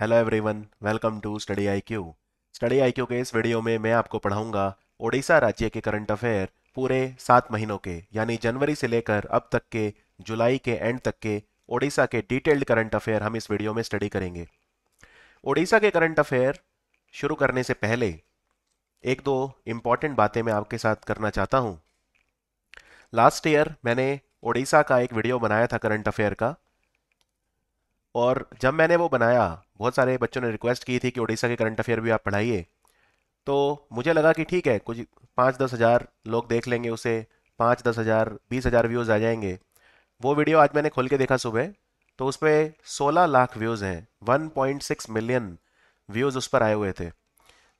Hello everyone welcome to Study IQ Study IQ के इस video में मैं आपको पढ़ाऊंगा ओडिशा राज्य के करंट अफेयर पूरे सात महीनों के यानी जनवरी से लेकर अब तक के जुलाई के एंड तक के ओडिशा के डिटेल्ड करंट अफेयर हम इस वीडियो में स्टडी करेंगे ओडिशा के करंट अफेयर शुरू करने से पहले एक दो इम्पॉर्टेंट बातें मैं आपके साथ करना चाहता हूँ लास्ट ईयर मैंने ओडिशा का एक वीडियो बनाया था करंट अफेयर का और जब मैंने वो बनाया बहुत सारे बच्चों ने रिक्वेस्ट की थी कि उड़ीसा के करंट अफेयर भी आप पढ़ाइए तो मुझे लगा कि ठीक है कुछ पाँच दस हज़ार लोग देख लेंगे उसे पाँच दस हज़ार बीस हज़ार व्यूज़ आ जाएंगे वो वीडियो आज मैंने खोल के देखा सुबह तो उस पर सोलह लाख व्यूज़ हैं one point six million views उस पर आए हुए थे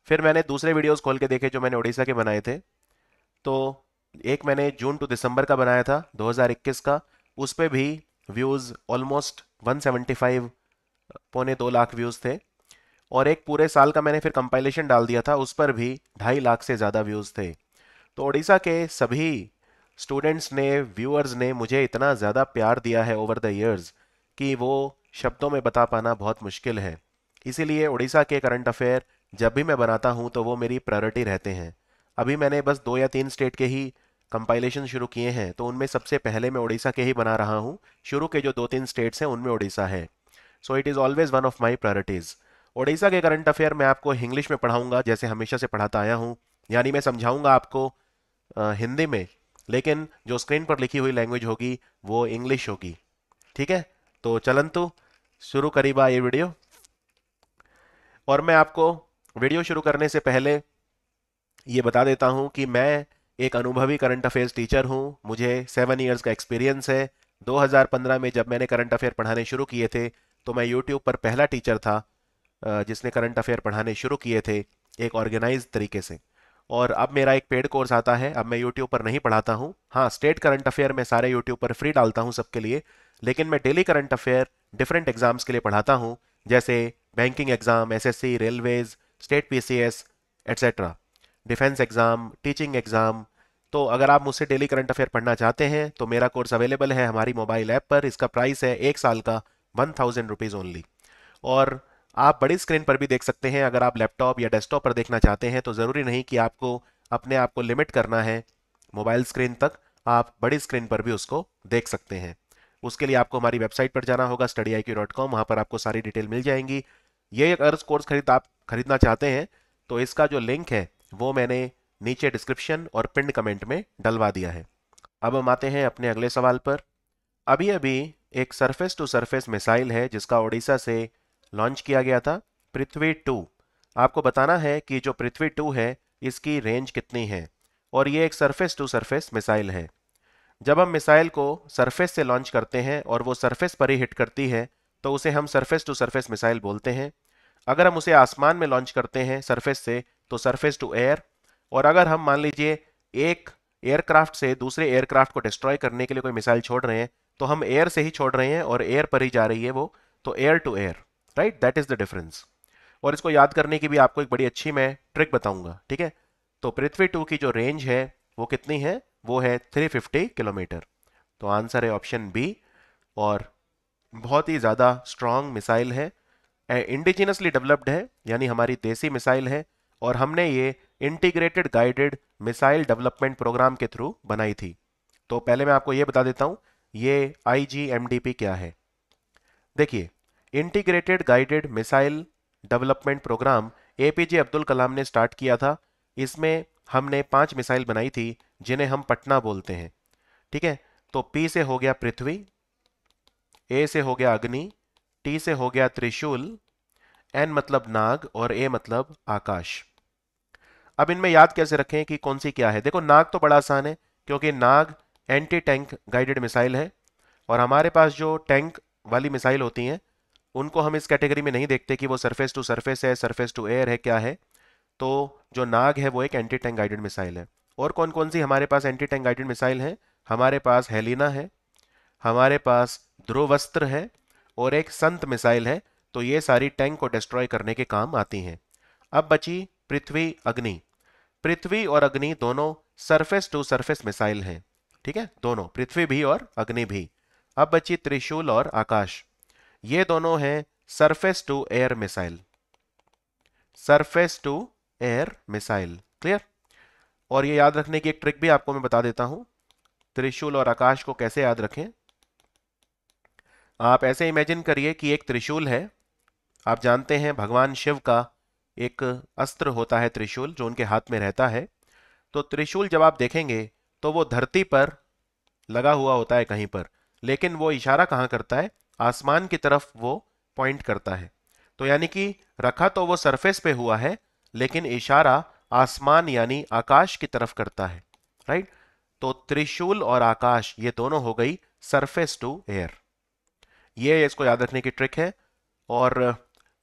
फिर मैंने दूसरे वीडियोज़ खोल के देखे जो मैंने उड़ीसा के बनाए थे तो एक मैंने जून टू दिसंबर का बनाया था 2021 का उस पर भी व्यूज़ ऑलमोस्ट 175 पौने दो लाख व्यूज़ थे और एक पूरे साल का मैंने फिर कंपाइलेशन डाल दिया था उस पर भी ढाई लाख से ज़्यादा व्यूज़ थे तो उड़ीसा के सभी स्टूडेंट्स ने व्यूअर्स ने मुझे इतना ज़्यादा प्यार दिया है ओवर द ईयर्स कि वो शब्दों में बता पाना बहुत मुश्किल है इसीलिए उड़ीसा के करंट अफेयर जब भी मैं बनाता हूँ तो वो मेरी प्रायोरिटी रहते हैं अभी मैंने बस दो या तीन स्टेट के ही कंपाइलेशन शुरू किए हैं तो उनमें सबसे पहले मैं उड़ीसा के ही बना रहा हूँ शुरू के जो दो तीन स्टेट्स हैं उनमें उड़ीसा है so it is always one of my priorities Orissa के करंट अफेयर मैं आपको इंग्लिश में पढ़ाऊंगा जैसे हमेशा से पढ़ाता आया हूँ यानी मैं समझाऊंगा आपको आ, हिंदी में लेकिन जो स्क्रीन पर लिखी हुई लैंग्वेज होगी वो इंग्लिश होगी ठीक है तो चलंतु शुरू करीबा ये वीडियो और मैं आपको वीडियो शुरू करने से पहले ये बता देता हूँ कि मैं एक अनुभवी करंट अफेयर्स टीचर हूँ मुझे सेवन ईयर्स का एक्सपीरियंस है 2015 में जब मैंने करंट अफेयर पढ़ाने शुरू किए थे तो मैं यूट्यूब पर पहला टीचर था जिसने करंट अफेयर पढ़ाने शुरू किए थे एक ऑर्गेनाइज तरीके से और अब मेरा एक पेड कोर्स आता है अब मैं यूट्यूब पर नहीं पढ़ाता हूँ हाँ स्टेट करंट अफेयर मैं सारे यूट्यूब पर फ्री डालता हूँ सबके लिए लेकिन मैं daily current affair different exams के लिए पढ़ाता हूँ जैसे banking exam C railways state S etcetera defence exam teaching exam तो अगर आप मुझसे डेली करंट अफेयर पढ़ना चाहते हैं तो मेरा कोर्स अवेलेबल है हमारी मोबाइल ऐप पर इसका प्राइस है एक साल का वन थाउजेंड रुपीज़ ओनली और आप बड़ी स्क्रीन पर भी देख सकते हैं अगर आप लैपटॉप या डेस्कटॉप पर देखना चाहते हैं तो ज़रूरी नहीं कि आपको अपने आप को लिमिट करना है मोबाइल स्क्रीन तक आप बड़ी स्क्रीन पर भी उसको देख सकते हैं उसके लिए आपको हमारी वेबसाइट पर जाना होगा Study I Q dot com वहाँ पर आपको सारी डिटेल मिल जाएंगी ये अगर कोर्स खरीद आप खरीदना चाहते हैं तो इसका जो लिंक है वो मैंने नीचे डिस्क्रिप्शन और पिंड कमेंट में डलवा दिया है अब हम आते हैं अपने अगले सवाल पर अभी अभी एक सरफेस टू सरफेस मिसाइल है जिसका ओडिशा से लॉन्च किया गया था पृथ्वी टू आपको बताना है कि जो पृथ्वी टू है इसकी रेंज कितनी है और ये एक सरफेस टू सरफेस मिसाइल है जब हम मिसाइल को सरफेस से लॉन्च करते हैं और वो सरफेस पर ही हिट करती है तो उसे हम सरफेस टू सरफेस मिसाइल बोलते हैं अगर हम उसे आसमान में लॉन्च करते हैं सरफेस से तो सरफेस टू एयर और अगर हम मान लीजिए एक एयरक्राफ्ट से दूसरे एयरक्राफ्ट को डिस्ट्रॉय करने के लिए कोई मिसाइल छोड़ रहे हैं तो हम एयर से ही छोड़ रहे हैं और एयर पर ही जा रही है वो तो air to air right that is the difference और इसको याद करने की भी आपको एक बड़ी अच्छी मैं ट्रिक बताऊंगा ठीक है तो पृथ्वी टू की जो रेंज है वो कितनी है वो है 350 किलोमीटर तो आंसर है ऑप्शन बी और बहुत ही ज़्यादा स्ट्रांग मिसाइल है इंडिजिनसली डेवलप्ड है यानी हमारी देसी मिसाइल है और हमने ये integrated guided missile development programme के थ्रू बनाई थी तो पहले मैं आपको ये बता देता हूँ ये आई क्या है देखिए integrated guided missile development programme A Abdul Kalam ने स्टार्ट किया था इसमें हमने पांच मिसाइल बनाई थी जिन्हें हम पटना बोलते हैं ठीक है तो पी से हो गया पृथ्वी ए से हो गया अग्नि टी से हो गया त्रिशूल एन मतलब नाग और ए मतलब आकाश अब इनमें याद कैसे रखें कि कौन सी क्या है देखो नाग तो बड़ा आसान है क्योंकि Nag anti tank guided missile है और हमारे पास जो टैंक वाली मिसाइल होती हैं उनको हम इस कैटेगरी में नहीं देखते कि वो सरफेस टू सरफेस है सरफेस टू एयर है क्या है तो जो नाग है वो एक एंटी टैंक गाइडेड मिसाइल है और कौन कौन सी हमारे पास एंटी टैंक गाइडेड मिसाइल हैं हमारे पास हेलिना है हमारे पास ध्रुवस्त्र है और एक संत मिसाइल है तो ये सारी टैंक को डिस्ट्रॉय करने के काम आती हैं अब बची पृथ्वी अग्नि पृथ्वी और अग्नि दोनों सरफेस टू सरफेस मिसाइल हैं ठीक है दोनों पृथ्वी भी और अग्नि भी अब बची त्रिशूल और आकाश ये दोनों हैं surface to air missile surface to air missile clear और ये याद रखने की एक ट्रिक भी आपको मैं बता देता हूं त्रिशूल और आकाश को कैसे याद रखें आप ऐसे इमेजिन करिए कि एक त्रिशूल है आप जानते हैं भगवान शिव का एक अस्त्र होता है त्रिशूल जो उनके हाथ में रहता है तो त्रिशूल जब आप देखेंगे तो वो धरती पर लगा हुआ होता है कहीं पर लेकिन वो इशारा कहाँ करता है आसमान की तरफ वो पॉइंट करता है तो यानी कि रखा तो वो सरफेस पे हुआ है लेकिन इशारा आसमान यानी आकाश की तरफ करता है राइट तो त्रिशूल और आकाश ये दोनों हो गई सरफेस टू एयर ये इसको याद रखने की ट्रिक है और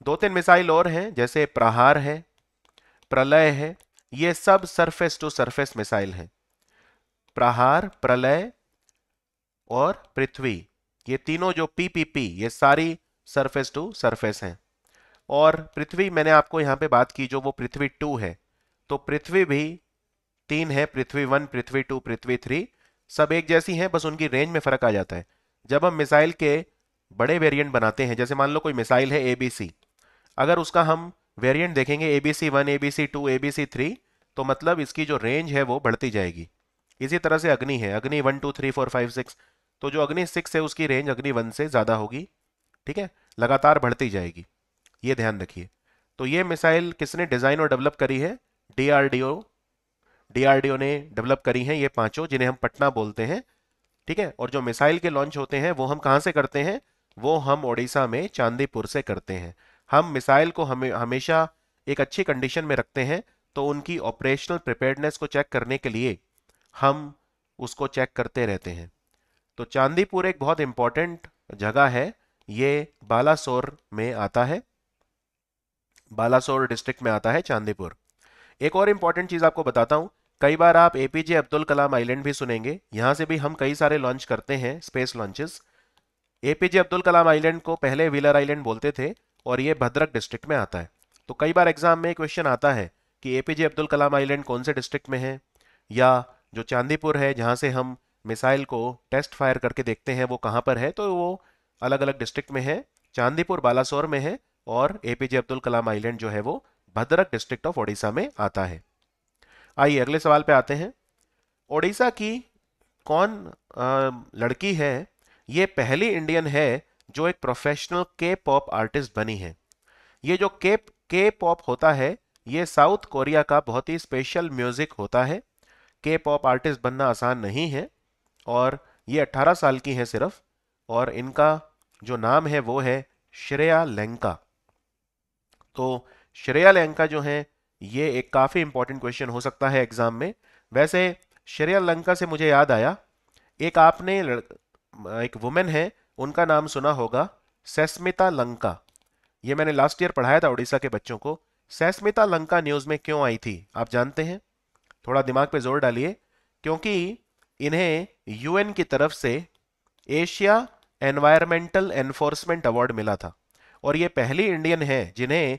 दो तीन मिसाइल और हैं जैसे प्रहार है प्रलय है ये सब सरफेस टू सरफेस मिसाइल हैं प्रहार प्रलय और पृथ्वी ये तीनों जो पीपीपी ये सारी सरफेस टू सरफेस हैं और पृथ्वी मैंने आपको यहां पे बात की जो वो पृथ्वी टू है तो पृथ्वी भी तीन है Prithvi one Prithvi two Prithvi three सब एक जैसी हैं बस उनकी रेंज में फ़र्क आ जाता है जब हम मिसाइल के बड़े वेरिएंट बनाते हैं जैसे मान लो कोई मिसाइल है एबीसी अगर उसका हम वेरिएंट देखेंगे A B C one A B C two A B C three तो मतलब इसकी जो रेंज है वो बढ़ती जाएगी इसी तरह से अग्नि है Agni one two three four five six तो जो अग्नि सिक्स है उसकी रेंज अग्नि वन से ज़्यादा होगी ठीक है लगातार बढ़ती जाएगी ये ध्यान रखिए तो ये मिसाइल किसने डिज़ाइन और डेवलप करी है डी आर ने डेवलप करी है ये पाँचों जिन्हें हम पटना बोलते हैं ठीक है और जो मिसाइल के लॉन्च होते हैं वो हम कहाँ से करते हैं वो हम ओडिशा में चांदीपुर से करते हैं हम मिसाइल को हमें हमेशा एक अच्छी कंडीशन में रखते हैं तो उनकी ऑपरेशनल प्रिपेयर्डनेस को चेक करने के लिए हम उसको चेक करते रहते हैं तो चांदीपुर एक बहुत इम्पॉर्टेंट जगह है ये बालासोर में आता है बालासोर डिस्ट्रिक्ट में आता है चांदीपुर एक और इम्पॉर्टेंट चीज़ आपको बताता हूँ कई बार आप ए अब्दुल कलाम आइलैंड भी सुनेंगे यहाँ से भी हम कई सारे लॉन्च करते हैं space launches A Abdul Kalam island को पहले व्हीलर आइलैंड बोलते थे और ये भद्रक डिस्ट्रिक्ट में आता है तो कई बार एग्जाम में क्वेश्चन आता है कि एपीजे अब्दुल कलाम आइलैंड कौन से डिस्ट्रिक्ट में है या जो चांदीपुर है जहाँ से हम मिसाइल को टेस्ट फायर करके देखते हैं वो कहाँ पर है तो वो अलग अलग डिस्ट्रिक्ट में है चांदीपुर बालासोर में है और एपीजे अब्दुल कलाम आइलैंड जो है वो भद्रक डिस्ट्रिक्ट ऑफ ओडिशा में आता है आइए अगले सवाल पे आते हैं ओडिशा की कौन लड़की है ये पहली इंडियन है जो एक प्रोफेशनल के पॉप आर्टिस्ट बनी है ये जो के के पॉप होता है ये साउथ कोरिया का बहुत ही स्पेशल म्यूज़िक होता है के पॉप आर्टिस्ट बनना आसान नहीं है और ये 18 साल की है सिर्फ और इनका जो नाम है वो है श्रेया लेंका तो श्रेया लेंका जो है ये एक काफ़ी इंपॉर्टेंट क्वेश्चन हो सकता है एग्ज़ाम में वैसे श्रेया लंका से मुझे याद आया एक आपने एक वुमेन है उनका नाम सुना होगा सेस्मिता लंका ये मैंने लास्ट ईयर पढ़ाया था उड़ीसा के बच्चों को सेस्मिता लंका न्यूज़ में क्यों आई थी आप जानते हैं थोड़ा दिमाग पे जोर डालिए क्योंकि इन्हें यूएन की तरफ से एशिया एनवायरमेंटल एनफोर्समेंट अवार्ड मिला था और ये पहली इंडियन है जिन्हें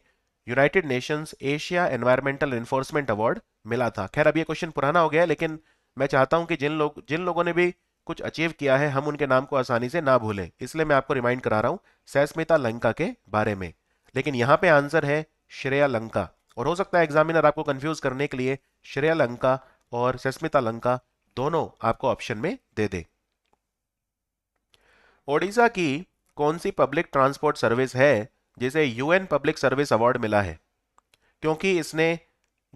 United Nations Asia environmental enforcement award मिला था खैर अब ये क्वेश्चन पुराना हो गया लेकिन मैं चाहता हूं कि जिन लोग जिन लोगों ने भी कुछ अचीव किया है हम उनके नाम को आसानी से ना भूलें इसलिए मैं आपको रिमाइंड करा रहा हूँ सैस्मिता लंका के बारे में लेकिन यहाँ पे आंसर है श्रेया लंका और हो सकता है एग्जामिनर आपको कंफ्यूज करने के लिए श्रेया लंका और सस्मिता लंका दोनों आपको ऑप्शन में दे दे ओडिशा की कौन सी पब्लिक ट्रांसपोर्ट सर्विस है जिसे यूएन पब्लिक सर्विस अवार्ड मिला है क्योंकि इसने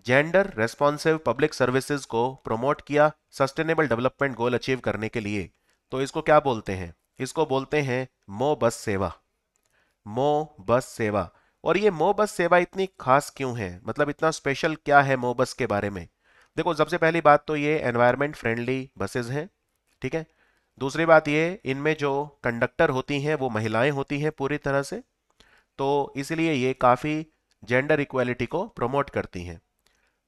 जेंडर रेस्पॉन्सिव पब्लिक सर्विसेज को प्रमोट किया सस्टेनेबल डेवलपमेंट गोल अचीव करने के लिए तो इसको क्या बोलते हैं इसको बोलते हैं मो बस सेवा मो बस सेवा और ये मो बस सेवा इतनी खास क्यों है मतलब इतना स्पेशल क्या है मो बस के बारे में देखो सबसे पहली बात तो ये एनवायरमेंट फ्रेंडली बसेज हैं ठीक है दूसरी बात ये इनमें जो कंडक्टर होती हैं वो महिलाएं होती हैं पूरी तरह से तो इसलिए ये काफ़ी जेंडर इक्वेलिटी को प्रमोट करती हैं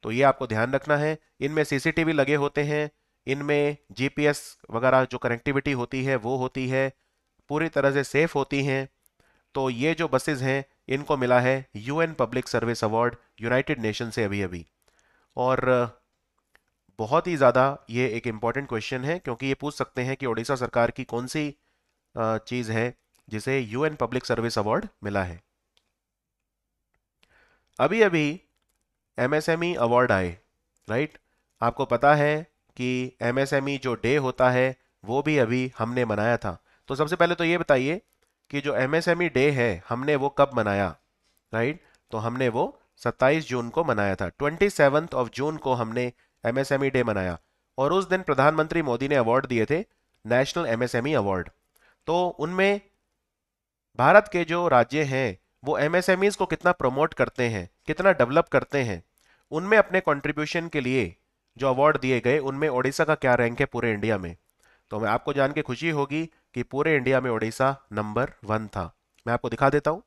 तो ये आपको ध्यान रखना है इनमें सीसीटीवी लगे होते हैं इनमें जीपीएस वगैरह जो कनेक्टिविटी होती है वो होती है पूरी तरह से सेफ होती हैं तो ये जो बसेज हैं इनको मिला है UN public service award United Nation से अभी अभी और बहुत ही ज़्यादा ये एक इम्पॉर्टेंट क्वेश्चन है क्योंकि ये पूछ सकते हैं कि ओडिशा सरकार की कौन सी चीज़ है जिसे यूएन पब्लिक सर्विस अवार्ड मिला है अभी अभी एमएसएमई अवार्ड e आए राइट आपको पता है कि एमएसएमई e जो डे होता है वो भी अभी हमने मनाया था तो सबसे पहले तो ये बताइए कि जो एमएसएमई डे e है हमने वो कब मनाया राइट तो हमने वो 27 जून को मनाया था ट्वेंटी सेवन्थ ऑफ जून को हमने एमएसएमई डे मनाया और उस दिन प्रधानमंत्री मोदी ने अवार्ड दिए थे नेशनल एमएसएमई अवार्ड तो उनमें भारत के जो राज्य हैं वो एमएसएमईज को कितना प्रमोट करते हैं कितना डेवलप करते हैं उनमें अपने कंट्रीब्यूशन के लिए जो अवार्ड दिए गए उनमें ओडिशा का क्या रैंक है पूरे इंडिया में तो मैं आपको जान के खुशी होगी कि पूरे इंडिया में ओडिशा नंबर वन था मैं आपको दिखा देता हूँ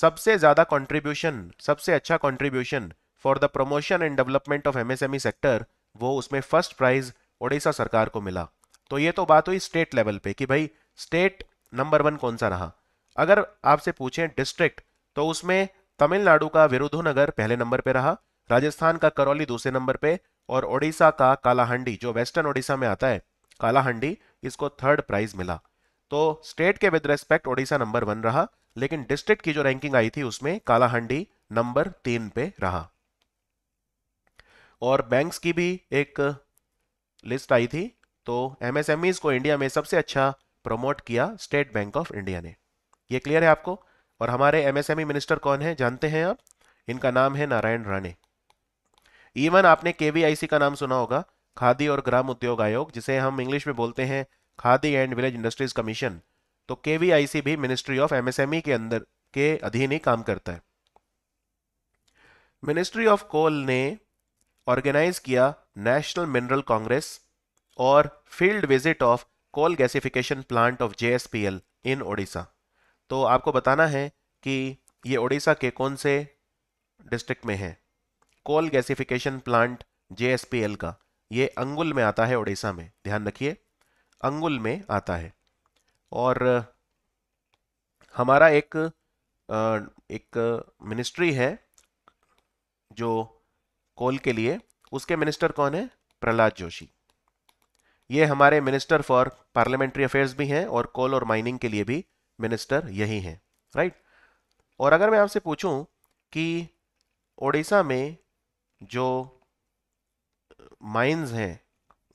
सबसे ज़्यादा कंट्रीब्यूशन सबसे अच्छा contribution for the promotion and development of MSME sector वो उसमें फर्स्ट प्राइज ओडिशा सरकार को मिला तो ये तो बात हुई स्टेट लेवल पर कि भाई स्टेट नंबर वन कौन सा रहा अगर आपसे पूछें डिस्ट्रिक्ट तो उसमें तमिलनाडु का विरुधुनगर पहले नंबर पर रहा राजस्थान का करौली दूसरे नंबर पे और ओडिशा का कालाहंडी जो वेस्टर्न ओडिशा में आता है कालाहंडी इसको थर्ड प्राइज मिला तो स्टेट के with respect Odisha number one रहा लेकिन डिस्ट्रिक्ट की जो रैंकिंग आई थी उसमें कालाहंडी नंबर तीन पे रहा और बैंक्स की भी एक लिस्ट आई थी तो एमएसएमईज को इंडिया में सबसे अच्छा प्रमोट किया स्टेट बैंक ऑफ इंडिया ने ये क्लियर है आपको और हमारे एमएसएमई मिनिस्टर e कौन है जानते हैं आप इनका नाम है नारायण राणे इवन आपने केवीआईसी का नाम सुना होगा खादी और ग्राम उद्योग आयोग जिसे हम इंग्लिश में बोलते हैं Khadi and village industries commission तो केवीआईसी भी मिनिस्ट्री ऑफ एमएसएमई के अंदर के अधीन ही काम करता है मिनिस्ट्री ऑफ कोल ने ऑर्गेनाइज किया नेशनल मिनरल कांग्रेस और field visit of coal gasification plant of JSPL in Odisha तो आपको बताना है कि ये उड़ीसा के कौन से डिस्ट्रिक्ट में है कोल गैसिफिकेशन प्लांट एल का ये अंगुल में आता है उड़ीसा में ध्यान रखिए अंगुल में आता है और हमारा एक एक मिनिस्ट्री है जो कोल के लिए उसके मिनिस्टर कौन है प्रहलाद जोशी ये हमारे मिनिस्टर फॉर पार्लियामेंट्री अफेयर्स भी हैं और कोल और माइनिंग के लिए भी मिनिस्टर यही हैं राइट और अगर मैं आपसे पूछूं कि ओडिशा में जो माइंस हैं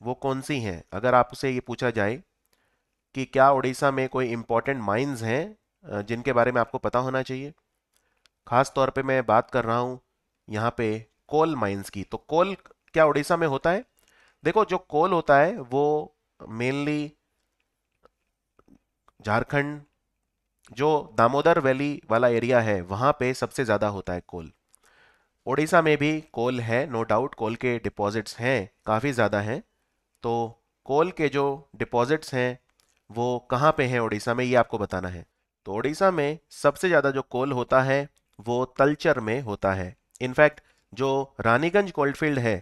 वो कौन सी हैं अगर आपसे ये पूछा जाए कि क्या ओडिशा में कोई इम्पोर्टेंट माइंस हैं जिनके बारे में आपको पता होना चाहिए ख़ास तौर पे मैं बात कर रहा हूँ यहाँ पे कोल माइंस की तो कोल क्या उड़ीसा में होता है देखो जो कोल होता है वो मेनली झारखंड जो दामोदर वैली वाला एरिया है वहाँ पे सबसे ज़्यादा होता है कोल ओडिशा में भी कोल है नो डाउट कोल के डिपॉजिट्स हैं काफ़ी ज़्यादा हैं तो कोल के जो डिपॉजिट्स हैं वो कहाँ पे हैं ओडिशा में ये आपको बताना है तो ओडिशा में सबसे ज़्यादा जो कोल होता है वो तलचर में होता है इनफैक्ट जो रानीगंज कोल्डफील्ड है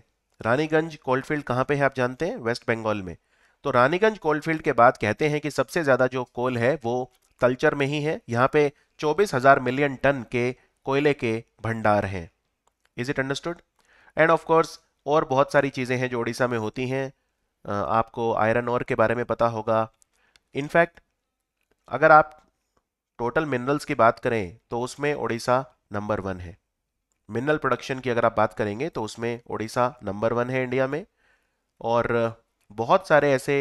रानीगंज कोल्डफील्ड कहाँ पे है आप जानते हैं वेस्ट बंगाल में तो रानीगंज कोल्डफील्ड के बाद कहते हैं कि सबसे ज़्यादा जो कोल है वो तलचर में ही है यहाँ पे चौबीस हजार मिलियन टन के कोयले के भंडार हैं is it understood and of course और बहुत सारी चीज़ें हैं जो उड़ीसा में होती हैं आपको आयरन और के बारे में पता होगा इनफैक्ट अगर आप टोटल मिनरल्स की बात करें तो उसमें उड़ीसा नंबर वन है मिनरल प्रोडक्शन की अगर आप बात करेंगे तो उसमें उड़ीसा नंबर वन है इंडिया में और बहुत सारे ऐसे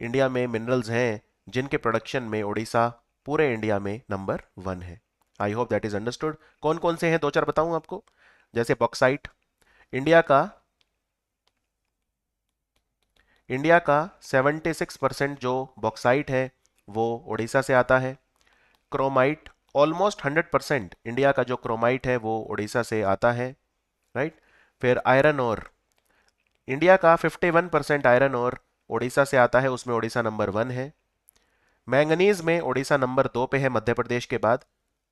इंडिया में मिनरल्स हैं जिनके प्रोडक्शन में उड़ीसा पूरे इंडिया में नंबर वन है I hope that is understood कौन कौन से हैं दो चार बताऊं आपको जैसे बॉक्साइट इंडिया का इंडिया का 76 परसेंट जो बॉक्साइट है वो ओडिशा से आता है क्रोमाइट ऑलमोस्ट 100 परसेंट इंडिया का जो क्रोमाइट है वो ओडिशा से आता है राइट फिर आयरन और इंडिया का 51 परसेंट आयरन और उड़ीसा से आता है उसमें ओडिशा नंबर वन है मैंगनीज में ओडिशा नंबर दो पे है मध्य प्रदेश के बाद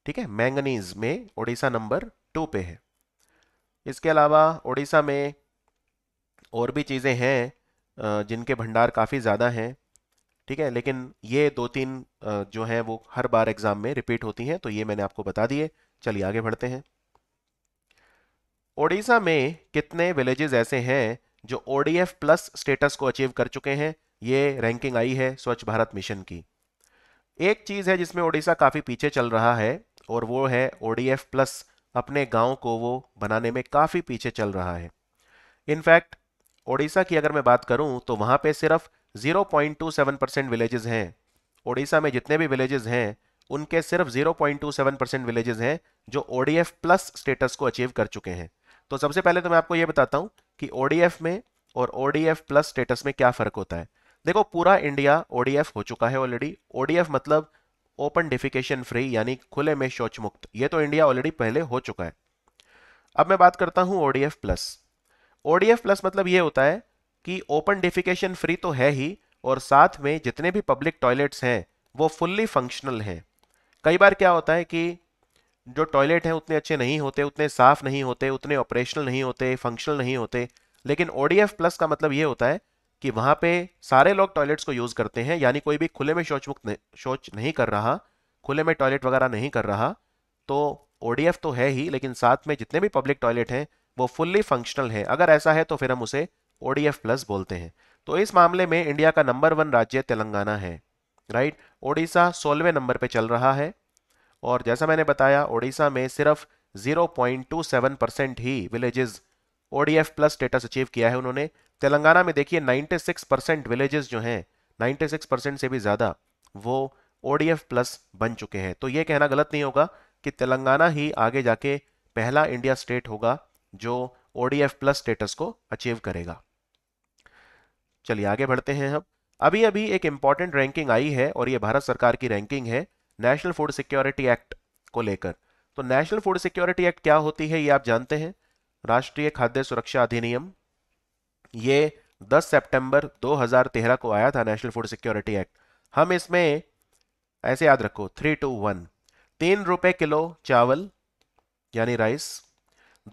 ठीक है मैंगनीज में ओडिशा नंबर टू पे है इसके अलावा ओडिशा में और भी चीज़ें हैं जिनके भंडार काफ़ी ज़्यादा हैं ठीक है लेकिन ये दो तीन जो हैं वो हर बार एग्ज़ाम में रिपीट होती हैं तो ये मैंने आपको बता दिए चलिए आगे बढ़ते हैं ओडिशा में कितने विलेजेस ऐसे हैं जो ओ प्लस स्टेटस को अचीव कर चुके हैं ये रैंकिंग आई है स्वच्छ भारत मिशन की एक चीज़ है जिसमें ओडिशा काफ़ी पीछे चल रहा है और वो है ओडीएफ प्लस अपने गांव को वो बनाने में काफ़ी पीछे चल रहा है इनफैक्ट ओडिशा की अगर मैं बात करूं तो वहां पे सिर्फ 0.27 परसेंट विलेजेस हैं ओडिशा में जितने भी विलेजेस हैं उनके सिर्फ 0.27 परसेंट विलेजेस हैं जो ओडीएफ प्लस स्टेटस को अचीव कर चुके हैं तो सबसे पहले तो मैं आपको ये बताता हूँ कि ओडीएफ में और ओडीएफ प्लस स्टेटस में क्या फ़र्क होता है देखो पूरा इंडिया ओडीएफ हो चुका है ऑलरेडी ओडीएफ मतलब ओपन डिफिकेशन फ्री यानी खुले में शौच मुक्त ये तो इंडिया ऑलरेडी पहले हो चुका है अब मैं बात करता हूँ ओडीएफ प्लस ओडीएफ प्लस मतलब ये होता है कि ओपन डिफिकेशन फ्री तो है ही और साथ में जितने भी पब्लिक टॉयलेट्स हैं वो फुल्ली फंक्शनल हैं कई बार क्या होता है कि जो टॉयलेट हैं उतने अच्छे नहीं होते उतने साफ़ नहीं होते उतने ऑपरेशनल नहीं होते फंक्शनल नहीं होते लेकिन ओ प्लस का मतलब ये होता है कि वहाँ पे सारे लोग टॉयलेट्स को यूज़ करते हैं यानी कोई भी खुले में शौच मुक्त शौच नहीं कर रहा खुले में टॉयलेट वगैरह नहीं कर रहा तो ओ तो है ही लेकिन साथ में जितने भी पब्लिक टॉयलेट हैं वो फुल्ली फंक्शनल हैं अगर ऐसा है तो फिर हम उसे ओ प्लस बोलते हैं तो इस मामले में इंडिया का नंबर वन राज्य तेलंगाना है राइट ओडिशा सोलहवें नंबर पर चल रहा है और जैसा मैंने बताया ओडिशा में सिर्फ 0.27 परसेंट ही villages ODF plus status achieve किया है उन्होंने तेलंगाना में देखिए 96 परसेंट विलेजेस जो हैं 96 परसेंट से भी ज़्यादा वो ओडीएफ प्लस बन चुके हैं तो ये कहना गलत नहीं होगा कि तेलंगाना ही आगे जाके पहला इंडिया स्टेट होगा जो ओडीएफ प्लस स्टेटस को अचीव करेगा चलिए आगे बढ़ते हैं हम अभी अभी एक इंपॉर्टेंट रैंकिंग आई है और ये भारत सरकार की रैंकिंग है नेशनल फूड सिक्योरिटी एक्ट को लेकर तो नेशनल फूड सिक्योरिटी एक्ट क्या होती है ये आप जानते हैं राष्ट्रीय खाद्य सुरक्षा अधिनियम ये 10 सितंबर 2013 को आया था नेशनल फूड सिक्योरिटी एक्ट हम इसमें ऐसे याद रखो थ्री टू वन तीन रुपये किलो चावल यानी राइस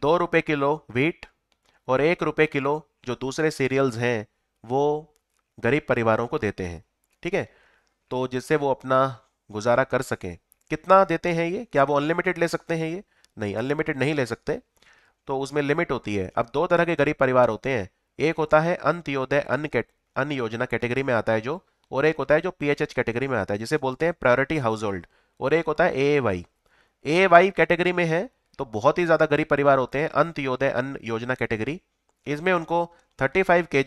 दो रुपये किलो व्हीट और एक रुपये किलो जो दूसरे सीरियल्स हैं वो गरीब परिवारों को देते हैं ठीक है तो जिससे वो अपना गुजारा कर सकें कितना देते हैं ये क्या वो अनलिमिटेड ले सकते हैं ये नहीं अनलिमिटेड नहीं ले सकते तो उसमें लिमिट होती है अब दो तरह के गरीब परिवार होते हैं एक होता है अंत्योदय अन्न अन्न योजना कैटेगरी में आता है जो और एक होता है जो पीएचएच कैटेगरी में आता है जिसे बोलते हैं प्रायोरिटी हाउस होल्ड और एक होता है A Y A Y category में है तो बहुत ही ज़्यादा गरीब परिवार होते हैं अंत्योदय अन्न योजना कैटेगरी इसमें उनको 35 फाइव के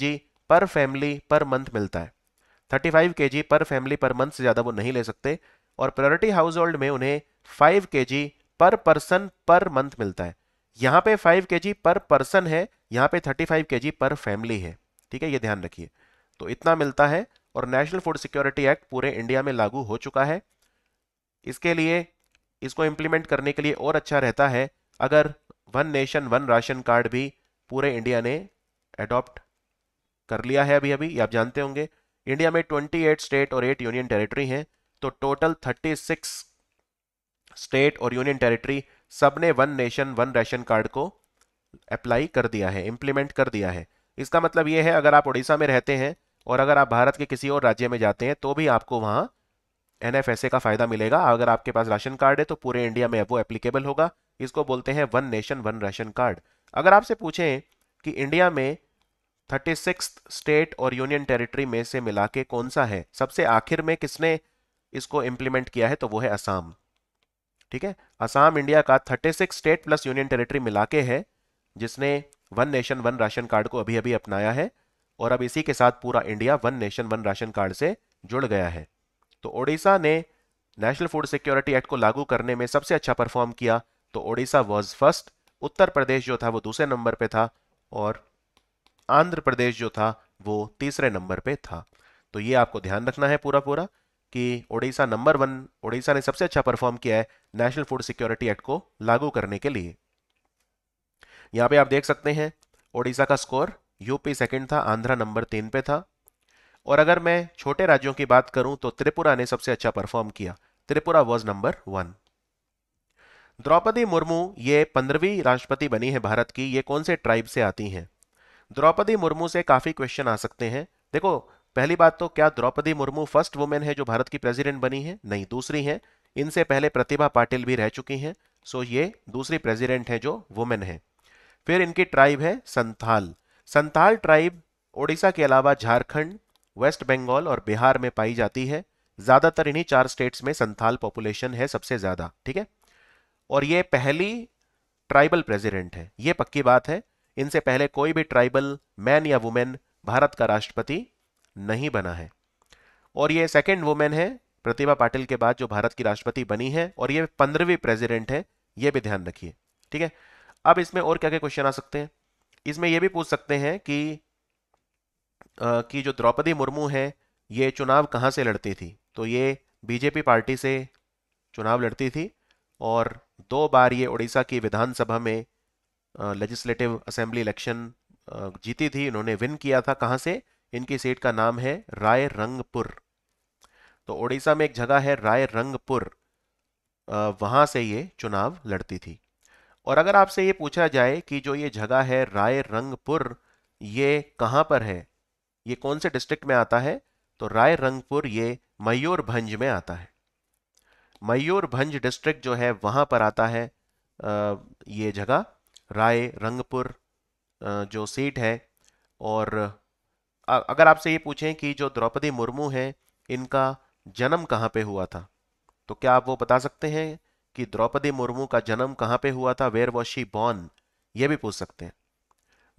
पर फैमिली पर मंथ मिलता है 35 फाइव के पर फैमिली पर मंथ से ज़्यादा वो नहीं ले सकते और प्रायोरिटी हाउस होल्ड में उन्हें 5 के पर पर्सन पर मंथ मिलता है यहाँ पे 5 के पर पर्सन है यहाँ पे 35 के पर फैमिली है ठीक है ये ध्यान रखिए तो इतना मिलता है और नेशनल फूड सिक्योरिटी एक्ट पूरे इंडिया में लागू हो चुका है इसके लिए इसको इम्प्लीमेंट करने के लिए और अच्छा रहता है अगर one nation one ration card भी पूरे इंडिया ने अडॉप्ट कर लिया है अभी अभी ये आप जानते होंगे इंडिया में एट स्टेट और एट यूनियन टेरेटरी हैं तो टोटल सिक्स स्टेट और यूनियन टेरेटरी सबने one nation one ration card को अप्लाई कर दिया है इम्प्लीमेंट कर दिया है इसका मतलब ये है अगर आप उड़ीसा में रहते हैं और अगर आप भारत के किसी और राज्य में जाते हैं तो भी आपको वहाँ एन का फ़ायदा मिलेगा अगर आपके पास राशन कार्ड है तो पूरे इंडिया में वो एप्लीकेबल होगा इसको बोलते हैं one nation one ration card अगर आपसे पूछें कि इंडिया में थर्टी स्टेट और यूनियन टेरिटरी में से मिला के कौन सा है सबसे आखिर में किसने इसको इम्प्लीमेंट किया है तो वो है असम ठीक है असम इंडिया का 36 स्टेट प्लस यूनियन टेरिटरी मिला के है जिसने one nation one ration card को अभी अभी अपनाया है और अब इसी के साथ पूरा India one nation one ration card से जुड़ गया है तो ओडिशा ने नेशनल फूड सिक्योरिटी एक्ट को लागू करने में सबसे अच्छा परफॉर्म किया तो ओडिशा वॉज फर्स्ट उत्तर प्रदेश जो था वो दूसरे नंबर पर था और आंध्र प्रदेश जो था वो तीसरे नंबर पर था तो ये आपको ध्यान रखना है पूरा पूरा कि ओडिशा नंबर वन ओडिशा ने सबसे अच्छा परफॉर्म किया है नेशनल फूड सिक्योरिटी एक्ट को लागू करने के लिए यहां पे आप देख सकते हैं ओडिशा का स्कोर यूपी सेकंड था आंध्रा नंबर तीन पे था और अगर मैं छोटे राज्यों की बात करूं तो त्रिपुरा ने सबसे अच्छा परफॉर्म किया Tripura was number one Droupadi Murmu ये पंद्रहवीं राष्ट्रपति बनी है भारत की ये कौन से ट्राइब से आती हैं द्रौपदी मुर्मू से काफ़ी क्वेश्चन आ सकते हैं देखो पहली बात तो क्या द्रौपदी मुर्मू फर्स्ट वुमेन है जो भारत की प्रेसिडेंट बनी है नहीं दूसरी है इनसे पहले प्रतिभा पाटिल भी रह चुकी हैं सो ये दूसरी प्रेसिडेंट है जो वुमेन है फिर इनकी ट्राइब है संथाल संथाल ट्राइब ओडिशा के अलावा झारखंड वेस्ट बंगाल और बिहार में पाई जाती है ज़्यादातर इन्हीं चार स्टेट्स में संथाल पॉपुलेशन है सबसे ज़्यादा ठीक है और ये पहली ट्राइबल प्रेसिडेंट है ये पक्की बात है इनसे पहले कोई भी ट्राइबल मैन या वुमेन भारत का राष्ट्रपति नहीं बना है और ये सेकेंड वुमेन है प्रतिभा पाटिल के बाद जो भारत की राष्ट्रपति बनी है और ये पंद्रहवीं प्रेसिडेंट है ये भी ध्यान रखिए ठीक है अब इसमें और क्या क्या क्वेश्चन आ सकते हैं इसमें यह भी पूछ सकते हैं कि आ, कि जो द्रौपदी मुर्मू है ये चुनाव कहाँ से लड़ती थी तो ये बीजेपी पार्टी से चुनाव लड़ती थी और दो बार ये उड़ीसा की विधानसभा में लेजिस्लेटिव असेंबली इलेक्शन जीती थी उन्होंने विन किया था कहाँ से इनकी सेठ का नाम है राय रंगपुर तो ओडिशा में एक जगह है राय रंगपुर वहाँ से ये चुनाव लड़ती थी और अगर आपसे ये पूछा जाए कि जो ये जगह है राय रंगपुर ये कहाँ पर है ये कौन से डिस्ट्रिक्ट में आता है तो राय रंगपुर ये मयूरभंज में आता है मयूरभंज डिस्ट्रिक्ट जो है वहाँ पर आता है ये जगह राय रंगपुर जो सीट है और अगर आपसे ये पूछें कि जो द्रौपदी मुर्मू हैं इनका जन्म कहाँ पे हुआ था तो क्या आप वो बता सकते हैं कि द्रौपदी मुर्मू का जन्म कहाँ पे हुआ था वेर वॉशी बॉर्न ये भी पूछ सकते हैं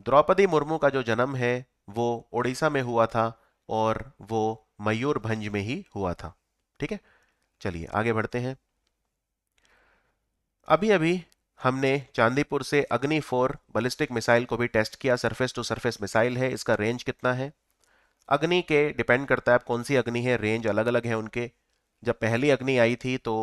द्रौपदी मुर्मू का जो जन्म है वो उड़ीसा में हुआ था और वो मयूरभंज में ही हुआ था ठीक है चलिए आगे बढ़ते हैं अभी अभी हमने चांदीपुर से अग्नि फोर बलिस्टिक मिसाइल को भी टेस्ट किया सरफेस टू सरफेस मिसाइल है इसका रेंज कितना है अग्नि के डिपेंड करता है आप कौन सी अग्नि है रेंज अलग अलग है उनके जब पहली अग्नि आई थी तो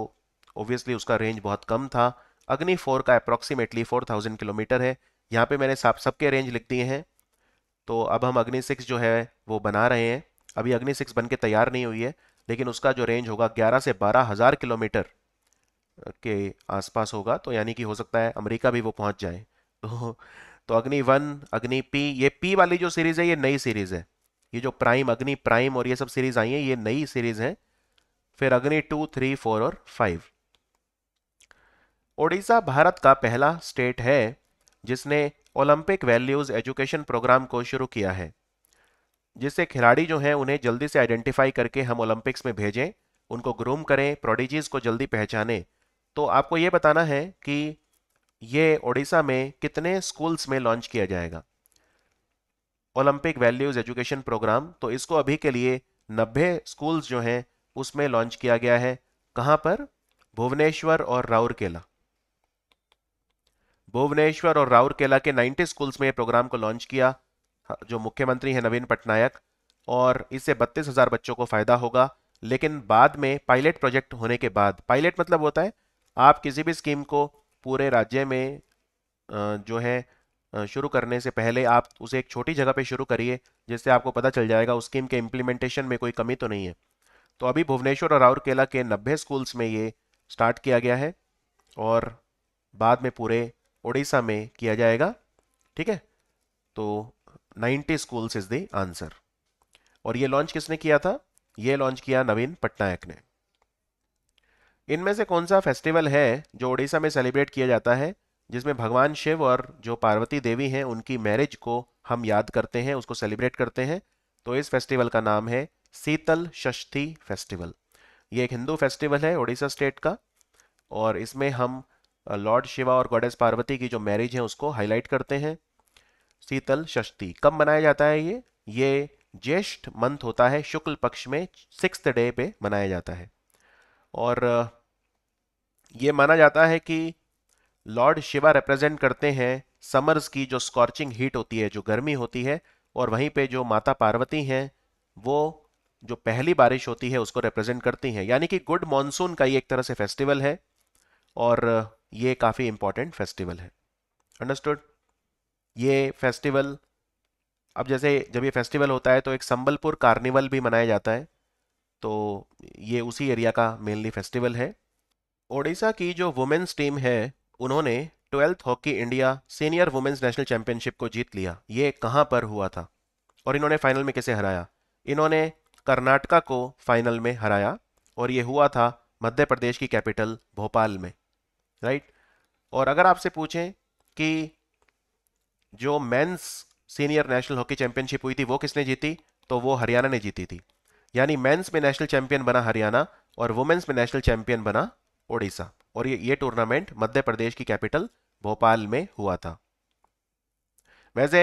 ऑब्वियसली उसका रेंज बहुत कम था अग्नि फोर का अप्रॉक्सीमेटली फोर थाउजेंड किलोमीटर है यहाँ पे मैंने सब सबके रेंज लिख दिए हैं तो अब हम अग्नि सिक्स जो है वो बना रहे हैं अभी अग्नि सिक्स बन के तैयार नहीं हुई है लेकिन उसका जो रेंज होगा ग्यारह से बारह हज़ार किलोमीटर के आसपास होगा तो यानी कि हो सकता है अमेरिका भी वो पहुँच जाए तो तो अग्नि वन अग्नि पी ये पी वाली जो सीरीज़ है ये नई सीरीज़ है ये जो प्राइम अग्नि प्राइम और ये सब सीरीज आई हैं ये नई सीरीज हैं फिर अग्नि टू थ्री फोर और फाइव ओडिशा भारत का पहला स्टेट है जिसने ओलंपिक वैल्यूज़ एजुकेशन प्रोग्राम को शुरू किया है जिससे खिलाड़ी जो हैं उन्हें जल्दी से आइडेंटिफाई करके हम ओलंपिक्स में भेजें उनको ग्रूम करें प्रोडिजीज़ को जल्दी पहचानें तो आपको ये बताना है कि ये ओडिशा में कितने स्कूल्स में लॉन्च किया जाएगा ओलंपिक वैल्यूज एजुकेशन प्रोग्राम तो इसको अभी के लिए नब्बे स्कूल्स जो हैं उसमें लॉन्च किया गया है कहाँ पर भुवनेश्वर और राउरकेला भुवनेश्वर और राउरकेला के 90 स्कूल्स में ये प्रोग्राम को लॉन्च किया जो मुख्यमंत्री हैं नवीन पटनायक और इससे बत्तीस हज़ार बच्चों को फ़ायदा होगा लेकिन बाद में पायलट प्रोजेक्ट होने के बाद पायलट मतलब होता है आप किसी भी स्कीम को पूरे राज्य में जो है शुरू करने से पहले आप उसे एक छोटी जगह पे शुरू करिए जिससे आपको पता चल जाएगा उस स्कीम के इम्प्लीमेंटेशन में कोई कमी तो नहीं है तो अभी भुवनेश्वर और राउरकेला के नब्बे स्कूल्स में ये स्टार्ट किया गया है और बाद में पूरे ओडिशा में किया जाएगा ठीक है तो 90 स्कूल्स इज़ द आंसर और ये लॉन्च किसने किया था ये लॉन्च किया नवीन पटनायक ने इनमें से कौन सा फेस्टिवल है जो उड़ीसा में सेलिब्रेट किया जाता है जिसमें भगवान शिव और जो पार्वती देवी हैं उनकी मैरिज को हम याद करते हैं उसको सेलिब्रेट करते हैं तो इस फेस्टिवल का नाम है शीतल षष्ठी फेस्टिवल ये एक हिंदू फेस्टिवल है उड़ीसा स्टेट का और इसमें हम लॉर्ड शिवा और गॉडेस पार्वती की जो मैरिज है उसको हाईलाइट करते हैं शीतल षष्ठी कब मनाया जाता है ये ये ज्येष्ठ मंथ होता है शुक्ल पक्ष में सिक्स डे पे मनाया जाता है और ये माना जाता है कि लॉर्ड शिवा रिप्रेजेंट करते हैं समर्स की जो स्कॉर्चिंग हीट होती है जो गर्मी होती है और वहीं पे जो माता पार्वती हैं वो जो पहली बारिश होती है उसको रिप्रेजेंट करती हैं यानी कि गुड मानसून का ये एक तरह से फेस्टिवल है और ये काफ़ी इम्पॉर्टेंट फेस्टिवल है अंडरस्टूड ये फेस्टिवल अब जैसे जब ये फेस्टिवल होता है तो एक संबलपुर कार्निवल भी मनाया जाता है तो ये उसी एरिया का मेनली फेस्टिवल है ओडिशा की जो वुमेंस टीम है उन्होंने twelfth hockey India senior women's national championship को जीत लिया ये कहाँ पर हुआ था और इन्होंने फाइनल में किसे हराया इन्होंने कर्नाटका को फाइनल में हराया और ये हुआ था मध्य प्रदेश की कैपिटल भोपाल में राइट और अगर आपसे पूछें कि जो men's senior national hockey championship हुई थी वो किसने जीती तो वो हरियाणा ने जीती थी यानी मेंस में नेशनल चैंपियन बना हरियाणा और वुमेन्स में नेशनल चैंपियन बना ओडिशा और ये ये टूर्नामेंट मध्य प्रदेश की कैपिटल भोपाल में हुआ था वैसे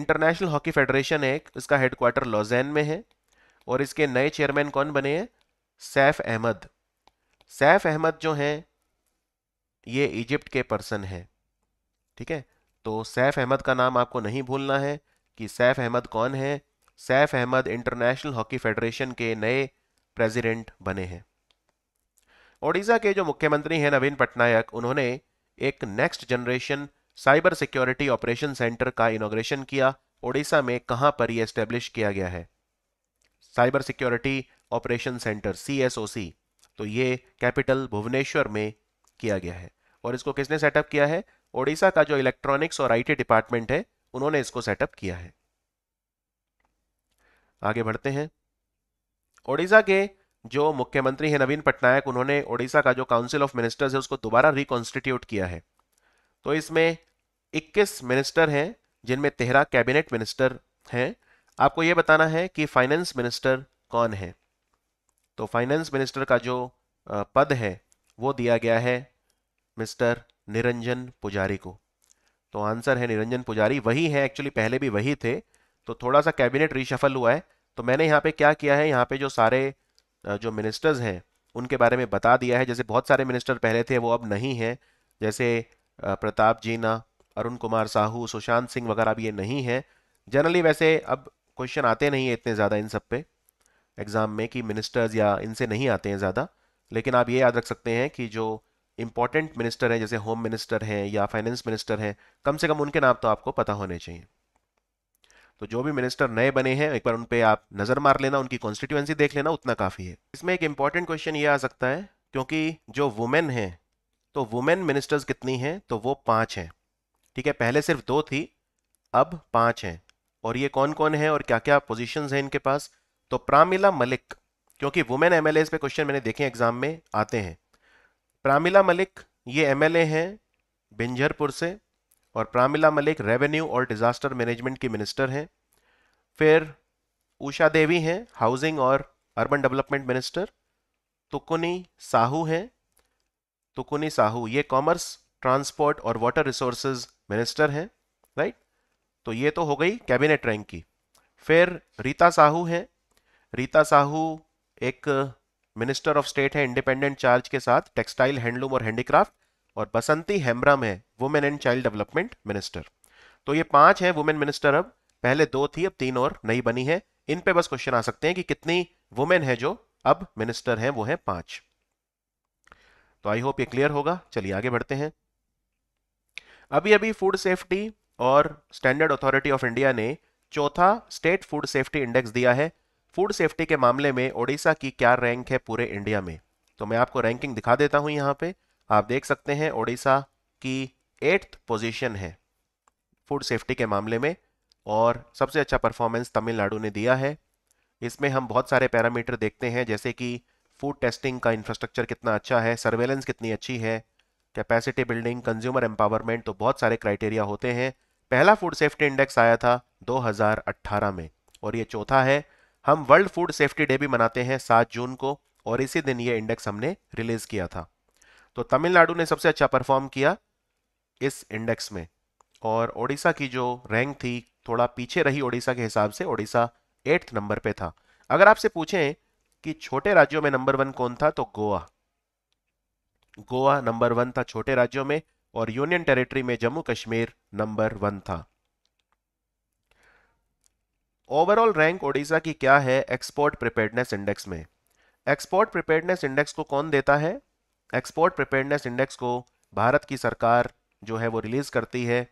इंटरनेशनल हॉकी फेडरेशन है इसका हेडक्वार्टर लॉजैन में है और इसके नए चेयरमैन कौन बने हैं सैफ अहमद सैफ अहमद जो हैं ये इजिप्ट के पर्सन हैं ठीक है तो सैफ अहमद का नाम आपको नहीं भूलना है कि सैफ अहमद कौन है Seif Ahmed international hockey federation के नए प्रेसिडेंट बने हैं ओडिशा के जो मुख्यमंत्री हैं नवीन पटनायक उन्होंने एक next generation cyber security operation centre का इनोग्रेशन किया ओडिशा में कहां पर यह स्टेब्लिश किया गया है cyber security operation centre C तो ये कैपिटल भुवनेश्वर में किया गया है और इसको किसने सेटअप किया है ओडिशा का जो इलेक्ट्रॉनिक्स और आईटी डिपार्टमेंट है उन्होंने इसको सेटअप किया है आगे बढ़ते हैं ओडिशा के जो मुख्यमंत्री हैं नवीन पटनायक उन्होंने ओडिशा का जो काउंसिल ऑफ मिनिस्टर्स है उसको दोबारा रिकॉन्स्टिट्यूट किया है तो इसमें 21 मिनिस्टर हैं जिनमें तेरह कैबिनेट मिनिस्टर हैं आपको ये बताना है कि फाइनेंस मिनिस्टर कौन है तो फाइनेंस मिनिस्टर का जो पद है वो दिया गया है मिस्टर निरंजन पुजारी को तो आंसर है निरंजन पुजारी वही है एक्चुअली पहले भी वही थे तो थोड़ा सा कैबिनेट रिशफल हुआ है तो मैंने यहाँ पे क्या किया है यहाँ पे जो सारे जो मिनिस्टर्स हैं उनके बारे में बता दिया है जैसे बहुत सारे मिनिस्टर पहले थे वो अब नहीं हैं जैसे प्रताप जीना अरुण कुमार साहू सुशांत सिंह वगैरह अब ये नहीं हैं जनरली वैसे अब क्वेश्चन आते नहीं हैं इतने ज़्यादा इन सब पे एग्ज़ाम में कि मिनिस्टर्स या इनसे नहीं आते हैं ज़्यादा लेकिन आप ये याद रख सकते हैं कि जो इंपॉर्टेंट मिनिस्टर हैं जैसे होम मिनिस्टर हैं या फाइनेंस मिनिस्टर हैं कम से कम उनके नाम तो आपको पता होने चाहिए तो जो भी मिनिस्टर नए बने हैं एक बार उन पर आप नज़र मार लेना उनकी कॉन्स्टिट्यूएंसी देख लेना उतना काफ़ी है इसमें एक इम्पॉर्टेंट क्वेश्चन ये आ सकता है क्योंकि जो वुमेन है तो वुमेन मिनिस्टर्स कितनी हैं तो वो पाँच हैं ठीक है पहले सिर्फ दो थी अब पाँच हैं और ये कौन कौन है और क्या क्या पोजिशन हैं इनके पास तो प्रामिला मलिक क्योंकि वुमेन एम पे क्वेश्चन मैंने देखे एग्जाम में आते हैं प्रामिला मलिक ये एम हैं बिंजरपुर से और प्रामिला मलिक रेवेन्यू और डिजास्टर मैनेजमेंट की मिनिस्टर हैं फिर उषा देवी हैं हाउसिंग और urban development minister Tukuni Sahu हैं तुकुनी साहू ये कॉमर्स ट्रांसपोर्ट और वाटर रिसोर्सेज मिनिस्टर हैं राइट तो ये तो हो गई कैबिनेट रैंक की फिर रीता साहू हैं रीता साहू एक मिनिस्टर ऑफ स्टेट है इंडिपेंडेंट चार्ज के साथ टेक्सटाइल हैंडलूम और हैंडीक्राफ्ट और बसंती हेम्ब्रम है women and child development minister तो ये पांच है वुमेन मिनिस्टर अब पहले दो थी अब तीन और नई बनी है इन पे बस क्वेश्चन आ सकते हैं कि कितनी वुमेन है जो अब मिनिस्टर हैं वो है पांच तो आई होप ये क्लियर होगा चलिए आगे बढ़ते हैं अभी अभी फूड सेफ्टी और स्टैंडर्ड अथॉरिटी ऑफ इंडिया ने चौथा स्टेट फूड सेफ्टी इंडेक्स दिया है फूड सेफ्टी के मामले में ओडिशा की क्या रैंक है पूरे इंडिया में तो मैं आपको रैंकिंग दिखा देता हूं यहां पे आप देख सकते हैं ओडिशा की एट्थ पोजीशन है फूड सेफ्टी के मामले में और सबसे अच्छा परफॉर्मेंस तमिलनाडु ने दिया है इसमें हम बहुत सारे पैरामीटर देखते हैं जैसे कि फूड टेस्टिंग का इंफ्रास्ट्रक्चर कितना अच्छा है सर्वेलेंस कितनी अच्छी है कैपेसिटी बिल्डिंग कंज्यूमर एम्पावरमेंट तो बहुत सारे क्राइटेरिया होते हैं पहला फूड सेफ्टी इंडेक्स आया था 2018 में और ये चौथा है हम वर्ल्ड फूड सेफ्टी डे भी मनाते हैं 7 जून को और इसी दिन ये इंडेक्स हमने रिलीज़ किया था तो तमिलनाडु ने सबसे अच्छा परफॉर्म किया इस इंडेक्स में और ओडिशा की जो रैंक थी थोड़ा पीछे रही ओडिशा के हिसाब से ओडिशा एट्थ नंबर पे था अगर आपसे पूछें कि छोटे राज्यों में नंबर वन कौन था तो गोवा गोवा नंबर वन था छोटे राज्यों में और यूनियन टेरिटरी में जम्मू कश्मीर नंबर वन था ओवरऑल रैंक ओडिशा की क्या है एक्सपोर्ट प्रिपेयर्डनेस इंडेक्स में एक्सपोर्ट प्रिपेयर्डनेस इंडेक्स को कौन देता है एक्सपोर्ट प्रिपेयरनेस इंडेक्स को भारत की सरकार जो है वो रिलीज़ करती है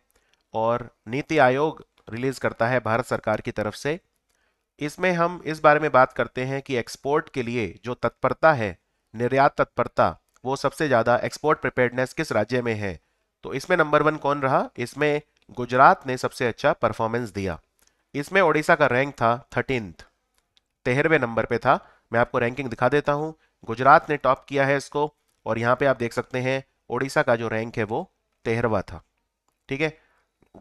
और नीति आयोग रिलीज़ करता है भारत सरकार की तरफ से इसमें हम इस बारे में बात करते हैं कि एक्सपोर्ट के लिए जो तत्परता है निर्यात तत्परता वो सबसे ज़्यादा एक्सपोर्ट प्रिपेयरनेस किस राज्य में है तो इसमें नंबर वन कौन रहा इसमें गुजरात ने सबसे अच्छा परफॉर्मेंस दिया इसमें ओडिशा का रैंक था थर्टीनथ तेरहवें नंबर पे था मैं आपको रैंकिंग दिखा देता हूँ गुजरात ने टॉप किया है इसको और यहाँ पे आप देख सकते हैं ओडिशा का जो रैंक है वो तेरहवा था ठीक है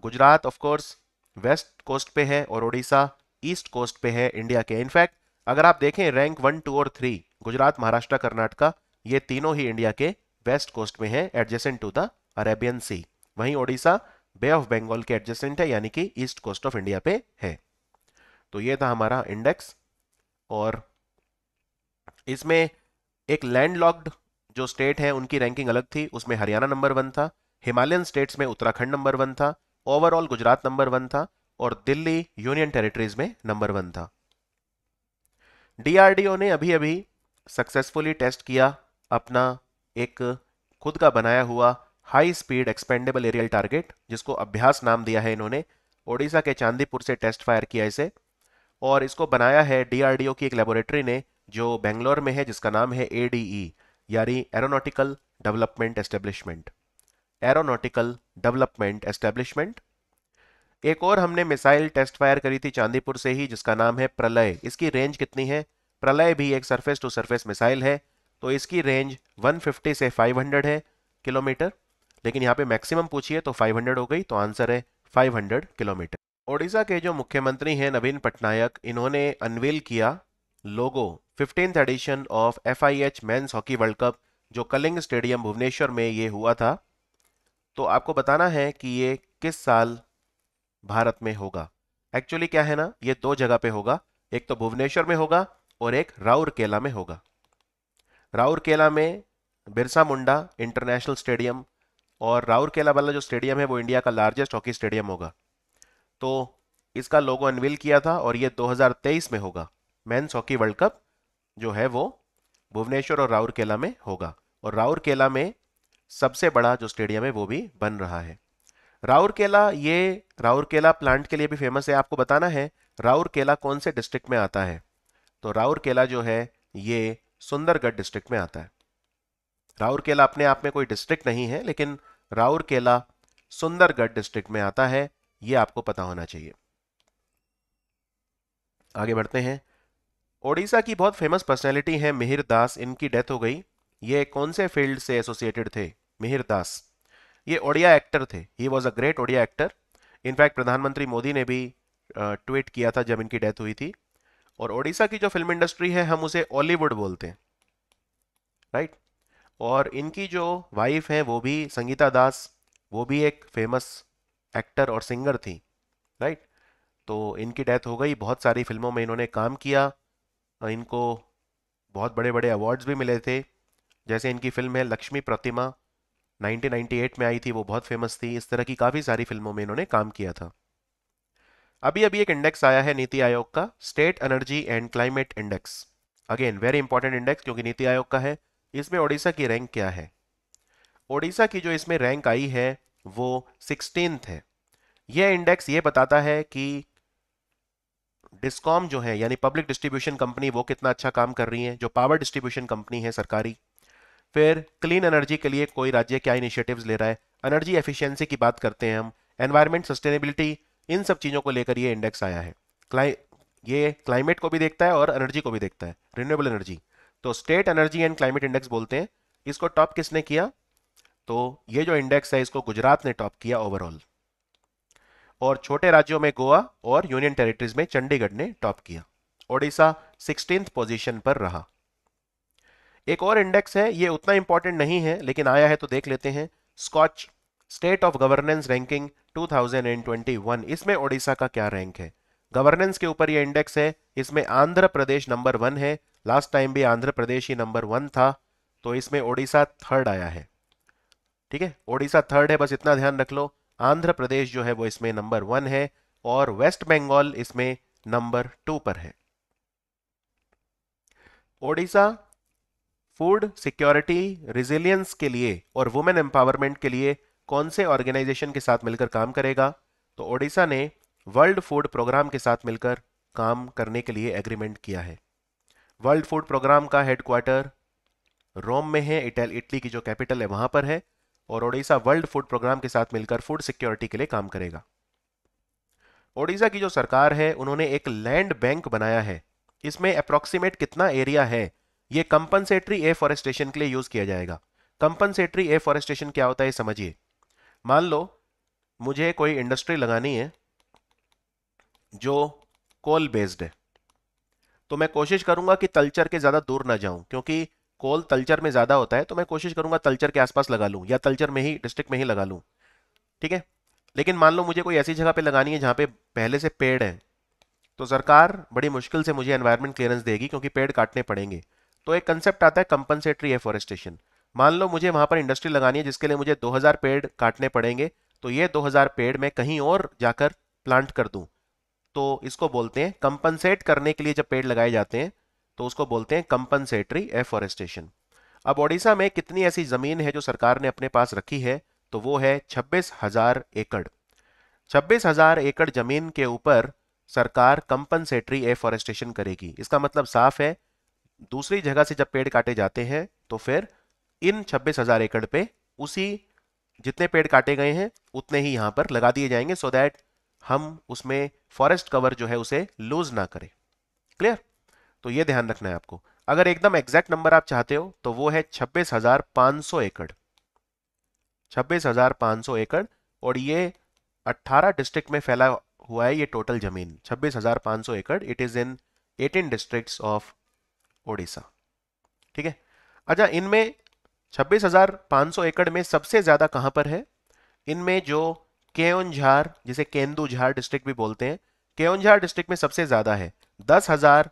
गुजरात ऑफकोर्स वेस्ट कोस्ट पे है और ओडिशा ईस्ट कोस्ट पे है इंडिया के इनफैक्ट अगर आप देखें रैंक वन टू और थ्री गुजरात महाराष्ट्र कर्नाटका ये तीनों ही इंडिया के वेस्ट कोस्ट में है adjacent to the Arabian sea वहीं ओडिशा बे ऑफ बंगाल के एडजेसेंट है यानी कि ईस्ट कोस्ट ऑफ इंडिया पे है तो ये था हमारा इंडेक्स और इसमें एक लैंडलॉक्ड जो स्टेट है उनकी रैंकिंग अलग थी उसमें हरियाणा नंबर वन था हिमालयन स्टेट्स में उत्तराखंड नंबर वन था ओवरऑल गुजरात नंबर वन था और दिल्ली यूनियन टेरिटरीज में नंबर वन था डीआरडीओ ने अभी अभी सक्सेसफुली टेस्ट किया अपना एक खुद का बनाया हुआ high speed expendable aerial target जिसको अभ्यास नाम दिया है इन्होंने ओडिशा के चांदीपुर से टेस्ट फायर किया इसे और इसको बनाया है डीआरडीओ की एक लेबोरेटरी ने जो बेंगलोर में है जिसका नाम है एडीई यानी aeronautical development establishment aeronautical development establishment एक और हमने मिसाइल टेस्ट फायर करी थी चांदीपुर से ही जिसका नाम है प्रलय इसकी रेंज कितनी है प्रलय भी एक सरफेस टू सरफेस मिसाइल है तो इसकी रेंज 150 से 500 है किलोमीटर लेकिन यहाँ पे मैक्सिमम पूछिए तो 500 हो गई तो आंसर है 500 किलोमीटर ओडिशा के जो मुख्यमंत्री हैं नवीन पटनायक इन्होंने अनवील किया logo fifteenth edition of F I H men's hockey world cup जो कलिंग स्टेडियम भुवनेश्वर में ये हुआ था तो आपको बताना है कि ये किस साल भारत में होगा एक्चुअली क्या है ना ये दो जगह पे होगा एक तो भुवनेश्वर में होगा और एक राउरकेला में होगा राउरकेला में बिरसा मुंडा इंटरनेशनल स्टेडियम और राउरकेला वाला जो स्टेडियम है वो इंडिया का लार्जेस्ट हॉकी स्टेडियम होगा तो इसका लोगो अनवील किया था और ये 2023 में होगा मेन्स हॉकी वर्ल्ड कप जो है वो भुवनेश्वर और राउरकेला में होगा और राउरकेला में सबसे बड़ा जो स्टेडियम है वो भी बन रहा है राउरकेला ये राउरकेला प्लांट के लिए भी फेमस है आपको बताना है राउरकेला कौन से डिस्ट्रिक्ट में आता है तो राउरकेला जो है ये सुंदरगढ़ डिस्ट्रिक्ट में आता है राउरकेला अपने आप में कोई डिस्ट्रिक्ट नहीं है लेकिन राउरकेला सुंदरगढ़ डिस्ट्रिक्ट में आता है ये आपको पता होना चाहिए आगे बढ़ते हैं ओडिशा की बहुत फेमस पर्सनैलिटी है मिहिर दास इनकी डेथ हो गई ये कौन से फील्ड से एसोसिएटेड थे मिहिर दास ये ओडिया एक्टर थे he was a great Odia actor in fact प्रधानमंत्री मोदी ने भी ट्वीट किया था जब इनकी डेथ हुई थी और ओडिशा की जो फिल्म इंडस्ट्री है हम उसे ऑलीवुड बोलते हैं राइट right? और इनकी जो वाइफ है वो भी संगीता दास वो भी एक फेमस एक्टर और सिंगर थी राइट right? तो इनकी डेथ हो गई बहुत सारी फिल्मों में इन्होंने काम किया इनको बहुत बड़े बड़े अवार्ड्स भी मिले थे जैसे इनकी फिल्म है लक्ष्मी प्रतिमा 1998 में आई थी वो बहुत फेमस थी इस तरह की काफ़ी सारी फिल्मों में इन्होंने काम किया था अभी अभी एक इंडेक्स आया है नीति आयोग का state energy and climate index again very important index क्योंकि नीति आयोग का है इसमें ओडिशा की रैंक क्या है ओडिशा की जो इसमें रैंक आई है वो सिक्सटीन है यह इंडेक्स ये बताता है कि डिस्कॉम जो है यानी पब्लिक डिस्ट्रीब्यूशन कंपनी वो कितना अच्छा काम कर रही है जो पावर डिस्ट्रीब्यूशन कंपनी है सरकारी फिर क्लीन एनर्जी के लिए कोई राज्य क्या इनिशिएटिव्स ले रहा है एनर्जी एफिशिएंसी की बात करते हैं हम एनवायरमेंट सस्टेनेबिलिटी इन सब चीज़ों को लेकर ये इंडेक्स आया है क्लाइ ये क्लाइमेट को भी देखता है और एनर्जी को भी देखता है रिन्यूएबल एनर्जी तो state energy and climate index बोलते हैं इसको टॉप किसने किया तो ये जो इंडेक्स है इसको गुजरात ने टॉप किया ओवरऑल और छोटे राज्यों में गोवा और यूनियन टेरिटरीज में चंडीगढ़ ने टॉप किया ओडिशा सिक्सटीन पोजीशन पर रहा एक और इंडेक्स है ये उतना इंपॉर्टेंट नहीं है लेकिन आया है तो देख लेते हैं Skoch state of governance ranking 2021 इसमें ओडिशा का क्या रैंक है गवर्नेंस के ऊपर ये इंडेक्स है इसमें आंध्र प्रदेश नंबर वन है लास्ट टाइम भी आंध्र प्रदेश ही नंबर वन था तो इसमें ओडिशा थर्ड आया है ठीक है ओडिशा थर्ड है बस इतना ध्यान रख लो आंध्र प्रदेश जो है वो इसमें नंबर वन है और वेस्ट बंगाल इसमें नंबर टू पर है ओडिशा फूड सिक्योरिटी रिजिलियंस के लिए और वुमेन एम्पावरमेंट के लिए कौन से ऑर्गेनाइजेशन के साथ मिलकर काम करेगा तो ओडिशा ने वर्ल्ड फूड प्रोग्राम के साथ मिलकर काम करने के लिए एग्रीमेंट किया है वर्ल्ड फूड प्रोग्राम का हेडक्वार्टर रोम में है इटली की जो कैपिटल है वहां पर है और ओडिशा वर्ल्ड फूड प्रोग्राम के साथ मिलकर फूड सिक्योरिटी के लिए काम करेगा ओडिशा की जो सरकार है उन्होंने एक लैंड बैंक बनाया है इसमें अप्रोक्सीमेट कितना एरिया है यह कंपनसेटरी एफॉरेस्टेशन के लिए यूज किया जाएगा कंपनसेटरी एफॉरेस्टेशन क्या होता है समझिए मान लो मुझे कोई इंडस्ट्री लगानी है जो कोल बेस्ड है तो मैं कोशिश करूंगा कि तलचर के ज़्यादा दूर ना जाऊं क्योंकि कोल तलचर में ज़्यादा होता है तो मैं कोशिश करूंगा तलचर के आसपास लगा लूँ या तलचर में ही डिस्ट्रिक्ट में ही लगा लूँ ठीक है लेकिन मान लो मुझे कोई ऐसी जगह पे लगानी है जहाँ पे पहले से पेड़ है तो सरकार बड़ी मुश्किल से मुझे एनवायरमेंट क्लियरेंस देगी क्योंकि पेड़ काटने पड़ेंगे तो एक कंसेप्ट आता है कंपनसेटरी एफॉरेस्टेशन मान लो मुझे वहाँ पर इंडस्ट्री लगानी है जिसके लिए मुझे 2000 पेड़ काटने पड़ेंगे तो ये 2000 पेड़ मैं कहीं और जाकर प्लांट कर दूँ तो इसको बोलते हैं कंपनसेट करने के लिए जब पेड़ लगाए जाते हैं तो उसको बोलते हैं कंपनसेटरी एफॉरेस्टेशन अब ओडिशा में कितनी ऐसी जमीन है जो सरकार ने अपने पास रखी है तो वो है छब्बीस हजार एकड़ छब्बीस हजार एकड़ जमीन के ऊपर सरकार कंपनसेटरी एफॉरेस्टेशन करेगी इसका मतलब साफ है दूसरी जगह से जब पेड़ काटे जाते हैं तो फिर इन छब्बीस हजार एकड़ पे उसी जितने पेड़ काटे गए हैं उतने ही यहां पर लगा दिए जाएंगे सो so दैट हम उसमें फॉरेस्ट कवर जो है उसे लूज ना करें क्लियर तो ये ध्यान रखना है आपको अगर एकदम एग्जैक्ट नंबर आप चाहते हो तो वो है छब्बीस हजार पांच सौ एकड़ छब्बीस हजार पांच सौ एकड़ और ये 18 डिस्ट्रिक्ट में फैला हुआ है ये टोटल जमीन छब्बीस हजार पांच सौ एकड़ it is in 18 districts of Odisha ठीक है अच्छा इनमें छब्बीस हजार पांच सौ एकड़ में सबसे ज्यादा कहां पर है इनमें जो केओनझार जिसे केंदुझार डिस्ट्रिक्ट भी बोलते हैं केओनझार डिस्ट्रिक्ट में सबसे ज्यादा है दस हजार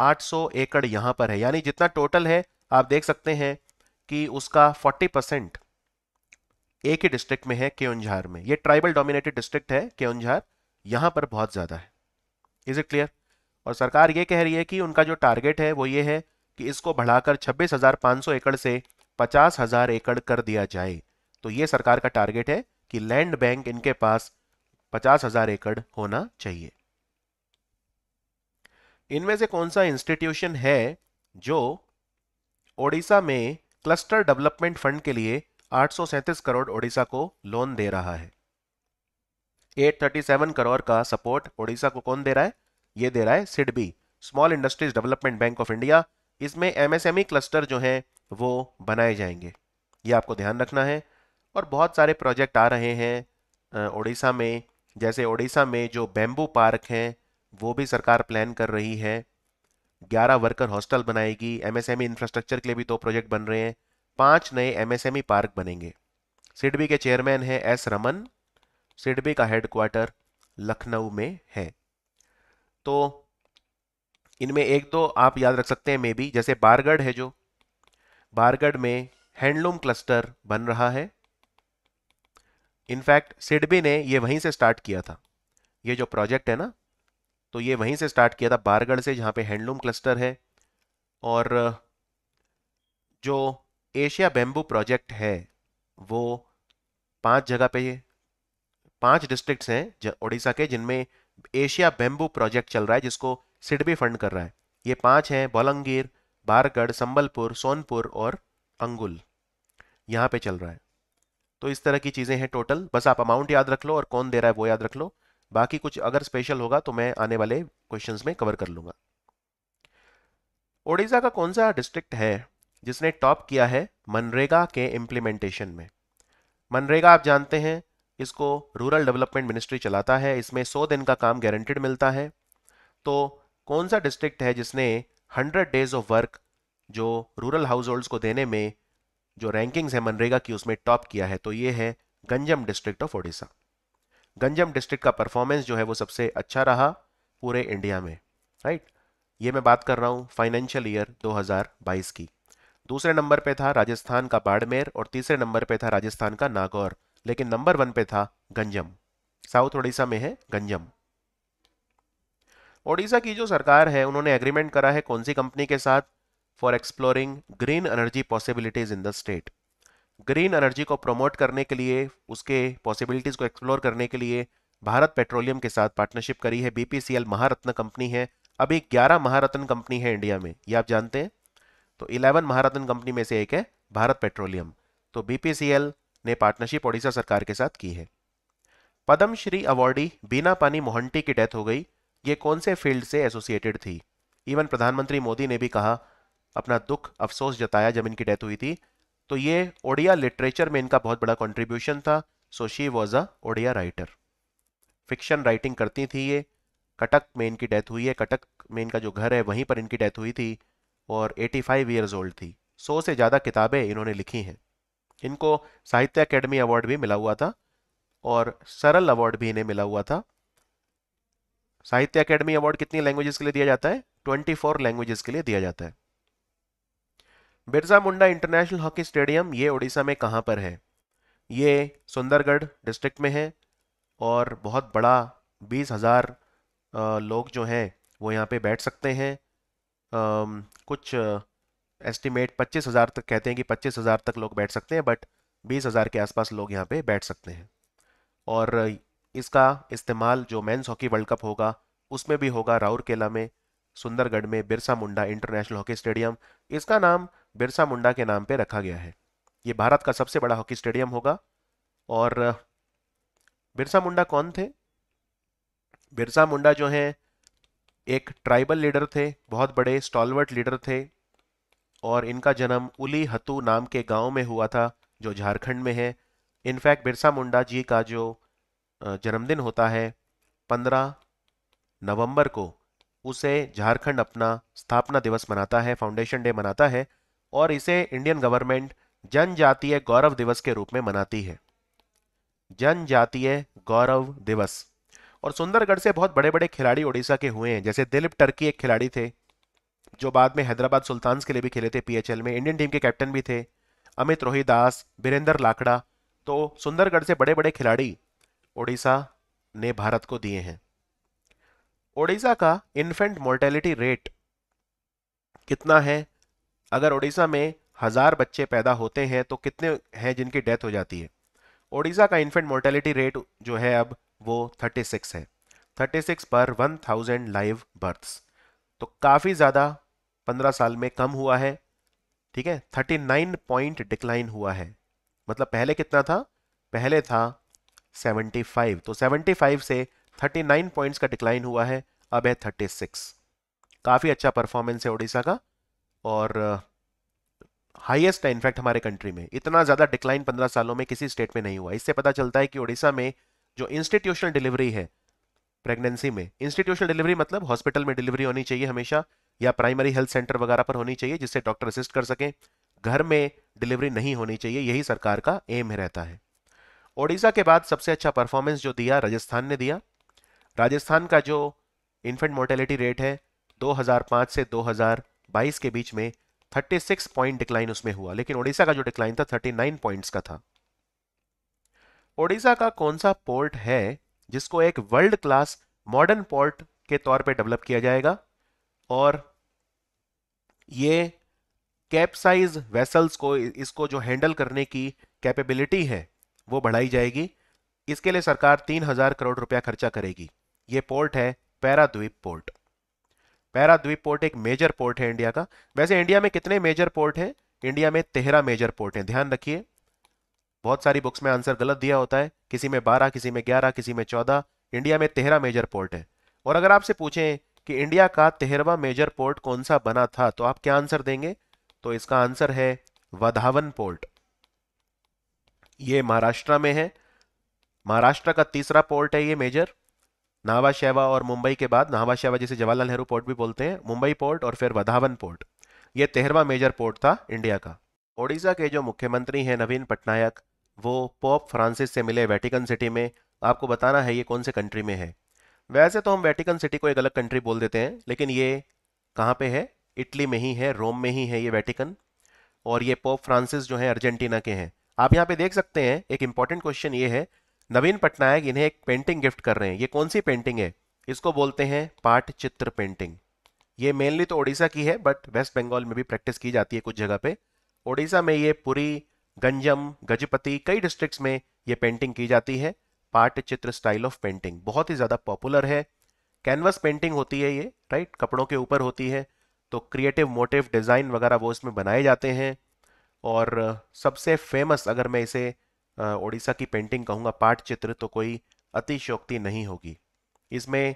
800 एकड़ यहाँ पर है यानी जितना टोटल है आप देख सकते हैं कि उसका 40 परसेंट एक ही डिस्ट्रिक्ट में है केउंझार में ये ट्राइबल डोमिनेटेड डिस्ट्रिक्ट है केउंझार यहाँ पर बहुत ज़्यादा है इज इट क्लियर और सरकार ये कह रही है कि उनका जो टारगेट है वो ये है कि इसको बढ़ाकर छब्बीस एकड़ से पचास एकड़ कर दिया जाए तो ये सरकार का टारगेट है कि लैंड बैंक इनके पास हजार एकड़ होना चाहिए इनमें से कौन सा इंस्टीट्यूशन है जो ओडिशा में क्लस्टर डेवलपमेंट फंड के लिए आठ करोड़ ओडिशा को लोन दे रहा है 837 करोड़ का सपोर्ट ओडिशा को कौन दे रहा है ये दे रहा है SIDBI small industries development bank of India इसमें एमएसएमई क्लस्टर e जो हैं वो बनाए जाएंगे ये आपको ध्यान रखना है और बहुत सारे प्रोजेक्ट आ रहे हैं ओडिशा में जैसे ओडिशा में जो बेम्बू पार्क हैं वो भी सरकार प्लान कर रही है ग्यारह वर्कर हॉस्टल बनाएगी एमएसएमई इंफ्रास्ट्रक्चर e के लिए भी दो प्रोजेक्ट बन रहे हैं पांच नए एमएसएमई पार्क e बनेंगे सिडबी के चेयरमैन हैं एस रमन सिडबी का हेडक्वार्टर लखनऊ में है तो इनमें एक दो तो आप याद रख सकते हैं मे बी जैसे बारगढ़ है जो बारगढ़ में हैंडलूम क्लस्टर बन रहा है इनफैक्ट सिडबी ने ये वहीं से स्टार्ट किया था ये जो प्रोजेक्ट है ना तो ये वहीं से स्टार्ट किया था बारगढ़ से जहाँ पे हैंडलूम क्लस्टर है और जो एशिया बेम्बू प्रोजेक्ट है वो पांच जगह पे पांच डिस्ट्रिक्ट्स हैं उड़ीसा के जिनमें एशिया बेम्बू प्रोजेक्ट चल रहा है जिसको सिडबी फंड कर रहा है ये पांच हैं बोलंगीर बारगढ़ संबलपुर सोनपुर और अंगुल यहाँ पे चल रहा है तो इस तरह की चीज़ें हैं टोटल बस आप अमाउंट याद रख लो और कौन दे रहा है वो याद रख लो बाकी कुछ अगर स्पेशल होगा तो मैं आने वाले क्वेश्चन में कवर कर लूँगा ओडिशा का कौन सा डिस्ट्रिक्ट है जिसने टॉप किया है मनरेगा के इम्प्लीमेंटेशन में मनरेगा आप जानते हैं इसको रूरल डेवलपमेंट मिनिस्ट्री चलाता है इसमें 100 दिन का काम गारंटेड मिलता है तो कौन सा डिस्ट्रिक्ट है जिसने 100 डेज ऑफ वर्क जो रूरल हाउस होल्ड्स को देने में जो रैंकिंग्स है मनरेगा की उसमें टॉप किया है तो ये है Ganjam district of Odisha Ganjam district का परफॉर्मेंस जो है वो सबसे अच्छा रहा पूरे इंडिया में राइट ये मैं बात कर रहा हूँ फाइनेंशियल ईयर 2022 की दूसरे नंबर पे था राजस्थान का बाड़मेर और तीसरे नंबर पे था राजस्थान का नागौर लेकिन नंबर वन पे था गंजम साउथ ओडिशा में है गंजम ओडिशा की जो सरकार है उन्होंने एग्रीमेंट करा है कौन सी कंपनी के साथ for exploring green energy possibilities in the state green energy को प्रमोट करने के लिए उसके पॉसिबिलिटीज़ को एक्सप्लोर करने के लिए भारत पेट्रोलियम के साथ पार्टनरशिप करी है बीपीसीएल महारत्न कंपनी है अभी 11 महारत्न कंपनी है इंडिया में ये आप जानते हैं तो 11 महारत्न कंपनी में से एक है भारत पेट्रोलियम तो बीपीसीएल ने पार्टनरशिप ओडिशा सरकार के साथ की है पदम श्री अवार्डी बीना पानी मोहंटी की डेथ हो गई ये कौन से फील्ड से एसोसिएटेड थी इवन प्रधानमंत्री मोदी ने भी कहा अपना दुख अफसोस जताया जब इनकी डेथ हुई थी तो ये ओडिया लिटरेचर में इनका बहुत बड़ा कंट्रीब्यूशन था so she was a Odia writer fiction writing करती थी ये कटक में इनकी डेथ हुई है कटक में इनका जो घर है वहीं पर इनकी डेथ हुई थी और 85 फाइव ईयर्स ओल्ड थी सौ से ज़्यादा किताबें इन्होंने लिखी हैं इनको साहित्य अकेडमी अवार्ड भी मिला हुआ था और सरल अवार्ड भी इन्हें मिला हुआ था साहित्य अकेडमी अवार्ड कितनी लैंग्वेजेस के लिए दिया जाता है 24 लैंग्वेजेस के लिए दिया जाता है Birja Munda international hockey stadium ये उड़ीसा में कहाँ पर है ये सुंदरगढ़ डिस्ट्रिक्ट में है और बहुत बड़ा बीस हज़ार लोग जो हैं वो यहाँ पे बैठ सकते हैं कुछ एस्टिमेट पच्चीस हज़ार तक कहते हैं कि पच्चीस हज़ार तक लोग बैठ सकते हैं बट बीस हज़ार के आसपास लोग यहाँ पे बैठ सकते हैं और इसका इस्तेमाल जो मेंस हॉकी वर्ल्ड कप होगा उसमें भी होगा राउरकेला में सुंदरगढ़ में Birsa Munda international hockey stadium इसका नाम बिरसा मुंडा के नाम पर रखा गया है ये भारत का सबसे बड़ा हॉकी स्टेडियम होगा और बिरसा मुंडा कौन थे बिरसा मुंडा जो हैं एक ट्राइबल लीडर थे बहुत बड़े स्टॉलवर्ट लीडर थे और इनका जन्म उली हतु नाम के गांव में हुआ था जो झारखंड में है इनफैक्ट बिरसा मुंडा जी का जो जन्मदिन होता है 15 नवंबर को उसे झारखंड अपना स्थापना दिवस मनाता है फाउंडेशन डे मनाता है और इसे इंडियन गवर्नमेंट जनजातीय गौरव दिवस के रूप में मनाती है जनजातीय गौरव दिवस और सुंदरगढ़ से बहुत बड़े बड़े खिलाड़ी ओडिशा के हुए हैं जैसे दिलीप टर्की एक खिलाड़ी थे जो बाद में हैदराबाद सुल्तान्स के लिए भी खेले थे पीएचएल में इंडियन टीम के कैप्टन भी थे अमित रोहिदास बीरेंद्र लाकड़ा तो सुंदरगढ़ से बड़े बड़े खिलाड़ी ओडिशा ने भारत को दिए हैं ओडिशा का इन्फेंट मोर्टेलिटी रेट कितना है अगर ओडिशा में हज़ार बच्चे पैदा होते हैं तो कितने हैं जिनकी डेथ हो जाती है ओडिशा का इन्फेंट मोर्टेलिटी रेट जो है अब वो 36 है 36 पर 1000 लाइव बर्थ्स तो काफ़ी ज़्यादा 15 साल में कम हुआ है ठीक है 39 पॉइंट डिक्लाइन हुआ है मतलब पहले कितना था पहले था 75 तो 75 से 39 पॉइंट्स का डिक्लाइन हुआ है अब है 36 काफ़ी अच्छा परफॉर्मेंस है ओडिशा का और हाईएस्ट है इनफैक्ट हमारे कंट्री में इतना ज़्यादा डिक्लाइन 15 सालों में किसी स्टेट में नहीं हुआ इससे पता चलता है कि ओडिशा में जो इंस्टीट्यूशनल डिलीवरी है प्रेगनेंसी में इंस्टीट्यूशनल डिलीवरी मतलब हॉस्पिटल में डिलीवरी होनी चाहिए हमेशा या प्राइमरी हेल्थ सेंटर वगैरह पर होनी चाहिए जिससे डॉक्टर असिस्ट कर सकें घर में डिलीवरी नहीं होनी चाहिए यही सरकार का एम रहता है ओडिशा के बाद सबसे अच्छा परफॉर्मेंस जो दिया राजस्थान ने दिया राजस्थान का जो इन्फेंट मोर्टेलिटी रेट है 2005 से 2022 के बीच में 36 पॉइंट डिक्लाइन उसमें हुआ लेकिन ओडिशा का जो डिक्लाइन था 39 पॉइंट्स का था ओडिशा का कौन सा पोर्ट है जिसको एक वर्ल्ड क्लास मॉडर्न पोर्ट के तौर पे डेवलप किया जाएगा और ये कैपसाइज वेसल्स को इसको जो हैंडल करने की कैपेबिलिटी है वो बढ़ाई जाएगी इसके लिए सरकार तीन हजार करोड़ रुपया खर्चा करेगी ये पोर्ट है पैराद्वीप पोर्ट पैराद्वीप पोर्ट एक मेजर पोर्ट है इंडिया का वैसे इंडिया में कितने मेजर पोर्ट हैं इंडिया में तेहरा मेजर पोर्ट हैं ध्यान रखिए बहुत सारी बुक्स में आंसर गलत दिया होता है किसी में बारह किसी में ग्यारह किसी में चौदह इंडिया में तेहरा मेजर पोर्ट है और अगर आपसे पूछें कि इंडिया का तेहरवा मेजर पोर्ट कौन सा बना था तो आप क्या आंसर देंगे तो इसका आंसर है वधावन पोर्ट ये महाराष्ट्र में है महाराष्ट्र का तीसरा पोर्ट है ये मेजर नाहवा शेवा और मुंबई के बाद नाहवा शैवा जिसे जवाहरलाल नेहरू पोर्ट भी बोलते हैं मुंबई पोर्ट और फिर वधावन पोर्ट ये तेरहवा मेजर पोर्ट था इंडिया का ओडिशा के जो मुख्यमंत्री हैं नवीन पटनायक वो पोप फ्रांसिस से मिले वेटिकन सिटी में आपको बताना है ये कौन से कंट्री में है वैसे तो हम वेटिकन सिटी को एक अलग कंट्री बोल देते हैं लेकिन ये कहाँ पे है इटली में ही है रोम में ही है ये वेटिकन और ये पोप फ्रांसिस जो है अर्जेंटीना के हैं आप यहाँ पे देख सकते हैं एक इम्पॉर्टेंट क्वेश्चन ये है नवीन पटनायक इन्हें एक पेंटिंग गिफ्ट कर रहे हैं ये कौन सी पेंटिंग है इसको बोलते हैं पाठ चित्र पेंटिंग ये मेनली तो ओडिशा की है बट वेस्ट बंगाल में भी प्रैक्टिस की जाती है कुछ जगह पे ओडिशा में ये पुरी गंजम गजपति कई डिस्ट्रिक्ट्स में ये पेंटिंग की जाती है पाठ चित्र स्टाइल ऑफ पेंटिंग बहुत ही ज़्यादा पॉपुलर है कैनवस पेंटिंग होती है ये राइट कपड़ों के ऊपर होती है तो क्रिएटिव मोटिव डिज़ाइन वगैरह वो इसमें बनाए जाते हैं और सबसे फेमस अगर मैं इसे ओडिशा की पेंटिंग कहूँगा पाट चित्र तो कोई अतिशोक्ति नहीं होगी इसमें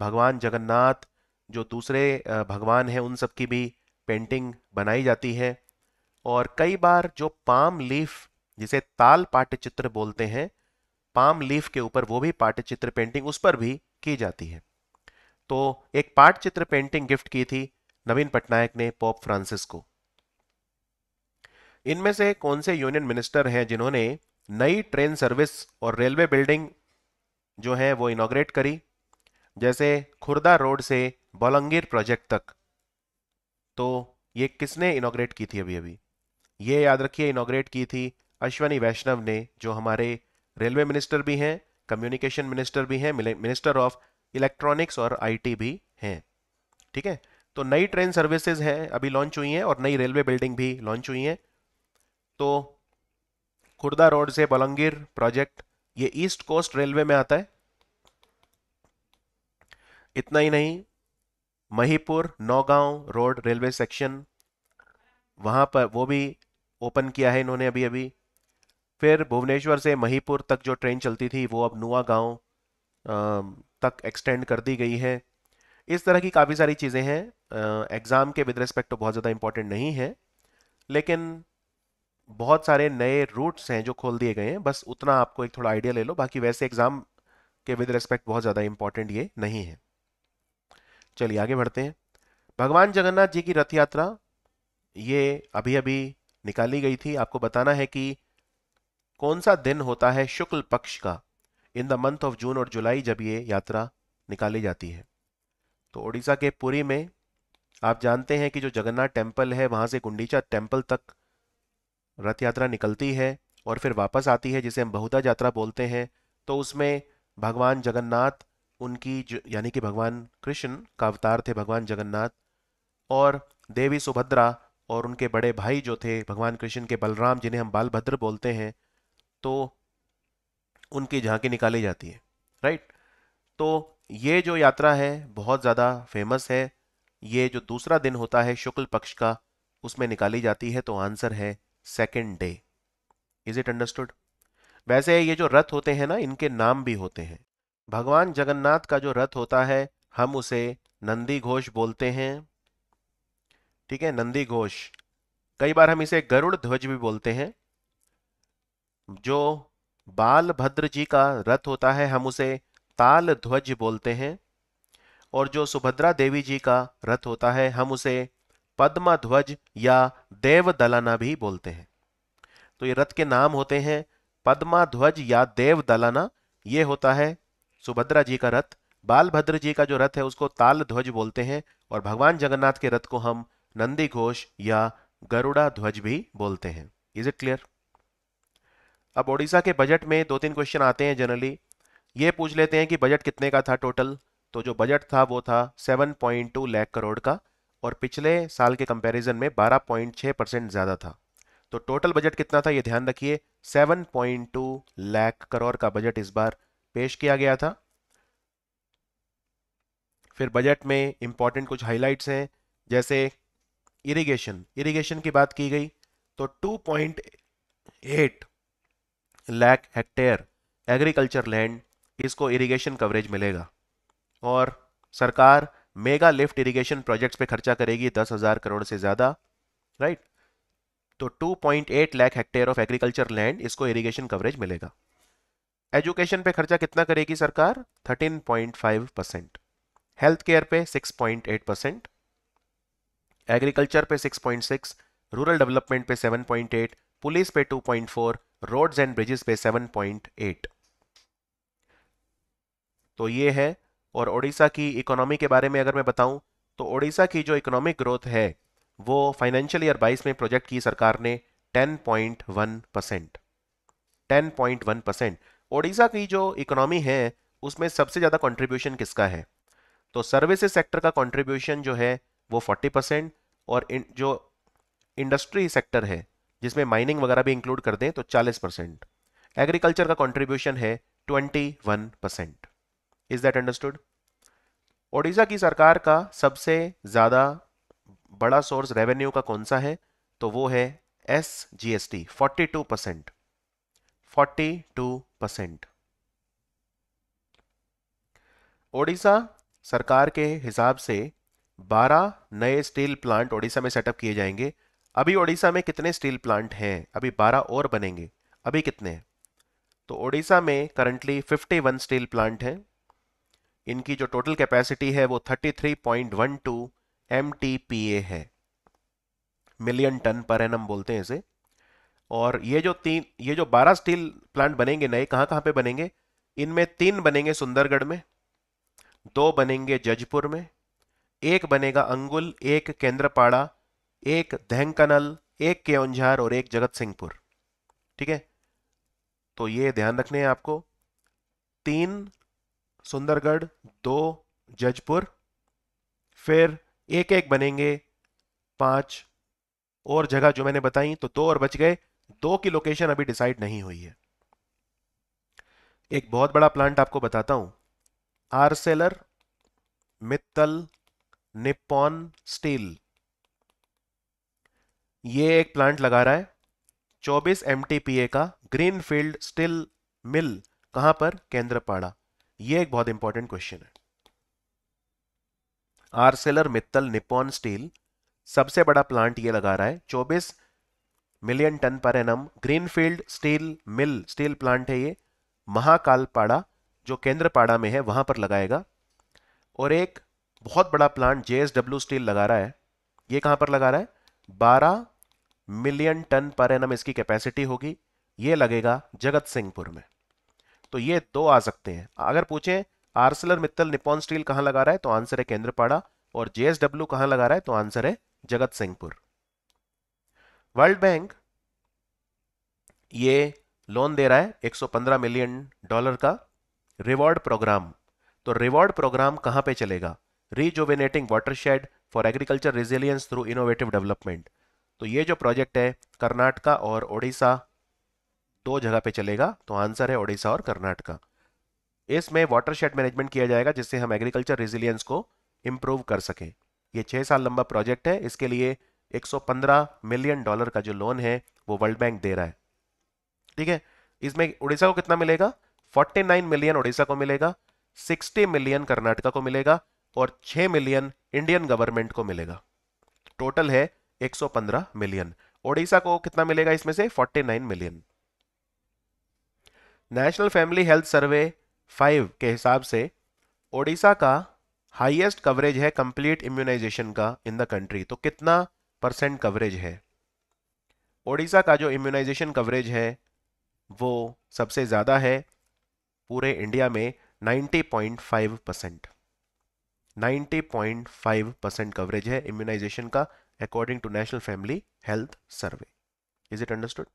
भगवान जगन्नाथ जो दूसरे भगवान हैं उन सब की भी पेंटिंग बनाई जाती है और कई बार जो पाम लीफ जिसे ताल चित्र बोलते हैं पाम लीफ के ऊपर वो भी चित्र पेंटिंग उस पर भी की जाती है तो एक पाटचित्र पेंटिंग गिफ्ट की थी नवीन पटनायक ने पॉप फ्रांसिस को इनमें से कौन से यूनियन मिनिस्टर हैं जिन्होंने नई ट्रेन सर्विस और रेलवे बिल्डिंग जो है वो इनाग्रेट करी जैसे खुर्दा रोड से बोलंगीर प्रोजेक्ट तक तो ये किसने इनाग्रेट की थी अभी अभी ये याद रखिए इनाग्रेट की थी अश्वनी वैष्णव ने जो हमारे रेलवे मिनिस्टर भी हैं कम्युनिकेशन मिनिस्टर भी हैं मिनिस्टर ऑफ इलेक्ट्रॉनिक्स और आईटी भी हैं ठीक है तो नई ट्रेन सर्विसेज हैं अभी लॉन्च हुई हैं और नई रेलवे बिल्डिंग भी लॉन्च हुई हैं तो खुर्दा रोड से बलंगीर प्रोजेक्ट ये ईस्ट कोस्ट रेलवे में आता है इतना ही नहीं Mahipur Naugaon road railway section वहाँ पर वो भी ओपन किया है इन्होंने अभी अभी फिर भुवनेश्वर से महीपुर तक जो ट्रेन चलती थी वो अब नुआ गांव तक एक्सटेंड कर दी गई है इस तरह की काफ़ी सारी चीज़ें हैं एग्ज़ाम के विद रिस्पेक्ट तो बहुत ज़्यादा इंपॉर्टेंट नहीं है लेकिन बहुत सारे नए रूट्स हैं जो खोल दिए गए हैं बस उतना आपको एक थोड़ा आइडिया ले लो बाकी वैसे एग्ज़ाम के विद रिस्पेक्ट बहुत ज़्यादा इंपॉर्टेंट ये नहीं है चलिए आगे बढ़ते हैं भगवान जगन्नाथ जी की रथ यात्रा ये अभी अभी निकाली गई थी आपको बताना है कि कौन सा दिन होता है शुक्ल पक्ष का in the month of June और जुलाई जब ये यात्रा निकाली जाती है तो उड़ीसा के पुरी में आप जानते हैं कि जो जगन्नाथ टेम्पल है वहाँ से गुंडीचा टेम्पल तक रथ यात्रा निकलती है और फिर वापस आती है जिसे हम बहुधा यात्रा बोलते हैं तो उसमें भगवान जगन्नाथ उनकी यानी कि भगवान कृष्ण का अवतार थे भगवान जगन्नाथ और देवी सुभद्रा और उनके बड़े भाई जो थे भगवान कृष्ण के बलराम जिन्हें हम बालभद्र बोलते हैं तो उनकी झांकी निकाली जाती है राइट तो ये जो यात्रा है बहुत ज़्यादा फेमस है ये जो दूसरा दिन होता है शुक्ल पक्ष का उसमें निकाली जाती है तो आंसर है second day is it understood वैसे ये जो रथ होते हैं ना इनके नाम भी होते हैं भगवान जगन्नाथ का जो रथ होता है हम उसे नंदी घोष बोलते हैं ठीक है नंदी घोष कई बार हम इसे गरुड़ ध्वज भी बोलते हैं जो बालभद्र जी का रथ होता है हम उसे ताल ध्वज बोलते हैं और जो सुभद्रा देवी जी का रथ होता है हम उसे पद्मा ध्वज या देव दलाना भी बोलते हैं तो ये रथ के नाम होते हैं पद्मा ध्वज या देव दलाना ये होता है सुभद्रा जी का रथ बालभद्र जी का जो रथ है उसको ताल ध्वज बोलते हैं और भगवान जगन्नाथ के रथ को हम नंदी घोष या गरुड़ा ध्वज भी बोलते हैं इज इट क्लियर अब ओडिशा के बजट में दो तीन क्वेश्चन आते हैं जनरली ये पूछ लेते हैं कि बजट कितने का था टोटल तो जो बजट था वो था 7.2 लाख करोड़ का और पिछले साल के कंपैरिजन में 12.6 परसेंट ज़्यादा था तो टोटल बजट कितना था ये ध्यान रखिए 7.2 लाख करोड़ का बजट इस बार पेश किया गया था फिर बजट में इंपॉर्टेंट कुछ हाइलाइट्स हैं जैसे इरिगेशन इरिगेशन की बात की गई तो 2.8 लाख हेक्टेयर एग्रीकल्चर लैंड इसको इरिगेशन कवरेज मिलेगा और सरकार मेगा लिफ्ट इरिगेशन प्रोजेक्ट्स पे खर्चा करेगी दस हजार करोड़ से ज़्यादा राइट तो 2.8 lakh hectare of agriculture land इसको इरिगेशन कवरेज मिलेगा एजुकेशन पे खर्चा कितना करेगी सरकार 13.5 परसेंट हेल्थ केयर पे 6.8 परसेंट एग्रीकल्चर पे 6.6 रूरल डेवलपमेंट पे 7.8 पुलिस पे 2.4 रोड्स एंड ब्रिजेस पे 7.8 तो ये है और ओडिशा की इकोनॉमी के बारे में अगर मैं बताऊं तो ओडिशा की जो इकोनॉमिक ग्रोथ है वो फाइनेंशियल ईयर 22 में प्रोजेक्ट की सरकार ने 10.1 परसेंट 10.1 परसेंट ओडिशा की जो इकोनॉमी है उसमें सबसे ज़्यादा कंट्रीब्यूशन किसका है तो सर्विसेज सेक्टर का कंट्रीब्यूशन जो है वो 40 परसेंट और इन, जो इंडस्ट्री सेक्टर है जिसमें माइनिंग वगैरह भी इंक्लूड कर दें तो 40 परसेंट एग्रीकल्चर का कंट्रीब्यूशन है one percent is that understood Odisha की सरकार का सबसे ज़्यादा बड़ा सोर्स रेवेन्यू का कौन सा है तो वो है S G S T forty two percent forty two percent Odisha सरकार के हिसाब से 12 नए स्टील प्लांट ओडिशा में सेटअप किए जाएंगे अभी ओडिशा में कितने स्टील प्लांट हैं अभी 12 और बनेंगे अभी कितने तो हैं तो ओडिशा में करंटली 51 स्टील प्लांट हैं इनकी जो टोटल कैपेसिटी है वो 33.12 एमटीपीए है मिलियन टन पर एन बोलते हैं इसे और ये जो तीन ये जो 12 स्टील प्लांट बनेंगे नए कहाँ कहाँ पे बनेंगे इनमें तीन बनेंगे सुंदरगढ़ में दो बनेंगे जजपुर में एक बनेगा अंगुल एक केंद्रपाड़ा एक धैंकनल एक केवंझार और एक जगत सिंहपुर ठीक है तो ये ध्यान रखने हैं आपको तीन सुंदरगढ़ दो जजपुर फिर एक एक बनेंगे पांच और जगह जो मैंने बताई तो दो और बच गए दो की लोकेशन अभी डिसाइड नहीं हुई है एक बहुत बड़ा प्लांट आपको बताता हूं आरसेलर मित्तल निपॉन स्टील ये एक प्लांट लगा रहा है 24 एम का ग्रीन फील्ड स्टील मिल कहां पर केंद्रपाड़ा यह एक बहुत इंपॉर्टेंट क्वेश्चन है आरसेलर मित्तल निपोन स्टील सबसे बड़ा प्लांट यह लगा रहा है 24 million ton per annum greenfield steel mill steel plant है ये महाकालपाड़ा जो केंद्रपाड़ा में है वहां पर लगाएगा और एक बहुत बड़ा प्लांट जेएसडब्ल्यू स्टील लगा रहा है ये कहां पर लगा रहा है 12 मिलियन टन पर एनम इसकी कैपेसिटी होगी ये लगेगा जगत सिंहपुर में तो ये दो आ सकते हैं अगर पूछे आर्सलर मित्तल निपोन स्टील कहां लगा रहा है तो आंसर है केंद्रपाड़ा और जेएसडब्ल्यू कहां लगा रहा है तो आंसर है जगत सिंहपुर वर्ल्ड बैंक ये लोन दे रहा है 115 मिलियन डॉलर का रिवॉर्ड प्रोग्राम तो रिवॉर्ड प्रोग्राम कहां पे चलेगा rejuvenating watershed for agriculture resilience through innovative development तो ये जो प्रोजेक्ट है कर्नाटका और ओडिशा दो जगह पे चलेगा तो आंसर है ओडिशा और कर्नाटका इसमें वाटरशेड मैनेजमेंट किया जाएगा जिससे हम एग्रीकल्चर रेजिलियंस को इम्प्रूव कर सकें ये छः साल लंबा प्रोजेक्ट है इसके लिए 115 मिलियन डॉलर का जो लोन है वो वर्ल्ड बैंक दे रहा है ठीक है इसमें उड़ीसा को कितना मिलेगा 49 मिलियन उड़ीसा को मिलेगा 60 मिलियन कर्नाटका को मिलेगा और 6 मिलियन इंडियन गवर्नमेंट को मिलेगा टोटल है 115 मिलियन ओडिशा को कितना मिलेगा इसमें से 49 million national family health survey five के हिसाब से ओडिशा का हाईएस्ट कवरेज है कंप्लीट इम्यूनाइजेशन का इन द कंट्री तो कितना परसेंट कवरेज है ओडिशा का जो इम्यूनाइजेशन कवरेज है वो सबसे ज़्यादा है पूरे इंडिया में 90.5 परसेंट 90.5 परसेंट कवरेज है इम्यूनाइजेशन का according to national family health survey is it understood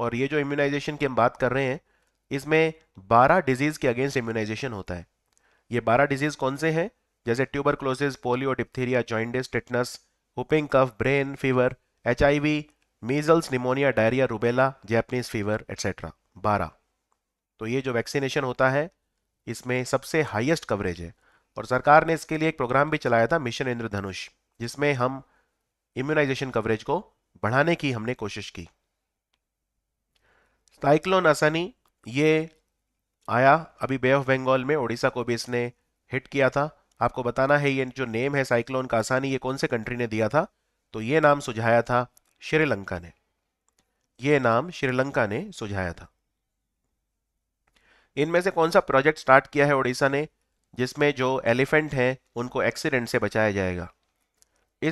और ये जो इम्यूनाइजेशन की हम बात कर रहे हैं इसमें 12 डिजीज़ के अगेंस्ट इम्यूनाइजेशन होता है ये 12 डिजीज़ कौन से हैं जैसे tuberculosis polio diphtheria jaundice tetanus whooping cough brain fever H measles pneumonia diarrhoea rubella Japanese fever etcetera बारह तो ये जो वैक्सीनेशन होता है इसमें सबसे हाईएस्ट कवरेज है और सरकार ने इसके लिए एक प्रोग्राम भी चलाया था मिशन इंद्रधनुष जिसमें हम इम्यूनाइजेशन कवरेज को बढ़ाने की हमने कोशिश की साइक्लोन आसानी ये आया अभी बे ऑफ बंगाल में ओडिशा को भी इसने हिट किया था आपको बताना है ये जो नेम है साइक्लोन का आसानी ये कौन से कंट्री ने दिया था तो ये नाम सुझाया था श्रीलंका ने ये नाम श्रीलंका ने सुझाया था इनमें से कौन सा प्रोजेक्ट स्टार्ट किया है ओडिशा ने जिसमें जो एलिफेंट हैं उनको एक्सीडेंट से बचाया जाएगा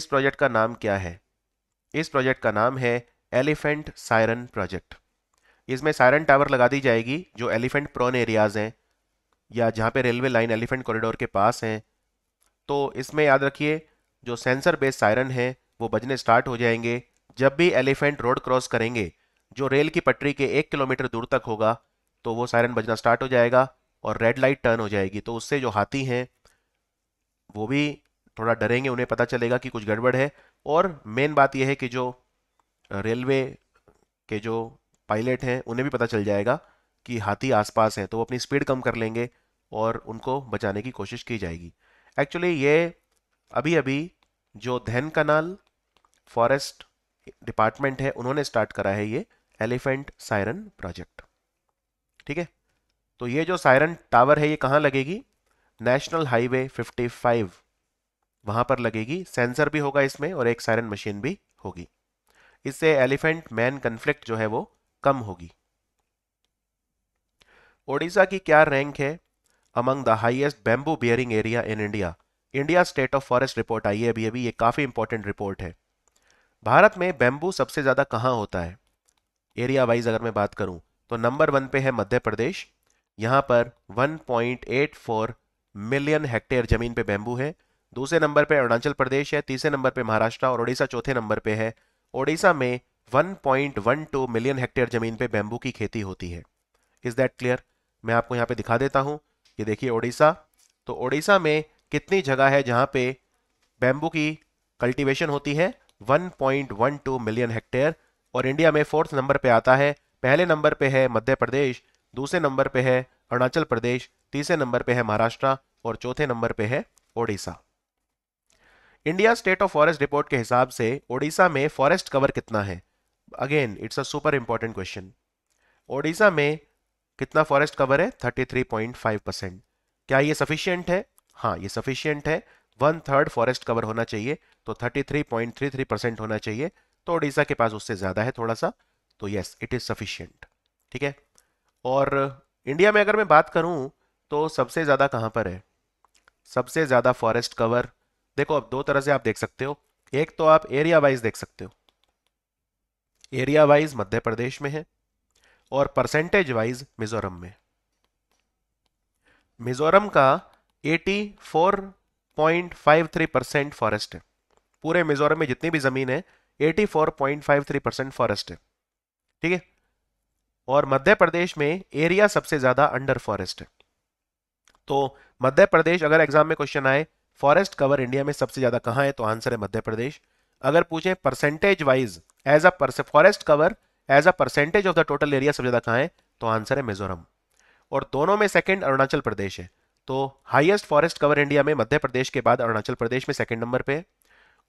इस प्रोजेक्ट का नाम क्या है इस प्रोजेक्ट का नाम है एलिफेंट सायरन प्रोजेक्ट इसमें सायरन टावर लगा दी जाएगी जो एलिफेंट प्रोन एरियाज़ हैं या जहाँ पे रेलवे लाइन एलिफेंट कॉरिडोर के पास हैं तो इसमें याद रखिए जो सेंसर बेस्ड सायरन है वो बजने स्टार्ट हो जाएंगे जब भी एलिफेंट रोड क्रॉस करेंगे जो रेल की पटरी के एक किलोमीटर दूर तक होगा तो वो सायरन बजना स्टार्ट हो जाएगा और रेड लाइट टर्न हो जाएगी तो उससे जो हाथी हैं वो भी थोड़ा डरेंगे उन्हें पता चलेगा कि कुछ गड़बड़ है और मेन बात यह है कि जो रेलवे के जो पायलट हैं उन्हें भी पता चल जाएगा कि हाथी आसपास है तो वो अपनी स्पीड कम कर लेंगे और उनको बचाने की कोशिश की जाएगी एक्चुअली ये अभी अभी जो धैन कनाल फॉरेस्ट डिपार्टमेंट है उन्होंने स्टार्ट करा है ये एलिफेंट सायरन प्रोजेक्ट ठीक है तो ये जो सायरन टावर है ये कहाँ लगेगी नेशनल हाईवे 55 वहाँ पर लगेगी सेंसर भी होगा इसमें और एक सायरन मशीन भी होगी इससे एलिफेंट मैन कन्फ्लिक्ट जो है वो कम होगी ओडिशा की क्या रैंक है among the highest bamboo bearing area in India India state of forest report आई है अभी अभी ये काफ़ी इंपॉर्टेंट रिपोर्ट है भारत में बैम्बू सबसे ज़्यादा कहाँ होता है एरिया वाइज अगर मैं बात करूं तो नंबर वन पे है मध्य प्रदेश यहाँ पर 1.84 मिलियन हेक्टेयर ज़मीन पे बैम्बू है दूसरे नंबर पे अरुणाचल प्रदेश है तीसरे नंबर पे महाराष्ट्र और उड़ीसा चौथे नंबर पे है ओडिशा में 1.12 मिलियन हेक्टेयर जमीन पे बैंबू की खेती होती है इज दैट क्लियर मैं आपको यहाँ पे दिखा देता हूँ ये देखिए ओडिशा तो ओडिशा में कितनी जगह है जहाँ पे बैम्बू की कल्टीवेशन होती है 1.12 मिलियन हेक्टेयर और इंडिया में फोर्थ नंबर पे आता है पहले नंबर पे है मध्य प्रदेश दूसरे नंबर पे है अरुणाचल प्रदेश तीसरे नंबर पे है महाराष्ट्र और चौथे नंबर पे है Odisha India state of forest report के हिसाब से ओडिशा में फॉरेस्ट कवर कितना है again it's a super important question Odisha में कितना फॉरेस्ट कवर है 33.5 परसेंट क्या ये सफिशियंट है हाँ ये सफिशियंट है वन थर्ड फॉरेस्ट कवर होना चाहिए तो 33.33 परसेंट होना चाहिए तो ओडिशा के पास उससे ज़्यादा है थोड़ा सा तो यस इट इज़ सफिशियंट ठीक है और इंडिया में अगर मैं बात करूँ तो सबसे ज़्यादा कहाँ पर है सबसे ज़्यादा फॉरेस्ट कवर देखो अब दो तरह से आप देख सकते हो एक तो आप एरिया वाइज देख सकते हो एरिया वाइज मध्य प्रदेश में है और परसेंटेज वाइज मिजोरम में मिजोरम का 84.53 परसेंट फॉरेस्ट है पूरे मिजोरम में जितनी भी ज़मीन है 84.53 परसेंट फॉरेस्ट है ठीक है और मध्य प्रदेश में एरिया सबसे ज़्यादा अंडर फॉरेस्ट है तो मध्य प्रदेश अगर एग्जाम में क्वेश्चन आए फॉरेस्ट कवर इंडिया में सबसे ज़्यादा कहां है तो आंसर है मध्य प्रदेश अगर पूछे percentage wise as a forest cover as a percentage of the total area सबसे ज़्यादा कहाँ है तो आंसर है मिजोरम और दोनों में सेकेंड अरुणाचल प्रदेश है तो हाईएस्ट फॉरेस्ट कवर इंडिया में मध्य प्रदेश के बाद अरुणाचल प्रदेश में सेकेंड नंबर पे है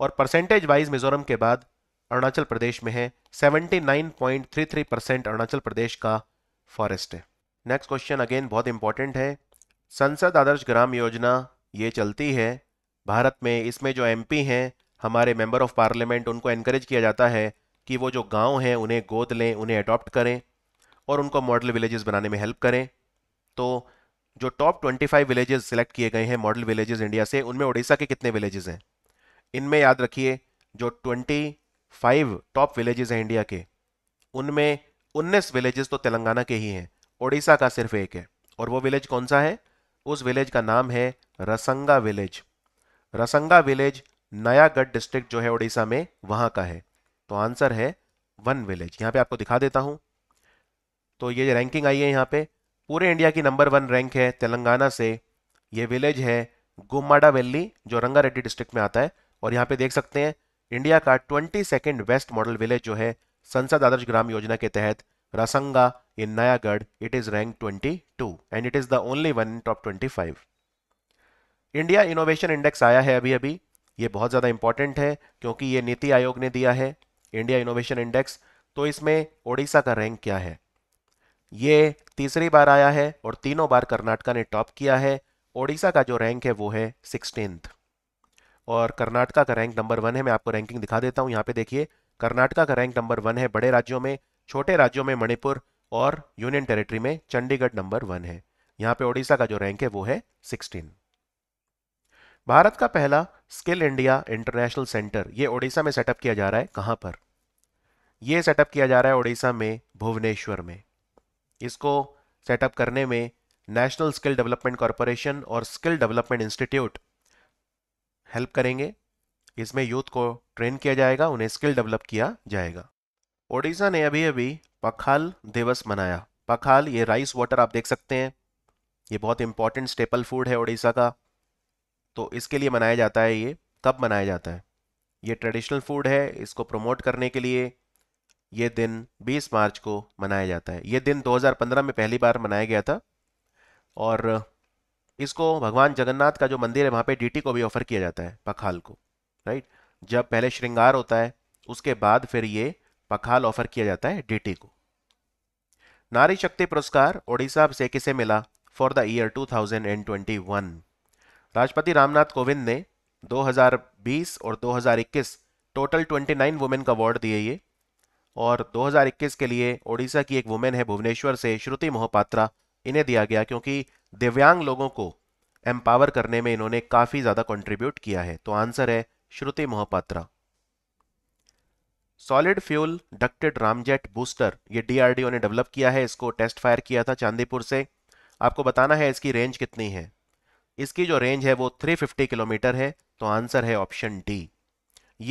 और परसेंटेज वाइज मिजोरम के बाद अरुणाचल प्रदेश में है 79.33 परसेंट अरुणाचल प्रदेश का फॉरेस्ट है नेक्स्ट क्वेश्चन अगेन बहुत इंपॉर्टेंट है संसद आदर्श ग्राम योजना ये चलती है भारत में इसमें जो एमपी हैं हमारे मेंबर ऑफ पार्लियामेंट उनको इनक्रेज किया जाता है कि वो जो गांव हैं उन्हें गोद लें उन्हें अडॉप्ट करें और उनको मॉडल विलेजेस बनाने में हेल्प करें तो जो टॉप 25 विलेजेस सिलेक्ट किए गए हैं मॉडल विलेजेस इंडिया से उनमें उड़ीसा के कितने विलेजेस हैं इनमें याद रखिए जो 25 टॉप विलेजेस हैं इंडिया के उनमें उन्नीस विलेजेस तो तेलंगाना के ही हैं उड़ीसा का सिर्फ एक है और वो विलेज कौन सा है उस विलेज का नाम है Rasanga village Rasanga village Nayagarh district जो है उड़ीसा में वहां का है तो आंसर है वन विलेज यहां पे आपको दिखा देता हूं तो ये रैंकिंग आई है यहां पे पूरे इंडिया की नंबर वन रैंक है तेलंगाना से ये विलेज है गुमाडा वेल्ली जो रंगारेड्डी डिस्ट्रिक्ट में आता है और यहां पे देख सकते हैं इंडिया का twenty second best model village जो है संसद आदर्श ग्राम योजना के तहत Rasanga in Nayagarh it is rank twenty and it is the only one top twenty India innovation index आया है अभी अभी ये बहुत ज़्यादा इंपॉर्टेंट है क्योंकि ये नीति आयोग ने दिया है इंडिया इनोवेशन इंडेक्स तो इसमें ओडिशा का रैंक क्या है ये तीसरी बार आया है और तीनों बार कर्नाटका ने टॉप किया है ओडिशा का जो रैंक है वो है सिक्सटीनथ और कर्नाटका का रैंक नंबर वन है मैं आपको रैंकिंग दिखा देता हूँ यहाँ पे देखिए कर्नाटका का रैंक नंबर वन है बड़े राज्यों में छोटे राज्यों में मणिपुर और यूनियन टेरिटरी में चंडीगढ़ नंबर वन है यहाँ पे ओडिशा का जो रैंक है वो है सिक्सटीन भारत का पहला स्किल इंडिया इंटरनेशनल सेंटर ये ओडिशा में सेटअप किया जा रहा है कहाँ पर ये सेटअप किया जा रहा है ओडिशा में भुवनेश्वर में इसको सेटअप करने में नेशनल स्किल डेवलपमेंट कॉरपोरेशन और स्किल डेवलपमेंट इंस्टीट्यूट हेल्प करेंगे इसमें यूथ को ट्रेन किया जाएगा उन्हें स्किल डेवलप किया जाएगा ओडिशा ने अभी अभी पखाल दिवस मनाया पखाल ये राइस वाटर आप देख सकते हैं ये बहुत इंपॉर्टेंट स्टेपल फूड है ओडिशा का तो इसके लिए मनाया जाता है ये कब मनाया जाता है ये ट्रेडिशनल फूड है इसको प्रमोट करने के लिए ये दिन 20 मार्च को मनाया जाता है ये दिन 2015 में पहली बार मनाया गया था और इसको भगवान जगन्नाथ का जो मंदिर है वहाँ पे डीटी को भी ऑफर किया जाता है पखाल को राइट जब पहले श्रृंगार होता है उसके बाद फिर ये पखाल ऑफर किया जाता है डीटी को नारी शक्ति पुरस्कार ओडिशा से किसे मिला फॉर द ईयर 2021 राष्ट्रपति रामनाथ कोविंद ने 2020 और 2021 टोटल 29 वुमेन का अवार्ड दिए ये और 2021 के लिए ओडिशा की एक वुमेन है भुवनेश्वर से श्रुति मोहपात्रा इन्हें दिया गया क्योंकि दिव्यांग लोगों को एम्पावर करने में इन्होंने काफ़ी ज़्यादा कंट्रीब्यूट किया है तो आंसर है Shruti Mohapatra solid fuel ducted ramjet booster ये डीआरडीओ ने डेवलप किया है इसको टेस्ट फायर किया था चांदीपुर से आपको बताना है इसकी रेंज कितनी है इसकी जो रेंज है वो 350 किलोमीटर है तो आंसर है ऑप्शन डी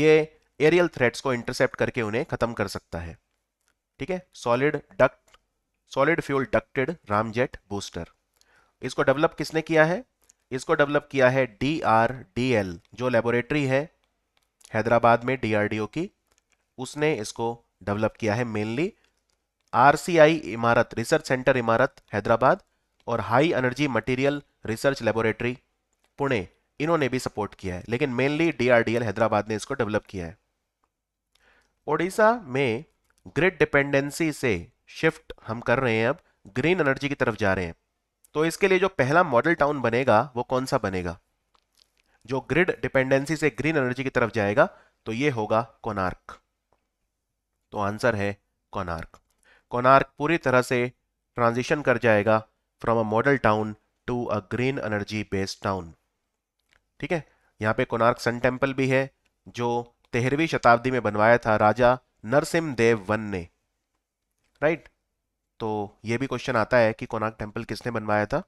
ये एरियल थ्रेट्स को इंटरसेप्ट करके उन्हें खत्म कर सकता है ठीक है solid duct solid fuel ducted ramjet booster इसको डेवलप किसने किया है इसको डेवलप किया है डी आर डी एल जो लेबोरेटरी है हैदराबाद में डीआरडीओ की उसने इसको डेवलप किया है mainly RCI Imarat research centre Imarat Hyderabad और high energy material research laboratory Pune इन्होंने भी सपोर्ट किया है लेकिन मेनली डीआरडीएल हैदराबाद ने इसको डेवलप किया है ओडिशा में ग्रिड डिपेंडेंसी से शिफ्ट हम कर रहे हैं अब ग्रीन एनर्जी की तरफ जा रहे हैं तो इसके लिए जो पहला मॉडल टाउन बनेगा वो कौन सा बनेगा जो ग्रिड डिपेंडेंसी से ग्रीन एनर्जी की तरफ जाएगा तो ये होगा कोनार्क तो आंसर है कोनार्क कोनार्क पूरी तरह से ट्रांजिशन कर जाएगा from a model town to a green energy based town ठीक है यहाँ पे कोनार्क सन टेम्पल भी है जो तेरहवीं शताब्दी में बनवाया था राजा नरसिम देव वन ने राइट तो ये भी क्वेश्चन आता है कि कोनार्क टेम्पल किसने बनवाया था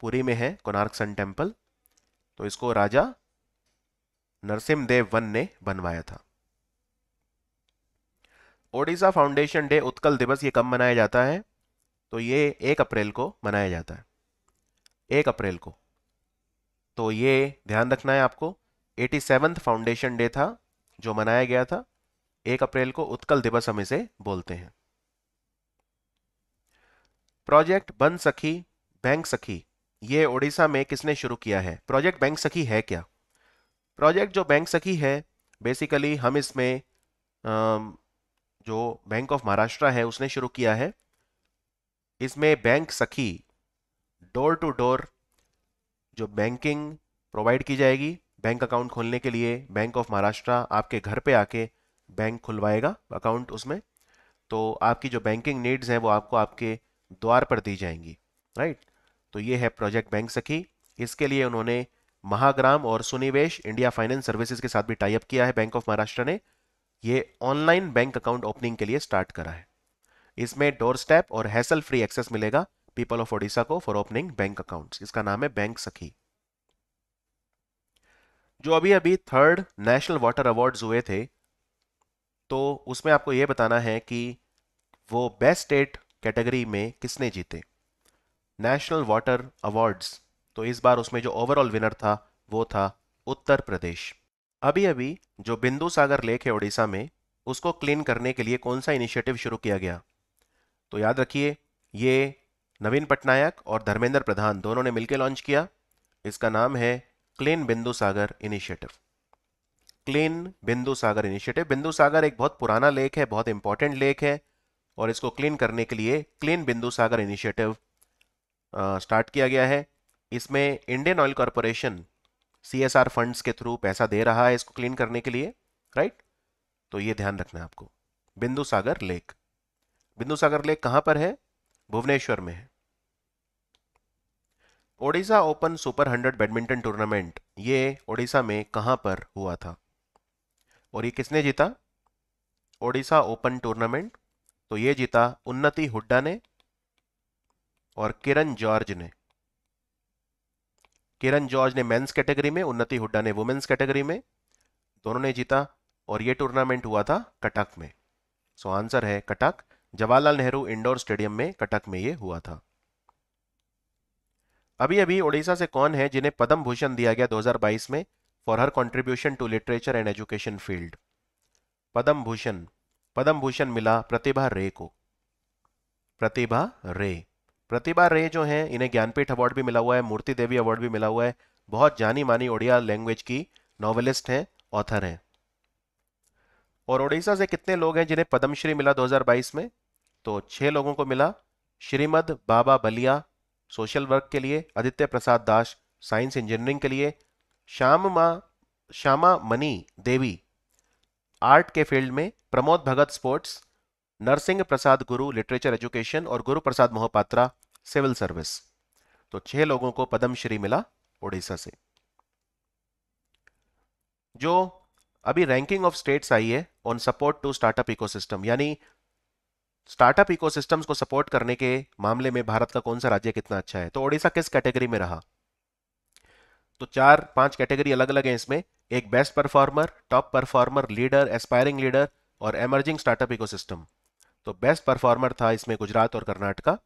पुरी में है कोनार्क सन टेम्पल तो इसको राजा नरसिम देव वन ने बनवाया था ओडिशा फाउंडेशन डे उत्कल दिवस ये कब मनाया जाता है तो ये एक अप्रैल को मनाया जाता है एक अप्रैल को तो ये ध्यान रखना है आपको एटी सेवन्थ फाउंडेशन डे था जो मनाया गया था एक अप्रैल को उत्कल दिवस हम इसे बोलते हैं प्रोजेक्ट बन सखी बैंक सखी ये ओडिशा में किसने शुरू किया है प्रोजेक्ट बैंक सखी है क्या प्रोजेक्ट जो बैंक सखी है बेसिकली हम इसमें जो बैंक ऑफ महाराष्ट्र है उसने शुरू किया है इसमें bank Sakhi door to door जो बैंकिंग प्रोवाइड की जाएगी बैंक अकाउंट खोलने के लिए बैंक ऑफ महाराष्ट्र आपके घर पे आके बैंक खुलवाएगा अकाउंट उसमें तो आपकी जो बैंकिंग नीड्स हैं वो आपको आपके द्वार पर दी जाएंगी राइट तो ये है प्रोजेक्ट बैंक सखी इसके लिए उन्होंने महाग्राम और सुनिवेश इंडिया फाइनेंस सर्विसेज के साथ भी टाइप किया है बैंक ऑफ महाराष्ट्र ने ये ऑनलाइन बैंक अकाउंट ओपनिंग के लिए स्टार्ट करा है इसमें डोर स्टेप और हैसल फ्री एक्सेस मिलेगा पीपल ऑफ ओडिशा को फॉर ओपनिंग बैंक अकाउंट्स इसका नाम है बैंक सखी जो अभी अभी थर्ड नेशनल वाटर अवार्ड्स हुए थे तो उसमें आपको यह बताना है कि वो बेस्ट स्टेट कैटेगरी में किसने जीते नेशनल वाटर अवार्ड्स तो इस बार उसमें जो ओवरऑल विनर था वो था उत्तर प्रदेश अभी अभी जो बिंदु सागर लेक है ओडिशा में उसको क्लीन करने के लिए कौन सा इनिशिएटिव शुरू किया गया तो याद रखिए ये नवीन पटनायक और धर्मेंद्र प्रधान दोनों ने मिलकर लॉन्च किया इसका नाम है क्लीन बिंदु सागर इनिशिएटिव क्लीन बिंदु सागर इनिशिएटिव बिंदु सागर एक बहुत पुराना लेक है बहुत इंपॉर्टेंट लेक है और इसको क्लीन करने के लिए क्लीन बिंदु सागर इनिशिएटिव स्टार्ट किया गया है इसमें Indian oil corporation C S R funds के थ्रू पैसा दे रहा है इसको क्लीन करने के लिए राइट तो ये ध्यान रखना है आपको बिंदु सागर लेक बिंदु सागर लेक कहां पर है भुवनेश्वर में है Odisha open super hundred badminton tournament ये ओडिशा में कहां पर हुआ था और ये किसने जीता ओडिशा ओपन टूर्नामेंट तो ये जीता उन्नति हुड्डा ने और किरण जॉर्ज ने किरण जॉर्ज ने मेंस कैटेगरी में उन्नति हुड्डा ने वुमेन्स कैटेगरी में दोनों ने जीता और ये टूर्नामेंट हुआ था कटक में सो आंसर है कटक जवाहरलाल नेहरू इंडोर स्टेडियम में कटक में ये हुआ था अभी अभी ओडिशा से कौन है जिन्हें पद्म भूषण दिया गया 2022 में for her contribution to literature and education field Padma Bhushan Padma Bhushan मिला प्रतिभा रे को प्रतिभा रे प्रतिभा रे जो है इन्हें ज्ञानपीठ अवार्ड भी मिला हुआ है मूर्ति देवी अवार्ड भी मिला हुआ है बहुत जानी मानी ओडिया लैंग्वेज की नॉवेलिस्ट हैं ऑथर हैं और ओडिशा से कितने लोग हैं जिन्हें पद्मश्री मिला 2022 में तो छह लोगों को मिला श्रीमद बाबा बलिया सोशल वर्क के लिए आदित्य प्रसाद दास साइंस इंजीनियरिंग के लिए श्याम मा श्यामा मनी देवी आर्ट के फील्ड में Pramod Bhagat sports Narsingh Prasad Guru literature education और गुरु प्रसाद मोहपात्रा सिविल सर्विस तो छह लोगों को पद्मश्री मिला ओडिशा से जो अभी रैंकिंग ऑफ स्टेट्स आई है on support to startup ecosystem यानी स्टार्टअप इकोसिस्टम्स को सपोर्ट करने के मामले में भारत का कौन सा राज्य कितना अच्छा है तो ओडिशा किस कैटेगरी में रहा तो चार पांच कैटेगरी अलग अलग हैं इसमें एक best performer top performer leader aspiring leader और एमर्जिंग स्टार्टअप इकोसिस्टम तो बेस्ट परफॉर्मर था इसमें गुजरात और कर्नाटका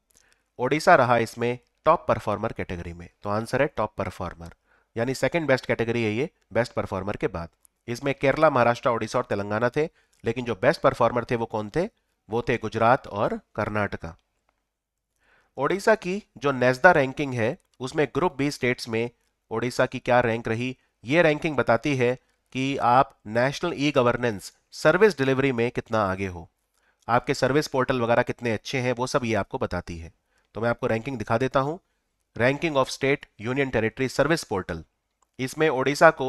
ओडिशा रहा इसमें टॉप परफॉर्मर कैटेगरी में तो आंसर है टॉप परफॉर्मर यानी सेकेंड बेस्ट कैटेगरी है ये बेस्ट परफॉर्मर के बाद इसमें केरला महाराष्ट्र ओडिशा और तेलंगाना थे लेकिन जो बेस्ट परफॉर्मर थे वो कौन थे वो थे गुजरात और कर्नाटका ओडिशा की जो नेजदा रैंकिंग है उसमें ग्रुप बी स्टेट्स में ओडिशा की क्या रैंक रही ये रैंकिंग बताती है कि आप national e governance service delivery में कितना आगे हो आपके सर्विस पोर्टल वगैरह कितने अच्छे हैं वो सब ये आपको बताती है तो मैं आपको रैंकिंग दिखा देता हूँ ranking of state union territory service portal इसमें ओडिशा को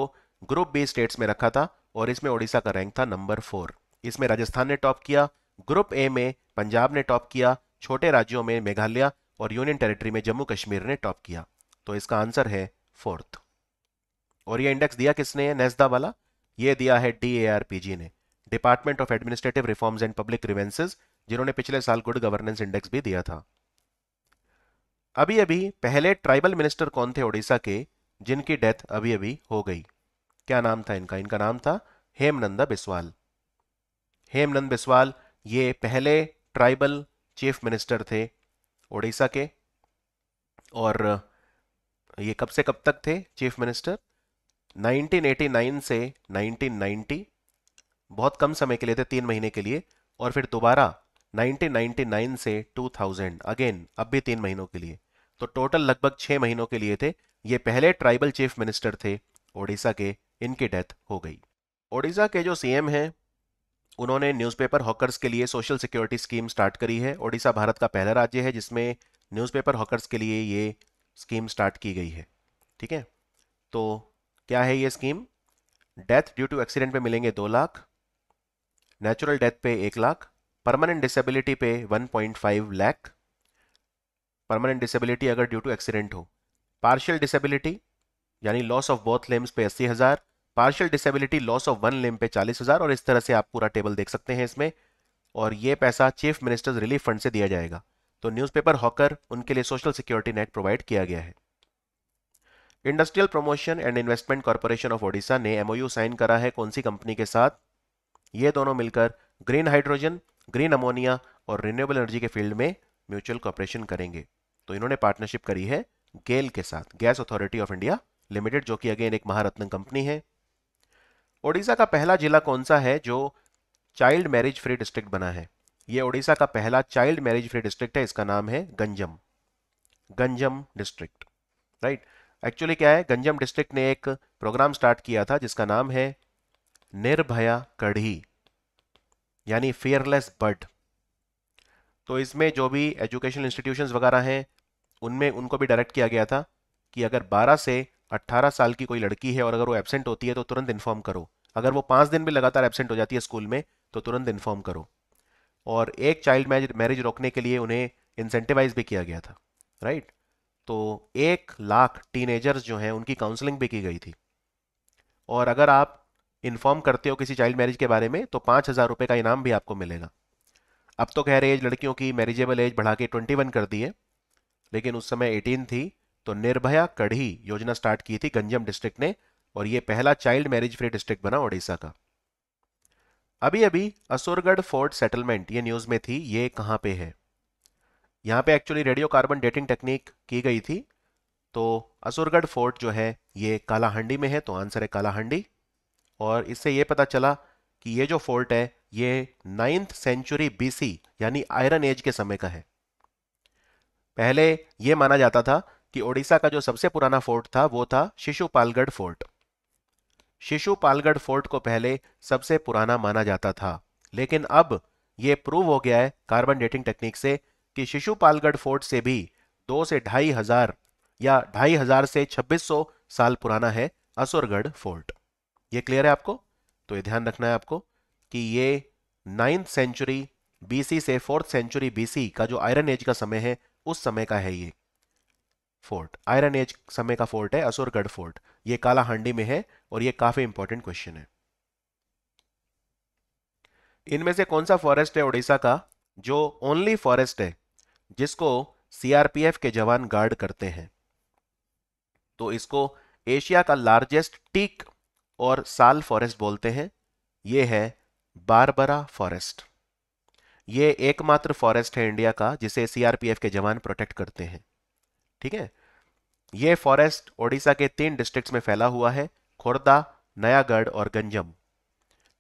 ग्रुप बी स्टेट्स में रखा था और इसमें ओडिशा का रैंक था नंबर फोर इसमें राजस्थान ने टॉप किया ग्रुप ए में पंजाब ने टॉप किया छोटे राज्यों में मेघालय और यूनियन टेरिटरी में जम्मू कश्मीर ने टॉप किया तो इसका आंसर है फोर्थ और ये इंडेक्स दिया किसने नेजदा वाला ये दिया है डी ने department of administrative reforms and public grievances जिन्होंने पिछले साल गुड गवर्नेंस इंडेक्स भी दिया था अभी अभी पहले ट्राइबल मिनिस्टर कौन थे ओडिशा के जिनकी डेथ अभी अभी हो गई क्या नाम था इनका इनका नाम था हेमनंदा बिस्वाल हेमनंद बिस्वाल ये पहले ट्राइबल चीफ मिनिस्टर थे ओडिशा के और ये कब से कब तक थे चीफ मिनिस्टर 1989 से 1990 बहुत कम समय के लिए थे तीन महीने के लिए और फिर दोबारा 1999 से 2000 अगेन अब भी तीन महीनों के लिए तो टोटल लगभग छः महीनों के लिए थे ये पहले ट्राइबल चीफ मिनिस्टर थे ओडिशा के इनकी डेथ हो गई ओडिशा के जो सीएम हैं उन्होंने न्यूज़पेपर हॉकर्स के लिए सोशल सिक्योरिटी स्कीम स्टार्ट करी है ओडिशा भारत का पहला राज्य है जिसमें न्यूज़पेपर हॉकर्स के लिए ये स्कीम स्टार्ट की गई है ठीक है तो क्या है ये scheme death due to accident पे मिलेंगे दो लाख नेचुरल डेथ पे एक लाख परमानेंट डिसेबिलिटी पे one point five lakh permanent disability अगर ड्यू टू एक्सीडेंट हो पार्शियल डिसेबिलिटी यानी लॉस ऑफ बोथ लिम्स पे अस्सी हज़ार partial disability loss of one limb पे चालीस हज़ार और इस तरह से आप पूरा टेबल देख सकते हैं इसमें और ये पैसा चीफ मिनिस्टर्स रिलीफ फंड से दिया जाएगा तो न्यूज़पेपर हॉकर उनके लिए सोशल सिक्योरिटी नेट प्रोवाइड किया गया है industrial promotion and investment corporation of Odisha ने एमओयू साइन करा है कौन सी कंपनी के साथ ये दोनों मिलकर ग्रीन हाइड्रोजन ग्रीन अमोनिया और रिन्यूएबल एनर्जी के फील्ड में म्यूचुअल कॉपरेशन करेंगे तो इन्होंने पार्टनरशिप करी है गेल के साथ gas authority of India limited जो कि अगेन एक महारत्न कंपनी है ओडिशा का पहला जिला कौन सा है जो चाइल्ड मैरिज फ्री डिस्ट्रिक्ट बना है यह ओडिशा का पहला चाइल्ड मैरिज फ्री डिस्ट्रिक्ट है इसका नाम है Ganjam Ganjam district right actually क्या है गंजम डिस्ट्रिक्ट ने एक प्रोग्राम स्टार्ट किया था जिसका नाम है निर्भया कढ़ी यानी फेयरलेस बर्ड तो इसमें जो भी एजुकेशनल इंस्टीट्यूशंस वगैरह हैं उनमें उनको भी डायरेक्ट किया गया था कि अगर 12 से 18 साल की कोई लड़की है और अगर वो एबसेंट होती है तो तुरंत इन्फॉर्म करो अगर वो पाँच दिन भी लगातार एबसेंट हो जाती है स्कूल में तो तुरंत इन्फॉर्म करो और एक चाइल्ड मैरिज मैरिज रोकने के लिए उन्हें इंसेंटिवाइज भी किया गया था राइट तो एक लाख टीनेजर्स जो हैं उनकी काउंसलिंग भी की गई थी और अगर आप इन्फॉर्म करते हो किसी चाइल्ड मैरिज के बारे में तो पाँच हज़ार रुपये का इनाम भी आपको मिलेगा अब तो रहे एज लड़कियों की मैरिजेबल एज बढ़ा के ट्वेंटी वन कर दी है लेकिन उस समय एटीन थी तो निर्भया कढ़ी योजना स्टार्ट की थी गंजम डिस्ट्रिक्ट ने और यह पहला चाइल्ड मैरिज फ्री डिस्ट्रिक्ट बना ओडिशा का अभी अभी असुरगढ़ फोर्ट सेटलमेंट ये न्यूज़ में थी ये कहां पे है यहां पे actually radio carbon dating technique की गई थी तो असुरगढ़ फोर्ट जो है ये कालाहांडी में है तो आंसर है कालाहांडी और इससे ये पता चला कि ये जो फोर्ट है ये नाइन्थ सेंचुरी बीसी यानी आयरन एज के समय का है पहले ये माना जाता था कि ओडिशा का जो सबसे पुराना फोर्ट था वो था शिशुपालगढ़ फोर्ट शिशुपालगढ़ फोर्ट को पहले सबसे पुराना माना जाता था लेकिन अब यह प्रूव हो गया है कार्बन डेटिंग टेक्निक से कि शिशुपालगढ़ फोर्ट से भी दो से ढाई हजार या ढाई हजार से छब्बीस सौ साल पुराना है असुरगढ़ फोर्ट ये क्लियर है आपको तो ये ध्यान रखना है आपको कि ये नाइन्थ सेंचुरी बीसी से फोर्थ सेंचुरी बीसी का जो आयरन एज का समय है उस समय का है ये फोर्ट आयरन एज समय का फोर्ट है असुरगढ़ फोर्ट ये काला हांडी में है और ये काफी इंपॉर्टेंट क्वेश्चन है इनमें से कौन सा फॉरेस्ट है ओडिशा का जो ओनली फॉरेस्ट है जिसको सीआरपीएफ के जवान गार्ड करते हैं तो इसको एशिया का लार्जेस्ट टीक और साल फॉरेस्ट बोलते हैं ये है बारबरा फॉरेस्ट ये एकमात्र फॉरेस्ट है इंडिया का जिसे सीआरपीएफ के जवान प्रोटेक्ट करते हैं ठीक है ये फॉरेस्ट ओडिशा के तीन डिस्ट्रिक्ट्स में फैला हुआ है खोरदा नयागढ़ और गंजम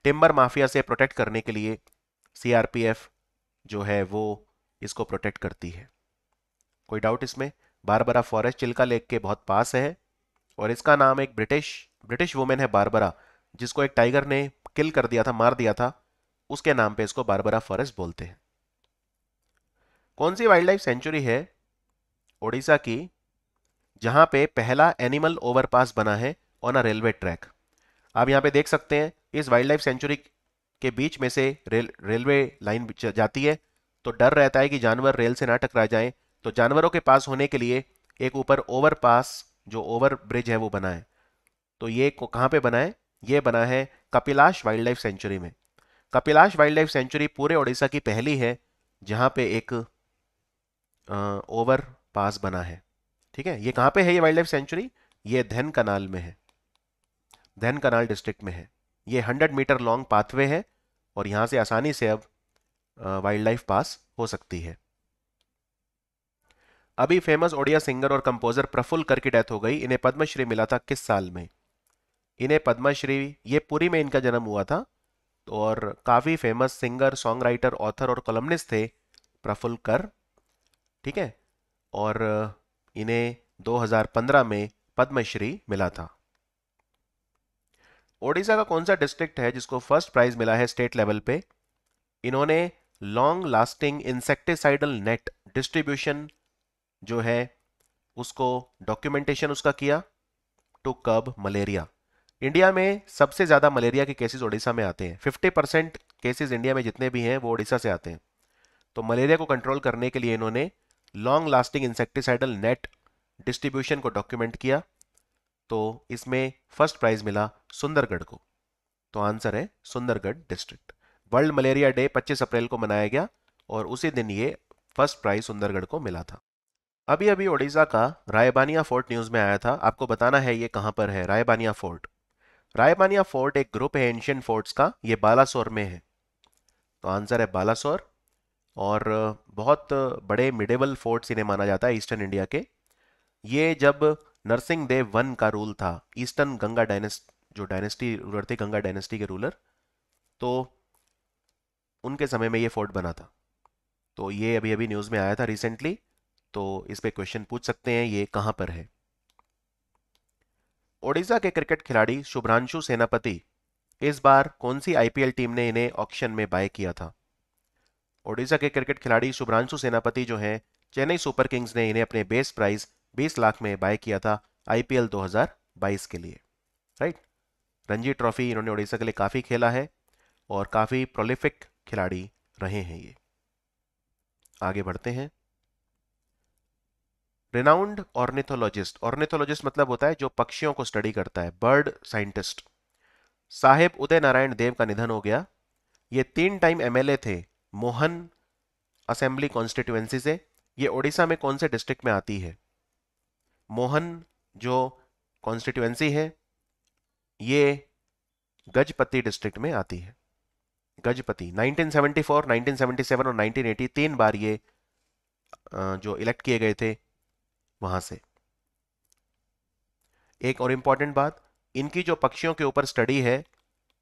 टिम्बर माफिया से प्रोटेक्ट करने के लिए सीआरपीएफ जो है वो इसको प्रोटेक्ट करती है कोई डाउट इसमें बारबरा फॉरेस्ट चिल्का लेक के बहुत पास है और इसका नाम एक ब्रिटिश ब्रिटिश वुमेन है बारबरा जिसको एक टाइगर ने किल कर दिया था मार दिया था उसके नाम पे इसको बारबरा फॉरेस्ट बोलते हैं कौन सी वाइल्ड लाइफ सेंचुरी है ओडिशा की जहाँ पे पहला एनिमल ओवरपास बना है ऑन अ रेलवे ट्रैक आप यहाँ पे देख सकते हैं इस वाइल्ड लाइफ सेंचुरी के बीच में से रेल रेलवे लाइन जाती है तो डर रहता है कि जानवर रेल से ना टकरा जाए तो जानवरों के पास होने के लिए एक ऊपर ओवरपास जो ओवर ब्रिज है वो बना है तो ये कहाँ पे बना है ये बना है कपिलाश वाइल्ड लाइफ सेंचुरी में कपिलाश वाइल्ड लाइफ सेंचुरी पूरे ओडिशा की पहली है जहाँ पे एक ओवर पास बना है ठीक है ये कहाँ पे है ये वाइल्ड लाइफ सेंचुरी ये धन कनाल में है धन कनाल डिस्ट्रिक्ट में है ये 100 मीटर लॉन्ग पाथवे है और यहाँ से आसानी से अब वाइल्ड लाइफ पास हो सकती है अभी फेमस ओडिया सिंगर और कंपोजर प्रफुल्ल कर की डेथ हो गई इन्हें पद्मश्री मिला था किस साल में इन्हें पद्मश्री ये पुरी में इनका जन्म हुआ था और काफ़ी famous singer songwriter author और कॉलमनिस्ट थे प्रफुल्ल कर ठीक है और इन्हें 2015 में पद्मश्री मिला था ओडिशा का कौन सा डिस्ट्रिक्ट है जिसको फर्स्ट प्राइज मिला है स्टेट लेवल पे इन्होंने long lasting insecticidal net distribution जो है उसको डॉक्यूमेंटेशन उसका किया टू कब मलेरिया इंडिया में सबसे ज़्यादा मलेरिया के केसेस ओडिशा में आते हैं 50 परसेंट केसेज इंडिया में जितने भी हैं वो ओडिशा से आते हैं तो मलेरिया को कंट्रोल करने के लिए इन्होंने long lasting insecticidal net distribution को डॉक्यूमेंट किया तो इसमें फर्स्ट प्राइज मिला सुंदरगढ़ को तो आंसर है Sundargarh district world malaria day 25 April को मनाया गया और उसी दिन ये फर्स्ट प्राइज सुंदरगढ़ को मिला था अभी अभी ओडिशा का रायबानिया फोर्ट न्यूज़ में आया था आपको बताना है ये कहाँ पर है रायबानिया फोर्ट रायबानिया फोर्ट एक ग्रुप है एंशियन फोर्ट्स का ये बालासोर में है तो आंसर है बालासोर और बहुत बड़े मिडेबल फोर्ट्स इन्हें माना जाता है ईस्टर्न इंडिया के ये जब नरसिंह देव वन का रूल था ईस्टर्न गंगा डायनेस्ट जो डायनेस्टी रूलर थे गंगा डायनेस्टी के रूलर तो उनके समय में ये फोर्ट बना था तो ये अभी अभी न्यूज़ में आया था रिसेंटली तो इस पर क्वेश्चन पूछ सकते हैं ये कहाँ पर है ओडिशा के क्रिकेट खिलाड़ी शुभ्रांशु सेनापति इस बार कौन सी आईपीएल टीम ने इन्हें ऑक्शन में बाय किया था ओडिशा के क्रिकेट खिलाड़ी शुभ्रांशु सेनापति जो हैं चेन्नई सुपर किंग्स ने इन्हें अपने बेस प्राइस 20 लाख में बाय किया था आईपीएल 2022 के लिए राइट रणजी ट्रॉफी इन्होंने ओडिशा के लिए काफ़ी खेला है और काफ़ी प्रोलिफिक खिलाड़ी रहे हैं ये आगे बढ़ते हैं रेनाउंड ऑर्निथोलॉजिस्ट ऑर्निथोलॉजिस्ट मतलब होता है जो पक्षियों को स्टडी करता है बर्ड साइंटिस्ट साहेब उदय नारायण देव का निधन हो गया ये तीन टाइम एमएलए थे मोहन असेंबली कॉन्स्टिट्यूएंसी से ये ओडिशा में कौन से डिस्ट्रिक्ट में आती है मोहन जो कॉन्स्टिट्यूएंसी है ये गजपति डिस्ट्रिक्ट में आती है गजपति 1974, 1977 और 1980 तीन बार ये जो इलेक्ट किए गए थे वहां से एक और इंपॉर्टेंट बात इनकी जो पक्षियों के ऊपर स्टडी है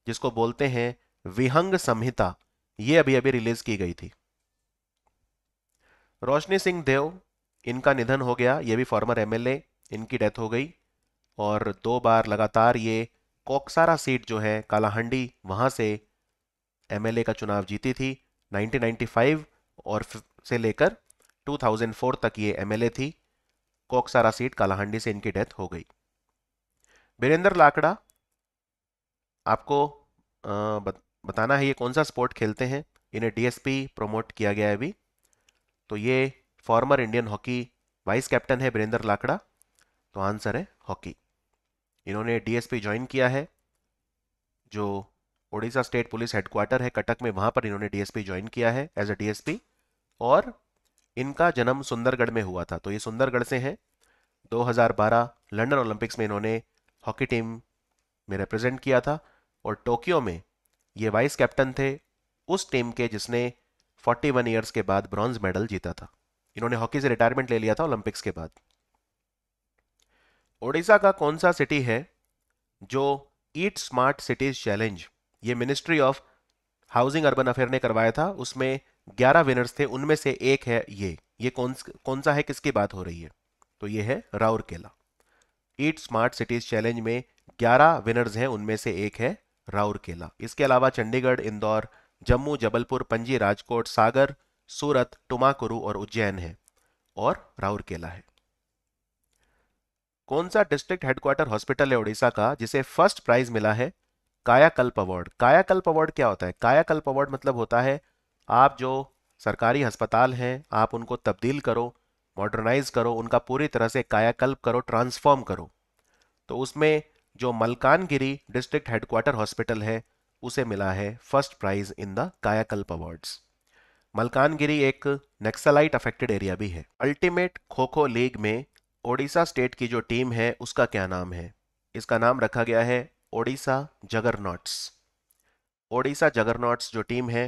जिसको बोलते हैं विहंग संहिता ये अभी अभी रिलीज की गई थी रोशनी सिंह देव इनका निधन हो गया ये भी फॉर्मर एमएलए इनकी डेथ हो गई और दो बार लगातार ये कोकसारा सीट जो है कालाहंडी वहाँ से एमएलए का चुनाव जीती थी 1995 और से लेकर 2004 तक ये एमएलए थी कोकसारा सीट कालाहंडी से इनकी डेथ हो गई बीरेंद्र लाकड़ा आपको आ, बत, बताना है ये कौन सा स्पोर्ट खेलते हैं इन्हें डीएसपी प्रमोट किया गया है अभी तो ये former Indian hockey vice captain है बीरेंद्र लाकड़ा तो आंसर है हॉकी इन्होंने डीएसपी ज्वाइन किया है जो ओडिशा स्टेट पुलिस हेडक्वार्टर है कटक में वहाँ पर इन्होंने डीएसपी ज्वाइन किया है एज अ डीएसपी और इनका जन्म सुंदरगढ़ में हुआ था तो ये सुंदरगढ़ से हैं 2012 लंदन ओलंपिक्स में इन्होंने हॉकी टीम में रिप्रेजेंट किया था और टोक्यो में ये वाइस कैप्टन थे उस टीम के जिसने 41 ईयर्स के बाद ब्रॉन्ज मेडल जीता था इन्होंने हॉकी से रिटायरमेंट ले लिया था ओलंपिक्स के बाद ओडिशा का कौन सा सिटी है जो ईट स्मार्ट सिटीज चैलेंज ये ministry of housing urban affair ने करवाया था उसमें 11 विनर्स थे उनमें से एक है ये ये कौन कौन सा है किसकी बात हो रही है तो ये है Rourkela eat smart cities challenge में 11 विनर्स हैं उनमें से एक है राउरकेला इसके अलावा चंडीगढ़ इंदौर जम्मू जबलपुर पंजी राजकोट सागर सूरत टुमाकुरु और उज्जैन है और राउरकेला है कौन सा डिस्ट्रिक्ट हेडक्वार्टर हॉस्पिटल है उड़ीसा का जिसे फर्स्ट प्राइज मिला है कायाकल्प अवार्ड कायाकल्प अवार्ड क्या होता है कायाकल्प अवार्ड मतलब होता है आप जो सरकारी अस्पताल हैं आप उनको तब्दील करो मॉडर्नाइज करो उनका पूरी तरह से कायाकल्प करो ट्रांसफॉर्म करो तो उसमें जो मलकानगिरी डिस्ट्रिक्ट हेडक्वार्टर हॉस्पिटल है उसे मिला है first prize in the Kayakalp awards Malkangiri एक नेक्सलाइट अफेक्टेड एरिया भी है अल्टीमेट खो खो लीग में ओडिशा स्टेट की जो टीम है उसका क्या नाम है इसका नाम रखा गया है ओडिशा जगरनॉट्स ओडिशा जगरनॉट्स जो टीम है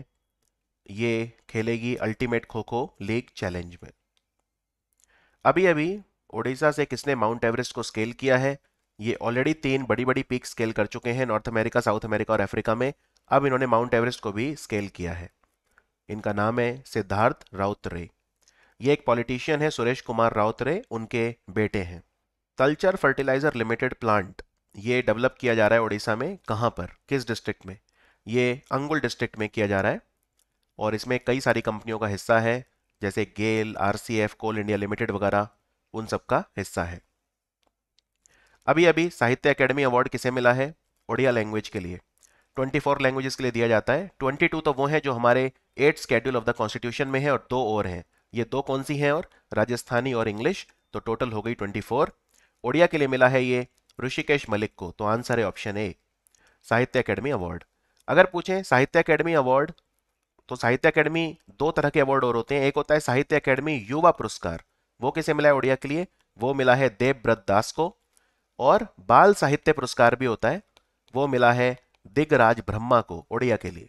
ये खेलेगी अल्टीमेट खो खो लीग चैलेंज में अभी अभी ओडिशा से किसने माउंट एवरेस्ट को स्केल किया है ये ऑलरेडी तीन बड़ी बड़ी पीक स्केल कर चुके हैं नॉर्थ अमेरिका साउथ अमेरिका और अफ्रीका में अब इन्होंने माउंट एवरेस्ट को भी स्केल किया है इनका नाम है सिद्धार्थ राउत रे ये एक पॉलिटिशियन है सुरेश कुमार राउत रे उनके बेटे हैं तलचर फर्टिलाइजर लिमिटेड प्लांट ये डेवलप किया जा रहा है उड़ीसा में कहाँ पर किस डिस्ट्रिक्ट में ये अंगुल डिस्ट्रिक्ट में किया जा रहा है और इसमें कई सारी कंपनियों का हिस्सा है जैसे GAIL or Coal India Limited वगैरह उन सब का हिस्सा है अभी अभी साहित्य अकेडमी अवार्ड किसे मिला है ओडिया लैंग्वेज के लिए 24 लैंग्वेजेस के लिए दिया जाता है 22 तो वो हैं जो हमारे eight schedule of the constitution में है और दो और हैं ये दो कौन सी हैं और राजस्थानी और इंग्लिश तो टोटल हो गई 24 ओडिया के लिए मिला है ये ऋषिकेश मलिक को तो आंसर है ऑप्शन ए साहित्य अकेडमी अवार्ड अगर पूछें साहित्य अकेडमी अवार्ड तो साहित्य अकेडमी दो तरह के अवार्ड और होते हैं एक होता है साहित्य अकेडमी युवा पुरस्कार वो किसे मिला है ओडिया के लिए वो मिला है देवव्रत दास को और बाल साहित्य पुरस्कार भी होता है वो मिला है दिग्गराज ब्रह्मा को ओडिया के लिए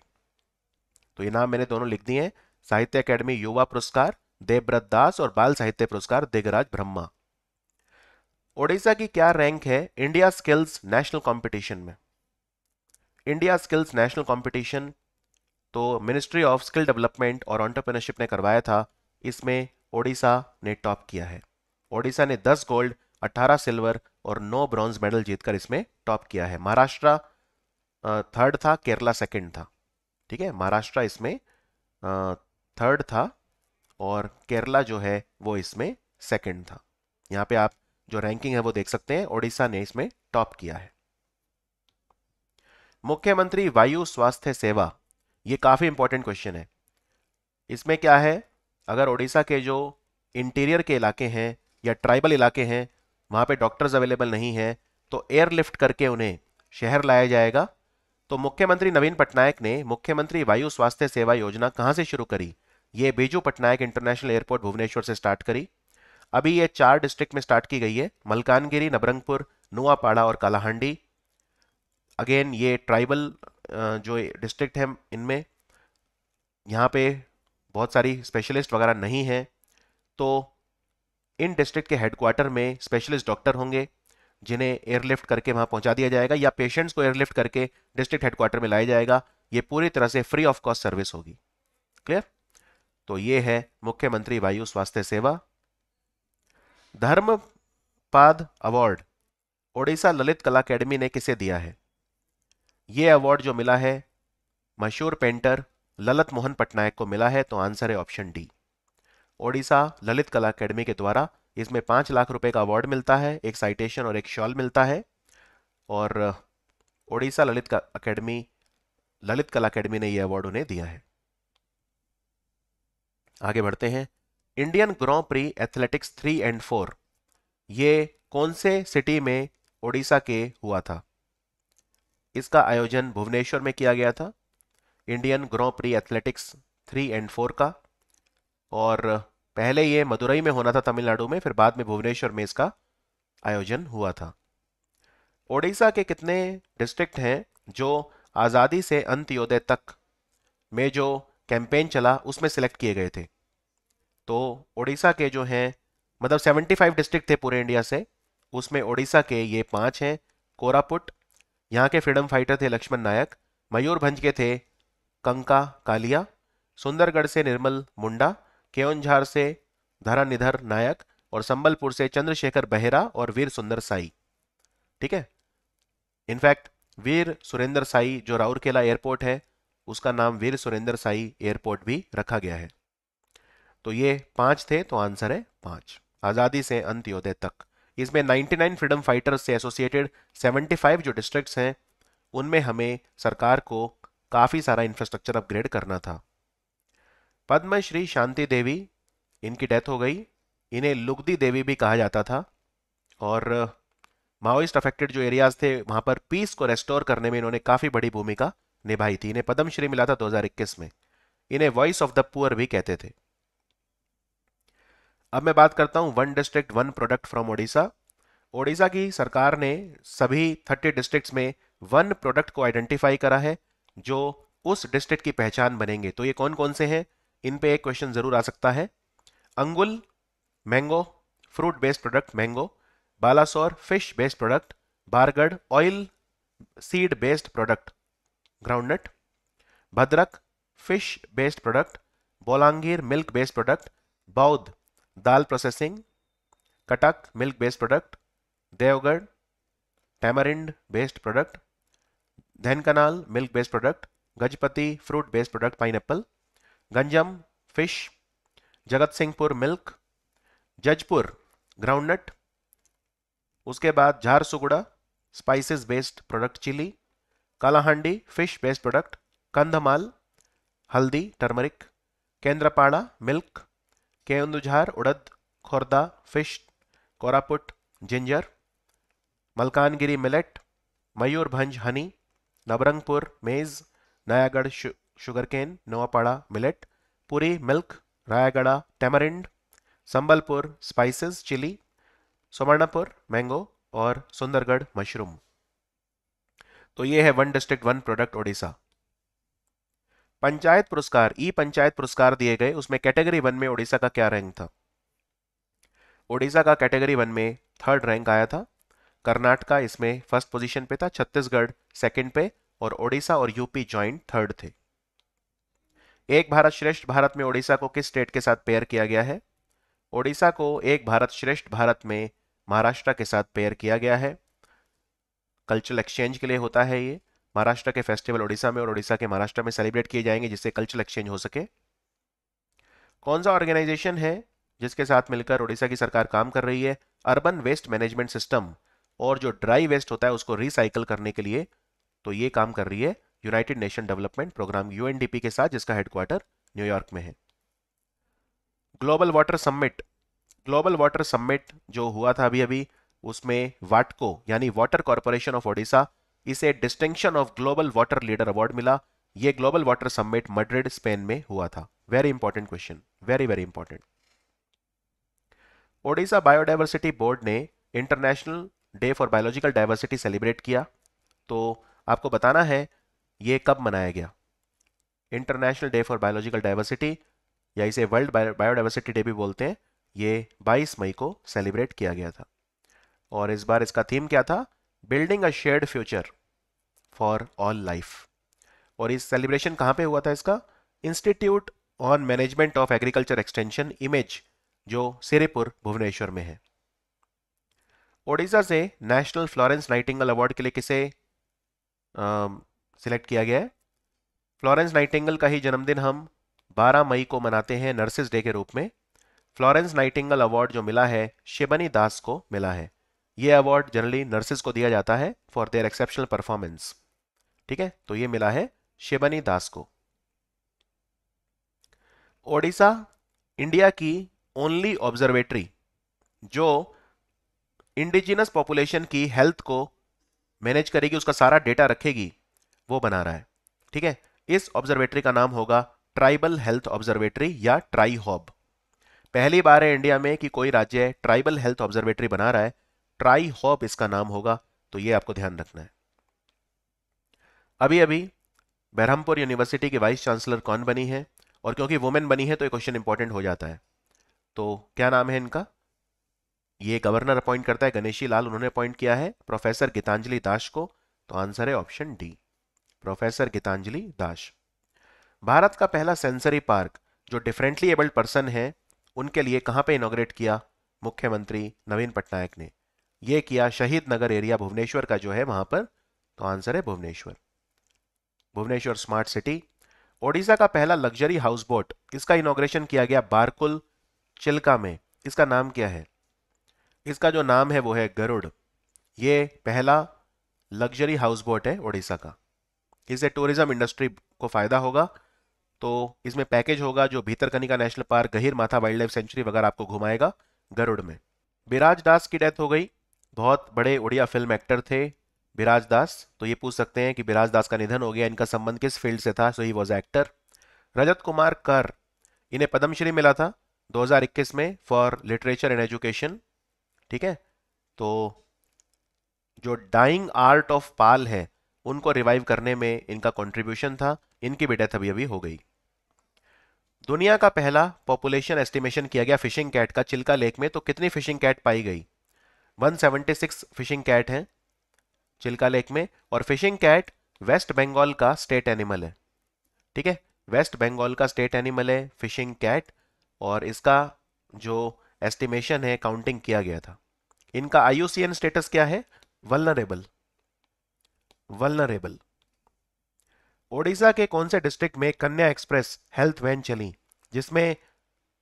तो ये नाम मैंने दोनों लिख दिए हैं साहित्य अकेडमी युवा पुरस्कार देवव्रत दास और बाल साहित्य पुरस्कार दिग्गराज ब्रह्मा ओडिशा की क्या रैंक है इंडिया स्किल्स नेशनल कंपटीशन में इंडिया स्किल्स नेशनल कंपटीशन तो मिनिस्ट्री ऑफ स्किल डेवलपमेंट और ऑन्टरप्रेनरशिप ने करवाया था इसमें ओडिशा ने टॉप किया है ओडिशा ने 10 गोल्ड 18 सिल्वर और नौ ब्रॉन्ज मेडल जीतकर इसमें टॉप किया है महाराष्ट्र थर्ड था केरला सेकंड था ठीक है महाराष्ट्र इसमें थर्ड था और केरला जो है वो इसमें सेकंड था यहां पे आप जो रैंकिंग है वो देख सकते हैं ओडिशा ने इसमें टॉप किया है मुख्यमंत्री वायु स्वास्थ्य सेवा ये काफ़ी इंपॉर्टेंट क्वेश्चन है इसमें क्या है अगर ओडिशा के जो इंटीरियर के इलाके हैं या ट्राइबल इलाके हैं वहाँ पे डॉक्टर्स अवेलेबल नहीं हैं तो एयरलिफ्ट करके उन्हें शहर लाया जाएगा तो मुख्यमंत्री नवीन पटनायक ने मुख्यमंत्री वायु स्वास्थ्य सेवा योजना कहाँ से शुरू करी ये बीजू पटनायक इंटरनेशनल एयरपोर्ट भुवनेश्वर से स्टार्ट करी अभी ये चार डिस्ट्रिक्ट में स्टार्ट की गई है मलकानगिरी नबरंगपुर नुआपाड़ा और कालाहांडी अगेन ये ट्राइबल जो डिस्ट्रिक्ट है इनमें यहाँ पे बहुत सारी स्पेशलिस्ट वगैरह नहीं हैं तो इन डिस्ट्रिक्ट के हेडक्वार्टर में स्पेशलिस्ट डॉक्टर होंगे जिन्हें एयरलिफ्ट करके वहाँ पहुँचा दिया जाएगा या पेशेंट्स को एयरलिफ्ट करके डिस्ट्रिक्ट हेडक्वार्टर में लाया जाएगा ये पूरी तरह से फ्री ऑफ कॉस्ट सर्विस होगी क्लियर तो ये है मुख्यमंत्री वायु स्वास्थ्य सेवा धर्मपाद अवार्ड ओडिशा ललित कला अकेडमी ने किसे दिया है यह अवार्ड जो मिला है मशहूर पेंटर ललित मोहन पटनायक को मिला है तो आंसर है ऑप्शन डी ओडिशा ललित कला अकेडमी के द्वारा इसमें पाँच लाख रुपए का अवार्ड मिलता है एक साइटेशन और एक शॉल मिलता है और ओडिशा ललित अकेडमी ललित कला अकेडमी ने यह अवार्ड उन्हें दिया है आगे बढ़ते हैं Indian grand prix athletics three and four ये कौन से सिटी में ओडिशा के हुआ था इसका आयोजन भुवनेश्वर में किया गया था Indian grand prix athletics three and four का और पहले ये मदुरई में होना था तमिलनाडु में फिर बाद में भुवनेश्वर में इसका आयोजन हुआ था ओडिशा के कितने डिस्ट्रिक्ट हैं जो आज़ादी से अंत्योदय तक में जो कैंपेन चला उसमें सिलेक्ट किए गए थे तो ओडिशा के जो हैं मतलब 75 डिस्ट्रिक्ट थे पूरे इंडिया से उसमें ओडिशा के ये पांच हैं कोरापुट यहाँ के फ्रीडम फाइटर थे लक्ष्मण नायक मयूरभंज के थे कंका कालिया सुंदरगढ़ से निर्मल मुंडा केवनझार से धरानिधर नायक और संबलपुर से चंद्रशेखर बहरा और वीर सुंदर साई ठीक है इनफैक्ट वीर सुरेंद्र साई जो राउरकेला एयरपोर्ट है उसका नाम वीर सुरेंद्र साई एयरपोर्ट भी रखा गया है तो ये पांच थे तो आंसर है पांच आज़ादी से अंत्योदय तक इसमें 99 फ्रीडम फाइटर्स से एसोसिएटेड 75 जो डिस्ट्रिक्ट्स हैं उनमें हमें सरकार को काफ़ी सारा इंफ्रास्ट्रक्चर अपग्रेड करना था पद्मश्री शांति देवी इनकी डेथ हो गई इन्हें लुगदी देवी भी कहा जाता था और माओइस्ट अफेक्टेड जो एरियाज थे वहां पर पीस को रेस्टोर करने में इन्होंने काफ़ी बड़ी भूमिका निभाई थी इन्हें पद्मश्री मिला था 2021 में इन्हें वॉइस ऑफ द पुअर भी कहते थे अब मैं बात करता हूँ one district one product from Odisha Odisha की सरकार ने सभी थर्टी डिस्ट्रिक्ट में वन प्रोडक्ट को आइडेंटिफाई करा है जो उस डिस्ट्रिक्ट की पहचान बनेंगे तो ये कौन कौन से हैं इन पे एक क्वेश्चन जरूर आ सकता है Angul mango fruit based product mango Balasore fish based product Bargarh oil seed based product groundnut Bhadrak fish based product Bolangir milk based product Boudh दाल processing Cuttack milk based product Deogarh tamarind based product Dhenkanal milk based product Gajapati fruit based product pineapple Ganjam fish Jagatsinghpur milk Jajpur groundnut उसके बाद Jharsuguda spices based product chilli Kalahandi fish based product Kandhamal हल्दी turmeric Kendrapara milk Kendujhar उड़द Khordha fish Koraput ginger Malkangiri millet Mayurbhanj honey Nabarangpur maize Nayagarh sugar cane Nuapada millet Puri milk Rayagada tamarind Sambalpur spices chilli Subarnapur mango और Sundargarh mushroom तो ये है one district one product Odisha panchayat पुरस्कार e panchayat पुरस्कार दिए गए उसमें कैटेगरी वन में ओडिशा का क्या रैंक था ओडिशा का कैटेगरी वन में थर्ड रैंक आया था कर्नाटका इसमें फर्स्ट पोजीशन पे था छत्तीसगढ़ सेकंड पे और ओडिशा और यूपी ज्वाइंट थर्ड थे एक भारत श्रेष्ठ भारत में ओडिशा को किस स्टेट के साथ पेयर किया गया है ओडिशा को एक भारत श्रेष्ठ भारत में महाराष्ट्र के साथ पेयर किया गया है कल्चरल एक्सचेंज के लिए होता है ये महाराष्ट्र के फेस्टिवल ओडिशा में और ओडिशा के महाराष्ट्र में सेलिब्रेट किए जाएंगे जिससे कल्चरल एक्सचेंज हो सके कौन सा ऑर्गेनाइजेशन है जिसके साथ मिलकर ओडिशा की सरकार काम कर रही है अर्बन वेस्ट मैनेजमेंट सिस्टम और जो ड्राई वेस्ट होता है उसको रिसाइकल करने के लिए तो ये काम कर रही है United Nation Development Programme UNDP के साथ जिसका हेडक्वार्टर न्यूयॉर्क में है global water summit global water summit जो हुआ था अभी अभी उसमें वाटको यानी वाटर कॉरपोरेशन ऑफ ओडिशा इसे distinction of global water leader award मिला ये global water summit Madrid Spain में हुआ था very important question very very important Odisha biodiversity board ने international day for biological diversity celebrate किया तो आपको बताना है ये कब मनाया गया international day for biological diversity या इसे वर्ल्ड बायोडाइवर्सिटी डे भी बोलते हैं ये 22 मई को सेलिब्रेट किया गया था और इस बार इसका थीम क्या था building a shared future for all life और इस सेलिब्रेशन कहाँ पे हुआ था इसका institute on management of agriculture extension IMAGE जो सिरेपुर भुवनेश्वर में है ओडिशा से नेशनल फ्लोरेंस नाइटिंगल अवार्ड के लिए किसे सिलेक्ट किया गया है फ्लोरेंस नाइटिंगल का ही जन्मदिन हम 12 मई को मनाते हैं नर्सिस डे के रूप में फ्लोरेंस नाइटिंगल अवार्ड जो मिला है शिबनी दास को मिला है ये अवार्ड जनरली नर्सिस को दिया जाता है फॉर देयर एक्सेप्शनल परफॉर्मेंस ठीक है तो ये मिला है शिबनी दास को ओडिशा इंडिया की ओनली ऑब्जर्वेटरी जो इंडिजिनस पॉपुलेशन की हेल्थ को मैनेज करेगी उसका सारा डेटा रखेगी वो बना रहा है ठीक है इस ऑब्जर्वेटरी का नाम होगा ट्राइबल हेल्थ ऑब्जर्वेटरी या ट्राई हॉब पहली बार है इंडिया में कि कोई राज्य ट्राइबल हेल्थ ऑब्जर्वेटरी बना रहा है ट्राई हॉब इसका नाम होगा तो ये आपको ध्यान रखना है अभी अभी बहरमपुर यूनिवर्सिटी की वाइस चांसलर कौन बनी है और क्योंकि वुमेन बनी है तो ये क्वेश्चन इंपॉर्टेंट हो जाता है तो क्या नाम है इनका ये गवर्नर अपॉइंट करता है गणेशी लाल उन्होंने अपॉइंट किया है प्रोफेसर गीतांजलि दास को तो आंसर है option D professor Gitanjali Das Bharat का पहला सेंसरी पार्क जो डिफरेंटली एबल्ड पर्सन है उनके लिए कहाँ पे इनोग्रेट किया मुख्यमंत्री नवीन पटनायक ने यह किया शहीद नगर एरिया भुवनेश्वर का जो है वहां पर तो आंसर है भुवनेश्वर भुवनेश्वर स्मार्ट सिटी ओडिशा का पहला लग्जरी हाउस बोट इसका इनोग्रेशन किया गया बारकुल चिल्का में इसका नाम क्या है इसका जो नाम है वो है गरुड़ ये पहला लग्जरी हाउस बोट है ओडिशा का इससे टूरिज्म इंडस्ट्री को फ़ायदा होगा तो इसमें पैकेज होगा जो भीतरकनिका नेशनल पार्क गहिर माथा वाइल्ड लाइफ सेंचुरी वगैरह आपको घुमाएगा गरुड़ में बिराज दास की डेथ हो गई बहुत बड़े उड़िया फिल्म एक्टर थे विराज दास तो ये पूछ सकते हैं कि बिराज दास का निधन हो गया इनका संबंध किस फील्ड से था so he was actor Rajat Kumar Kar इन्हें पद्मश्री मिला था 2021 में फॉर लिटरेचर एंड एजुकेशन ठीक है तो जो डाइंग आर्ट ऑफ पाल है उनको रिवाइव करने में इनका कंट्रीब्यूशन था इनकी भी डेथ अभी अभी हो गई दुनिया का पहला पॉपुलेशन एस्टिमेशन किया गया फिशिंग कैट का चिल्का लेक में तो कितनी फिशिंग कैट पाई गई 176 फिशिंग कैट हैं चिल्का लेक में और फिशिंग कैट वेस्ट बंगाल का स्टेट एनिमल है ठीक है वेस्ट बंगाल का स्टेट एनिमल है फिशिंग कैट और इसका जो एस्टिमेशन है काउंटिंग किया गया था इनका आई स्टेटस क्या है वलनरेबल वलनरेबल ओडिशा के कौन से डिस्ट्रिक्ट में कन्या एक्सप्रेस हेल्थ वैन चली जिसमें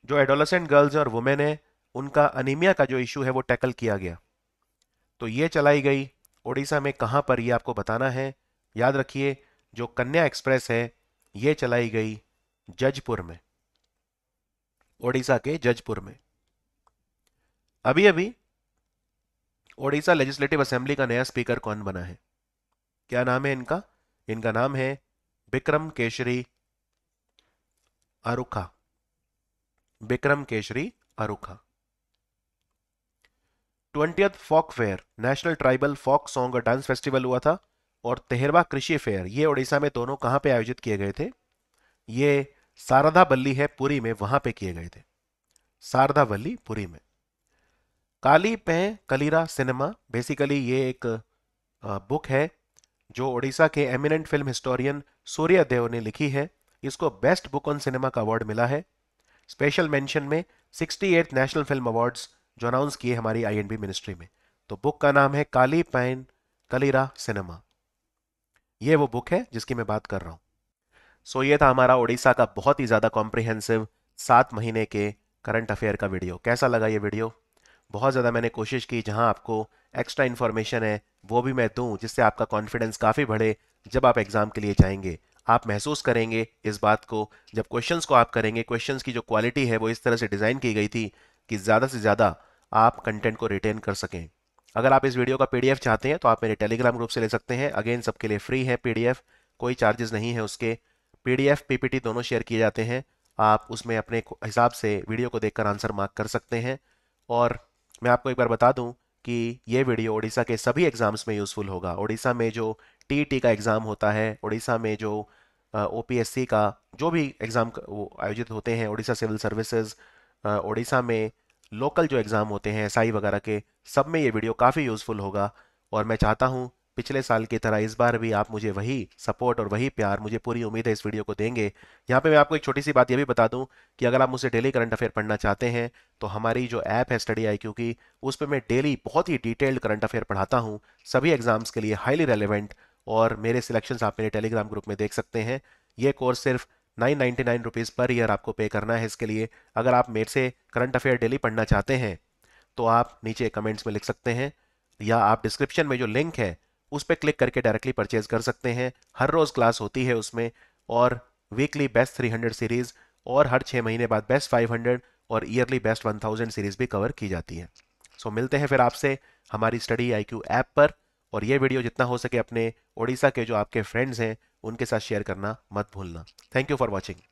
जो एडोलसेंट गर्ल्स और वुमेन है उनका अनिमिया का जो इशू है वो टैकल किया गया तो ये चलाई गई ओडिशा में कहाँ पर ये आपको बताना है याद रखिए जो कन्या एक्सप्रेस है ये चलाई गई जजपुर में ओडिशा के जजपुर में अभी अभी ओडिशा लेजिस्लेटिव असेंबली का नया स्पीकर कौन बना है क्या नाम है इनका इनका नाम है Bikram Keshari Arukha Bikram Keshari Arukha twentieth folk fair national tribal folk song और डांस फेस्टिवल हुआ था और तेहरवा कृषि फेयर ये उड़ीसा में दोनों कहां पे आयोजित किए गए थे ये शारदा बल्ली है पुरी में वहां पे किए गए थे शारदा बल्ली पुरी में काली पै कलीरा सिनेमा बेसिकली ये एक बुक है जो ओडिशा के eminent film historian Surya Deo ने लिखी है इसको बेस्ट बुक ऑन सिनेमा का अवार्ड मिला है स्पेशल मेंशन में 68 नेशनल फिल्म अवार्ड्स जो अनाउंस किए हमारी आईएनबी मिनिस्ट्री में तो बुक का नाम है काली पैन कलीरा सिनेमा ये वो बुक है जिसकी मैं बात कर रहा हूँ सो ये था हमारा ओडिशा का बहुत ही ज़्यादा कॉम्प्रिहेंसिव सात महीने के करंट अफेयर का वीडियो कैसा लगा ये वीडियो बहुत ज़्यादा मैंने कोशिश की जहाँ आपको एक्स्ट्रा इन्फॉर्मेशन है वो भी मैं दूँ जिससे आपका कॉन्फिडेंस काफ़ी बढ़े जब आप एग्ज़ाम के लिए जाएंगे आप महसूस करेंगे इस बात को जब क्वेश्चंस को आप करेंगे क्वेश्चंस की जो क्वालिटी है वो इस तरह से डिज़ाइन की गई थी कि ज़्यादा से ज़्यादा आप कंटेंट को रिटेन कर सकें अगर आप इस वीडियो का पी चाहते हैं तो आप मेरे टेलीग्राम ग्रुप से ले सकते हैं अगेन सबके लिए फ्री है पी कोई चार्जेस नहीं है उसके पी डी दोनों शेयर किए जाते हैं आप उसमें अपने हिसाब से वीडियो को देखकर आंसर मार्क कर सकते हैं और मैं आपको एक बार बता दूं कि ये वीडियो उड़ीसा के सभी एग्ज़ाम्स में यूज़फुल होगा उड़ीसा में जो टी e का एग्ज़ाम होता है उड़ीसा में जो ओ का जो भी एग्ज़ाम आयोजित होते हैं उड़ीसा सिविल सर्विसेज उड़ीसा में लोकल जो एग्ज़ाम होते हैं एस वगैरह के सब में ये वीडियो काफ़ी यूज़फुल होगा और मैं चाहता हूँ पिछले साल की तरह इस बार भी आप मुझे वही सपोर्ट और वही प्यार मुझे पूरी उम्मीद है इस वीडियो को देंगे यहाँ पे मैं आपको एक छोटी सी बात यह भी बता दूं कि अगर आप मुझसे डेली करंट अफेयर पढ़ना चाहते हैं तो हमारी जो ऐप है स्टडी आई की उस पर मैं डेली बहुत ही डिटेल्ड करंट अफेयर पढ़ाता हूँ सभी एग्जाम्स के लिए हाईली रेलिवेंट और मेरे सिलेक्शन आप मेरे टेलीग्राम ग्रुप में देख सकते हैं ये कोर्स सिर्फ nine ninety nine rupees per year आपको पे करना है इसके लिए अगर आप मेरे से करंट अफेयर डेली पढ़ना चाहते हैं तो आप नीचे कमेंट्स में लिख सकते हैं या आप डिस्क्रिप्शन में जो लिंक है उस पर क्लिक करके डायरेक्टली परचेज कर सकते हैं हर रोज़ क्लास होती है उसमें और वीकली बेस्ट 300 सीरीज़ और हर छः महीने बाद बेस्ट 500 और ईयरली बेस्ट 1000 सीरीज़ भी कवर की जाती है सो so, मिलते हैं फिर आपसे हमारी स्टडी आई क्यू ऐप पर और ये वीडियो जितना हो सके अपने ओडिशा के जो आपके फ्रेंड्स हैं उनके साथ शेयर करना मत भूलना थैंक यू फॉर वॉचिंग